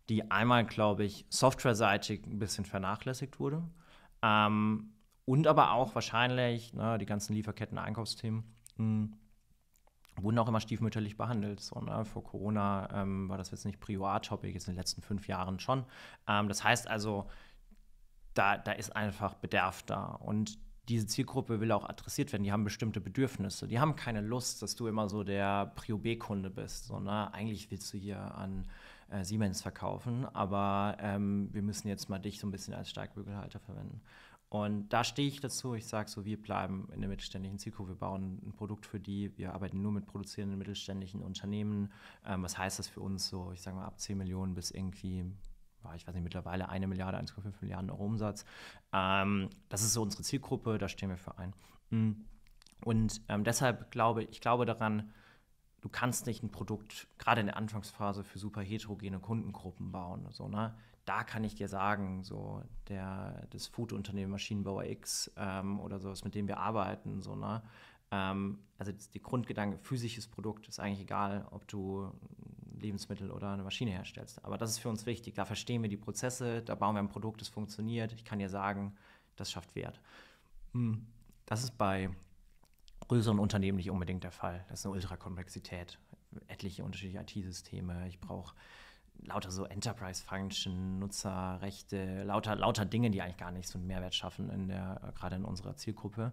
die einmal, glaube ich, softwareseitig ein bisschen vernachlässigt wurde. Ähm, und aber auch wahrscheinlich ne, die ganzen Lieferketten, Einkaufsthemen mh, hm, wurden auch immer stiefmütterlich behandelt. So, ne? Vor Corona ähm, war das jetzt nicht Prior-Topic, jetzt in den letzten fünf Jahren schon. Ähm, das heißt also, da, da ist einfach Bedarf da. Und diese Zielgruppe will auch adressiert werden. Die haben bestimmte Bedürfnisse. Die haben keine Lust, dass du immer so der Prio B-Kunde bist, sondern eigentlich willst du hier an äh, Siemens verkaufen, aber ähm, wir müssen jetzt mal dich so ein bisschen als Steigbügelhalter verwenden. Und da stehe ich dazu. Ich sage so, wir bleiben in der mittelständischen Zielgruppe. Wir bauen ein Produkt für die. Wir arbeiten nur mit produzierenden mittelständischen Unternehmen. Ähm, was heißt das für uns so? Ich sage mal ab 10 Millionen bis irgendwie, ich weiß nicht, mittlerweile eine Milliarde, 1,5 Milliarden Euro Umsatz. Ähm, das ist so unsere Zielgruppe. Da stehen wir für ein. Mm. Und ähm, deshalb glaube ich, glaube daran, du kannst nicht ein Produkt, gerade in der Anfangsphase, für super heterogene Kundengruppen bauen. So, ne? da kann ich dir sagen, so der, das Food-Unternehmen Maschinenbauer X ähm, oder sowas, mit dem wir arbeiten, so, ne? Ähm, also der Grundgedanke, physisches Produkt ist eigentlich egal, ob du Lebensmittel oder eine Maschine herstellst. Aber das ist für uns wichtig. Da verstehen wir die Prozesse, da bauen wir ein Produkt, das funktioniert. Ich kann dir sagen, das schafft Wert. Hm, das ist bei größeren Unternehmen nicht unbedingt der Fall. Das ist eine Ultrakomplexität, etliche unterschiedliche IT-Systeme. Ich brauche lauter so Enterprise-Function, Nutzerrechte, lauter, lauter Dinge, die eigentlich gar nicht so einen Mehrwert schaffen, in der, gerade in unserer Zielgruppe.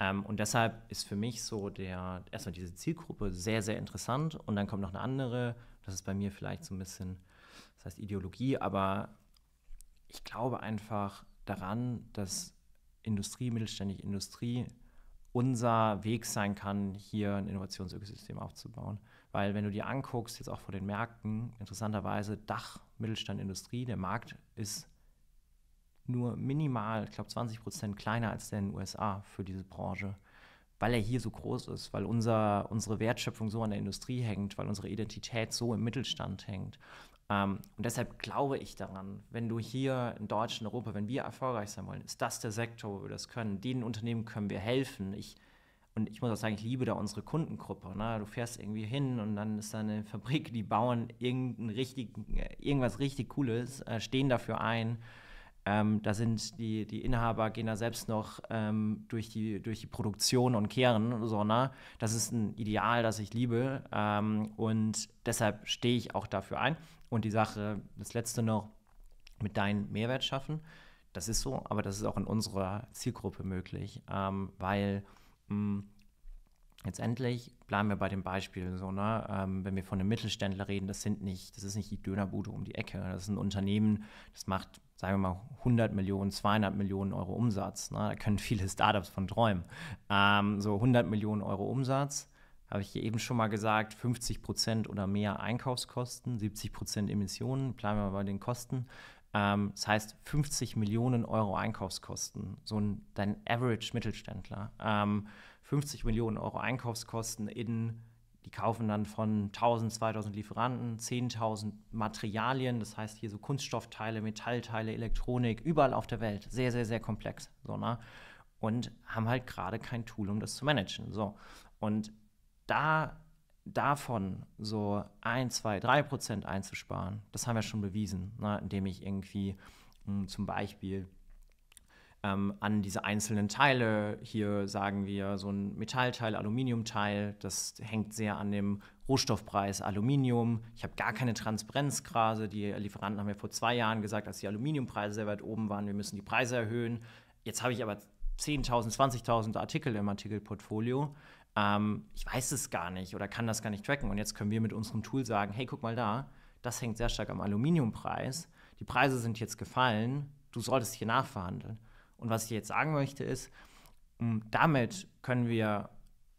Ähm, und deshalb ist für mich so der, erstmal diese Zielgruppe sehr, sehr interessant und dann kommt noch eine andere, das ist bei mir vielleicht so ein bisschen, das heißt Ideologie, aber ich glaube einfach daran, dass Industrie, mittelständige Industrie unser Weg sein kann, hier ein Innovationsökosystem aufzubauen. Weil wenn du dir anguckst, jetzt auch vor den Märkten, interessanterweise Dach, Mittelstand, Industrie, der Markt ist nur minimal, ich glaube 20 Prozent kleiner als der in den USA für diese Branche, weil er hier so groß ist, weil unser, unsere Wertschöpfung so an der Industrie hängt, weil unsere Identität so im Mittelstand hängt. Ähm, und deshalb glaube ich daran, wenn du hier in Deutschland, Europa, wenn wir erfolgreich sein wollen, ist das der Sektor, wo wir das können. Den Unternehmen können wir helfen. Ich und ich muss auch sagen, ich liebe da unsere Kundengruppe. Ne? Du fährst irgendwie hin und dann ist da eine Fabrik, die bauen irgendein richtig, äh, irgendwas richtig Cooles, äh, stehen dafür ein. Ähm, da sind die, die Inhaber gehen da selbst noch ähm, durch, die, durch die Produktion und kehren so, ne? Das ist ein Ideal, das ich liebe. Ähm, und deshalb stehe ich auch dafür ein. Und die Sache, das letzte noch, mit deinem Mehrwert schaffen. Das ist so, aber das ist auch in unserer Zielgruppe möglich, ähm, weil hm, letztendlich bleiben wir bei dem Beispiel so, ne? Ähm, wenn wir von einem Mittelständler reden, das sind nicht, das ist nicht die Dönerbude um die Ecke. Das ist ein Unternehmen, das macht, sagen wir mal, 100 Millionen, 200 Millionen Euro Umsatz. Ne? Da können viele Startups von träumen. Ähm, so 100 Millionen Euro Umsatz, habe ich hier eben schon mal gesagt, 50 Prozent oder mehr Einkaufskosten, 70 Prozent Emissionen, bleiben wir bei den Kosten. Ähm, das heißt 50 Millionen Euro Einkaufskosten, so ein, dein Average Mittelständler. Ähm, 50 Millionen Euro Einkaufskosten in, die kaufen dann von 1000, 2000 Lieferanten, 10.000 Materialien, das heißt hier so Kunststoffteile, Metallteile, Elektronik, überall auf der Welt. Sehr, sehr, sehr komplex. So, ne? Und haben halt gerade kein Tool, um das zu managen. So. Und da davon so ein, zwei, drei Prozent einzusparen, das haben wir schon bewiesen, ne? indem ich irgendwie mh, hm, zum Beispiel ähm, an diese einzelnen Teile, hier sagen wir so ein Metallteil, Aluminiumteil, das hängt sehr an dem Rohstoffpreis Aluminium. Ich habe gar keine Transparenzgrase. Die Lieferanten haben mir vor zwei Jahren gesagt, als die Aluminiumpreise sehr weit oben waren, wir müssen die Preise erhöhen. Jetzt habe ich aber 10.000, 20.000 Artikel im Artikelportfolio ähm, ich weiß es gar nicht oder kann das gar nicht tracken. Und jetzt können wir mit unserem Tool sagen, hey, guck mal da, das hängt sehr stark am Aluminiumpreis. Die Preise sind jetzt gefallen, du solltest hier nachverhandeln. Und was ich jetzt sagen möchte ist, damit können wir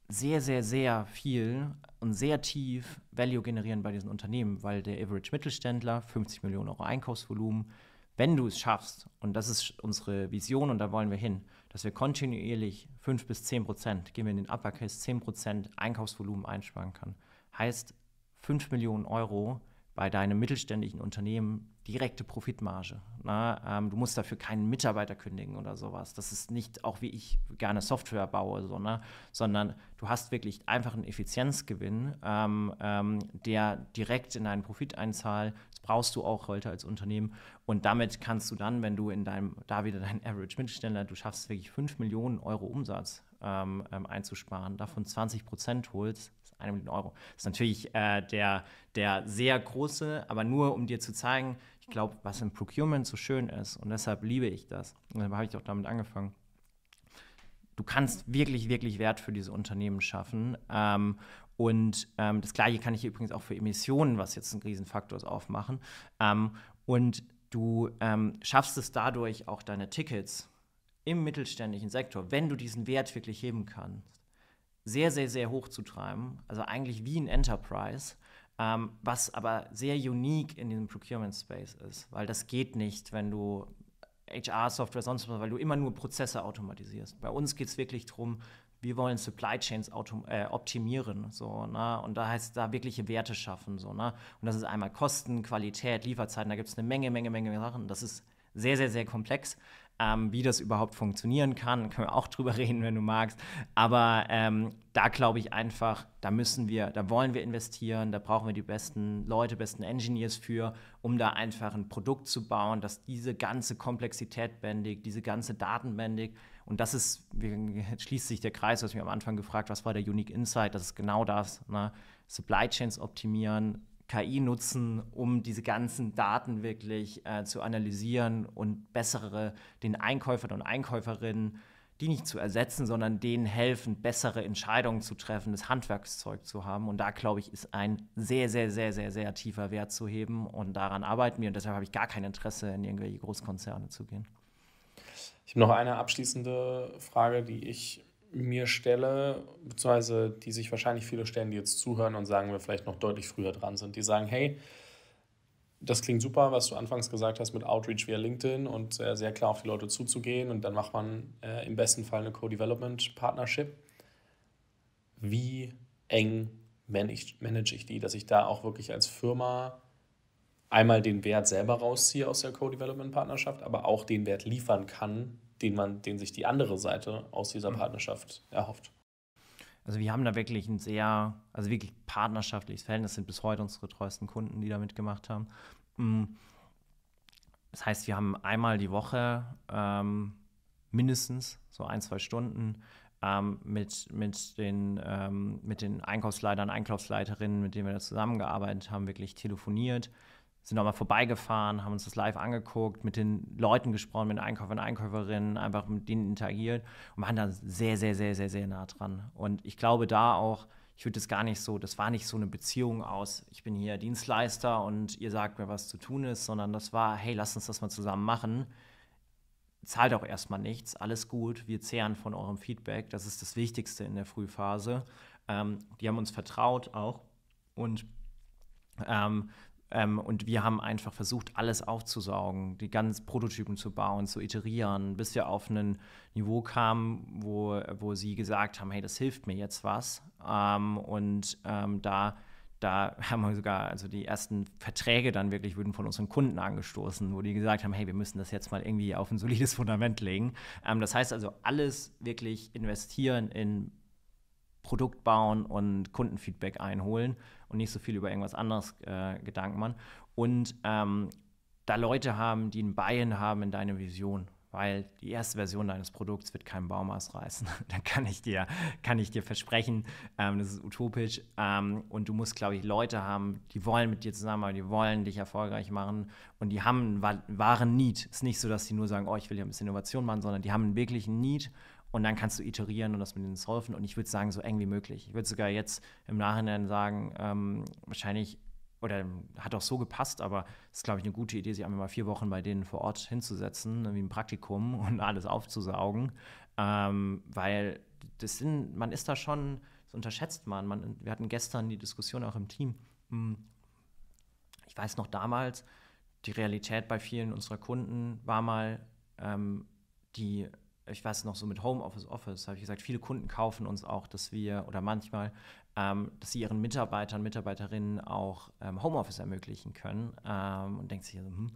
sehr, sehr, sehr viel und sehr tief Value generieren bei diesen Unternehmen, weil der Average Mittelständler, 50 Millionen Euro Einkaufsvolumen, wenn du es schaffst, und das ist unsere Vision und da wollen wir hin, dass wir kontinuierlich 5 bis 10 Prozent, gehen wir in den Upper Case, 10 Prozent Einkaufsvolumen einsparen kann. Heißt 5 Millionen Euro bei deinem mittelständischen Unternehmen direkte Profitmarge. Na, ähm, du musst dafür keinen Mitarbeiter kündigen oder sowas. Das ist nicht auch wie ich gerne Software baue, so, ne? sondern du hast wirklich einfach einen Effizienzgewinn, ähm, ähm, der direkt in deinen Profit einzahlt, brauchst du auch heute als Unternehmen. Und damit kannst du dann, wenn du in deinem, da wieder dein Average Mittelständler, du schaffst wirklich 5 Millionen Euro Umsatz ähm, ähm einzusparen, davon 20 Prozent holst, ist eine Million Euro. Das ist natürlich äh, der, der sehr große, aber nur um dir zu zeigen, ich glaube, was im Procurement so schön ist und deshalb liebe ich das. Und deshalb habe ich auch damit angefangen du kannst wirklich, wirklich Wert für diese Unternehmen schaffen. Ähm, und ähm, das Gleiche kann ich übrigens auch für Emissionen, was jetzt ein Riesenfaktor ist, aufmachen. Ähm, und du ähm, schaffst es dadurch auch deine Tickets im mittelständischen Sektor, wenn du diesen Wert wirklich heben kannst, sehr, sehr, sehr hoch zu treiben. Also eigentlich wie ein Enterprise. Ähm, was aber sehr unique in diesem Procurement Space ist, weil das geht nicht, wenn du HR-Software, sonst was, weil du immer nur Prozesse automatisierst. Bei uns geht es wirklich darum, wir wollen Supply Chains äh, optimieren, so, ne? Und da heißt da wirkliche Werte schaffen, so, ne? Und das ist einmal Kosten, Qualität, Lieferzeiten, da gibt es eine Menge, Menge, Menge Sachen. Das ist sehr, sehr, sehr komplex. Ähm, wie das überhaupt funktionieren kann, können wir auch drüber reden, wenn du magst. Aber ähm, da glaube ich einfach, da müssen wir, da wollen wir investieren, da brauchen wir die besten Leute, besten Engineers für, um da einfach ein Produkt zu bauen, das diese ganze Komplexität bändigt, diese ganze Daten bändigt, und das ist, jetzt schließt sich der Kreis, du hast mich am Anfang gefragt, was war der Unique Insight? Das ist genau das. Ne? Supply Chains optimieren, KI nutzen, um diese ganzen Daten wirklich äh, zu analysieren und bessere, den Einkäufern und Einkäuferinnen, die nicht zu ersetzen, sondern denen helfen, bessere Entscheidungen zu treffen, das Handwerkszeug zu haben. Und da, glaube ich, ist ein sehr, sehr, sehr, sehr, sehr tiefer Wert zu heben. Und daran arbeiten wir. Und deshalb habe ich gar kein Interesse, in irgendwelche Großkonzerne zu gehen. Ich habe noch eine abschließende Frage, die ich mir stelle, beziehungsweise die sich wahrscheinlich viele stellen, die jetzt zuhören und sagen, wir vielleicht noch deutlich früher dran sind. Die sagen, hey, das klingt super, was du anfangs gesagt hast mit Outreach via LinkedIn und sehr, sehr klar auf die Leute zuzugehen und dann macht man äh, im besten Fall eine Co-Development-Partnership. Wie eng manage, manage ich die, dass ich da auch wirklich als Firma einmal den Wert selber rausziehe aus der Co-Development-Partnerschaft, aber auch den Wert liefern kann, den, man, den sich die andere Seite aus dieser mhm. Partnerschaft erhofft. Also wir haben da wirklich ein sehr, also wirklich partnerschaftliches Verhältnis, das sind bis heute unsere treuesten Kunden, die da mitgemacht haben. Mm. Das heißt, wir haben einmal die Woche ähm, mindestens so ein, zwei Stunden ähm, mit, mit, den, ähm, mit den Einkaufsleitern, Einkaufsleiterinnen, mit denen wir da zusammengearbeitet haben, wirklich telefoniert, sind auch mal vorbeigefahren, haben uns das live angeguckt, mit den Leuten gesprochen, mit den Einkäufern und Einkäuferinnen, einfach mit denen interagiert und waren da sehr, sehr, sehr, sehr, sehr nah dran. Und ich glaube da auch, ich würde das gar nicht so, das war nicht so eine Beziehung aus, ich bin hier Dienstleister und ihr sagt mir, was zu tun ist, sondern das war, hey, lass uns das mal zusammen machen. Zahlt auch erstmal nichts, alles gut, wir zehren von eurem Feedback, das ist das Wichtigste in der Frühphase. Ähm, die haben uns vertraut auch und ähm, ähm, und wir haben einfach versucht, alles aufzusaugen, die ganzen Prototypen zu bauen, zu iterieren, bis wir auf ein Niveau kamen, wo, wo sie gesagt haben, hey, das hilft mir jetzt was. Ähm, und ähm, da da haben wir sogar, also die ersten Verträge dann wirklich wurden von unseren Kunden angestoßen, wo die gesagt haben, hey, wir müssen das jetzt mal irgendwie auf ein solides Fundament legen. Ähm, das heißt also, alles wirklich investieren in Produkt bauen und Kundenfeedback einholen und nicht so viel über irgendwas anderes äh, Gedanken machen. Und ähm, da Leute haben, die ein buy haben in deine Vision, weil die erste Version deines Produkts wird kein Baum ausreißen. da kann ich dir, kann ich dir versprechen, ähm, das ist utopisch. Ähm, und du musst, glaube ich, Leute haben, die wollen mit dir zusammenarbeiten, die wollen dich erfolgreich machen und die haben einen wahren Need. Es ist nicht so, dass sie nur sagen, oh, ich will ja ein bisschen Innovation machen, sondern die haben einen wirklichen Need und dann kannst du iterieren und das mit denen solven. Und ich würde sagen, so eng wie möglich. Ich würde sogar jetzt im Nachhinein sagen, ähm, wahrscheinlich, oder ähm, hat auch so gepasst, aber es ist, glaube ich, eine gute Idee, sich einmal mal vier Wochen bei denen vor Ort hinzusetzen, ne, wie ein Praktikum und alles aufzusaugen. Ähm, weil das sind, man ist da schon, das unterschätzt man. man. Wir hatten gestern die Diskussion auch im Team. Hm, ich weiß noch damals, die Realität bei vielen unserer Kunden war mal, ähm, die ich weiß noch so mit Homeoffice Office, habe ich gesagt, viele Kunden kaufen uns auch, dass wir oder manchmal, ähm, dass sie ihren Mitarbeitern, Mitarbeiterinnen auch ähm, Homeoffice ermöglichen können ähm, und denkt sich, hm,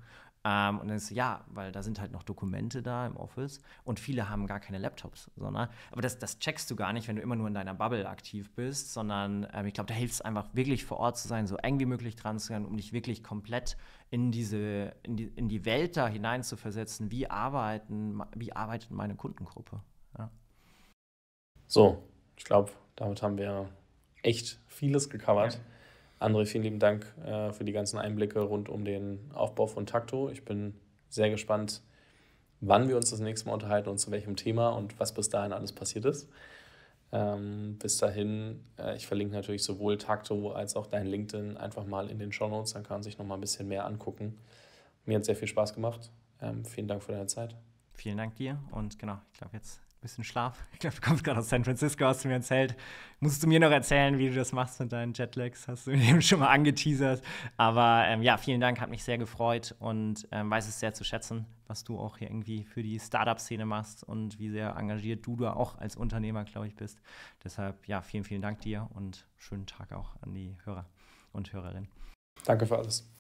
ähm, und dann ist ja, weil da sind halt noch Dokumente da im Office und viele haben gar keine Laptops, sondern, aber das, das checkst du gar nicht, wenn du immer nur in deiner Bubble aktiv bist, sondern ähm, ich glaube, da hilft es einfach wirklich vor Ort zu sein, so eng wie möglich dran zu sein, um dich wirklich komplett in diese, in die, in die Welt da hinein zu versetzen, wie arbeiten, wie arbeitet meine Kundengruppe. Ja. So, ich glaube, damit haben wir echt vieles gecovert. Ja. André, vielen lieben Dank äh, für die ganzen Einblicke rund um den Aufbau von Takto. Ich bin sehr gespannt, wann wir uns das nächste Mal unterhalten und zu welchem Thema und was bis dahin alles passiert ist. Ähm, bis dahin, äh, ich verlinke natürlich sowohl Takto als auch dein LinkedIn einfach mal in den Show Notes, dann kann man sich noch mal ein bisschen mehr angucken. Mir hat sehr viel Spaß gemacht. Ähm, vielen Dank für deine Zeit. Vielen Dank dir und genau, ich glaube, jetzt bisschen Schlaf. Ich glaube, du kommst gerade aus San Francisco, hast du mir erzählt. Musst du mir noch erzählen, wie du das machst mit deinen Jetlags? Hast du mir eben schon mal angeteasert. Aber ähm, ja, vielen Dank, hat mich sehr gefreut und ähm, weiß es sehr zu schätzen, was du auch hier irgendwie für die Startup-Szene machst und wie sehr engagiert du da auch als Unternehmer, glaube ich, bist. Deshalb ja, vielen, vielen Dank dir und schönen Tag auch an die Hörer und Hörerinnen. Danke für alles.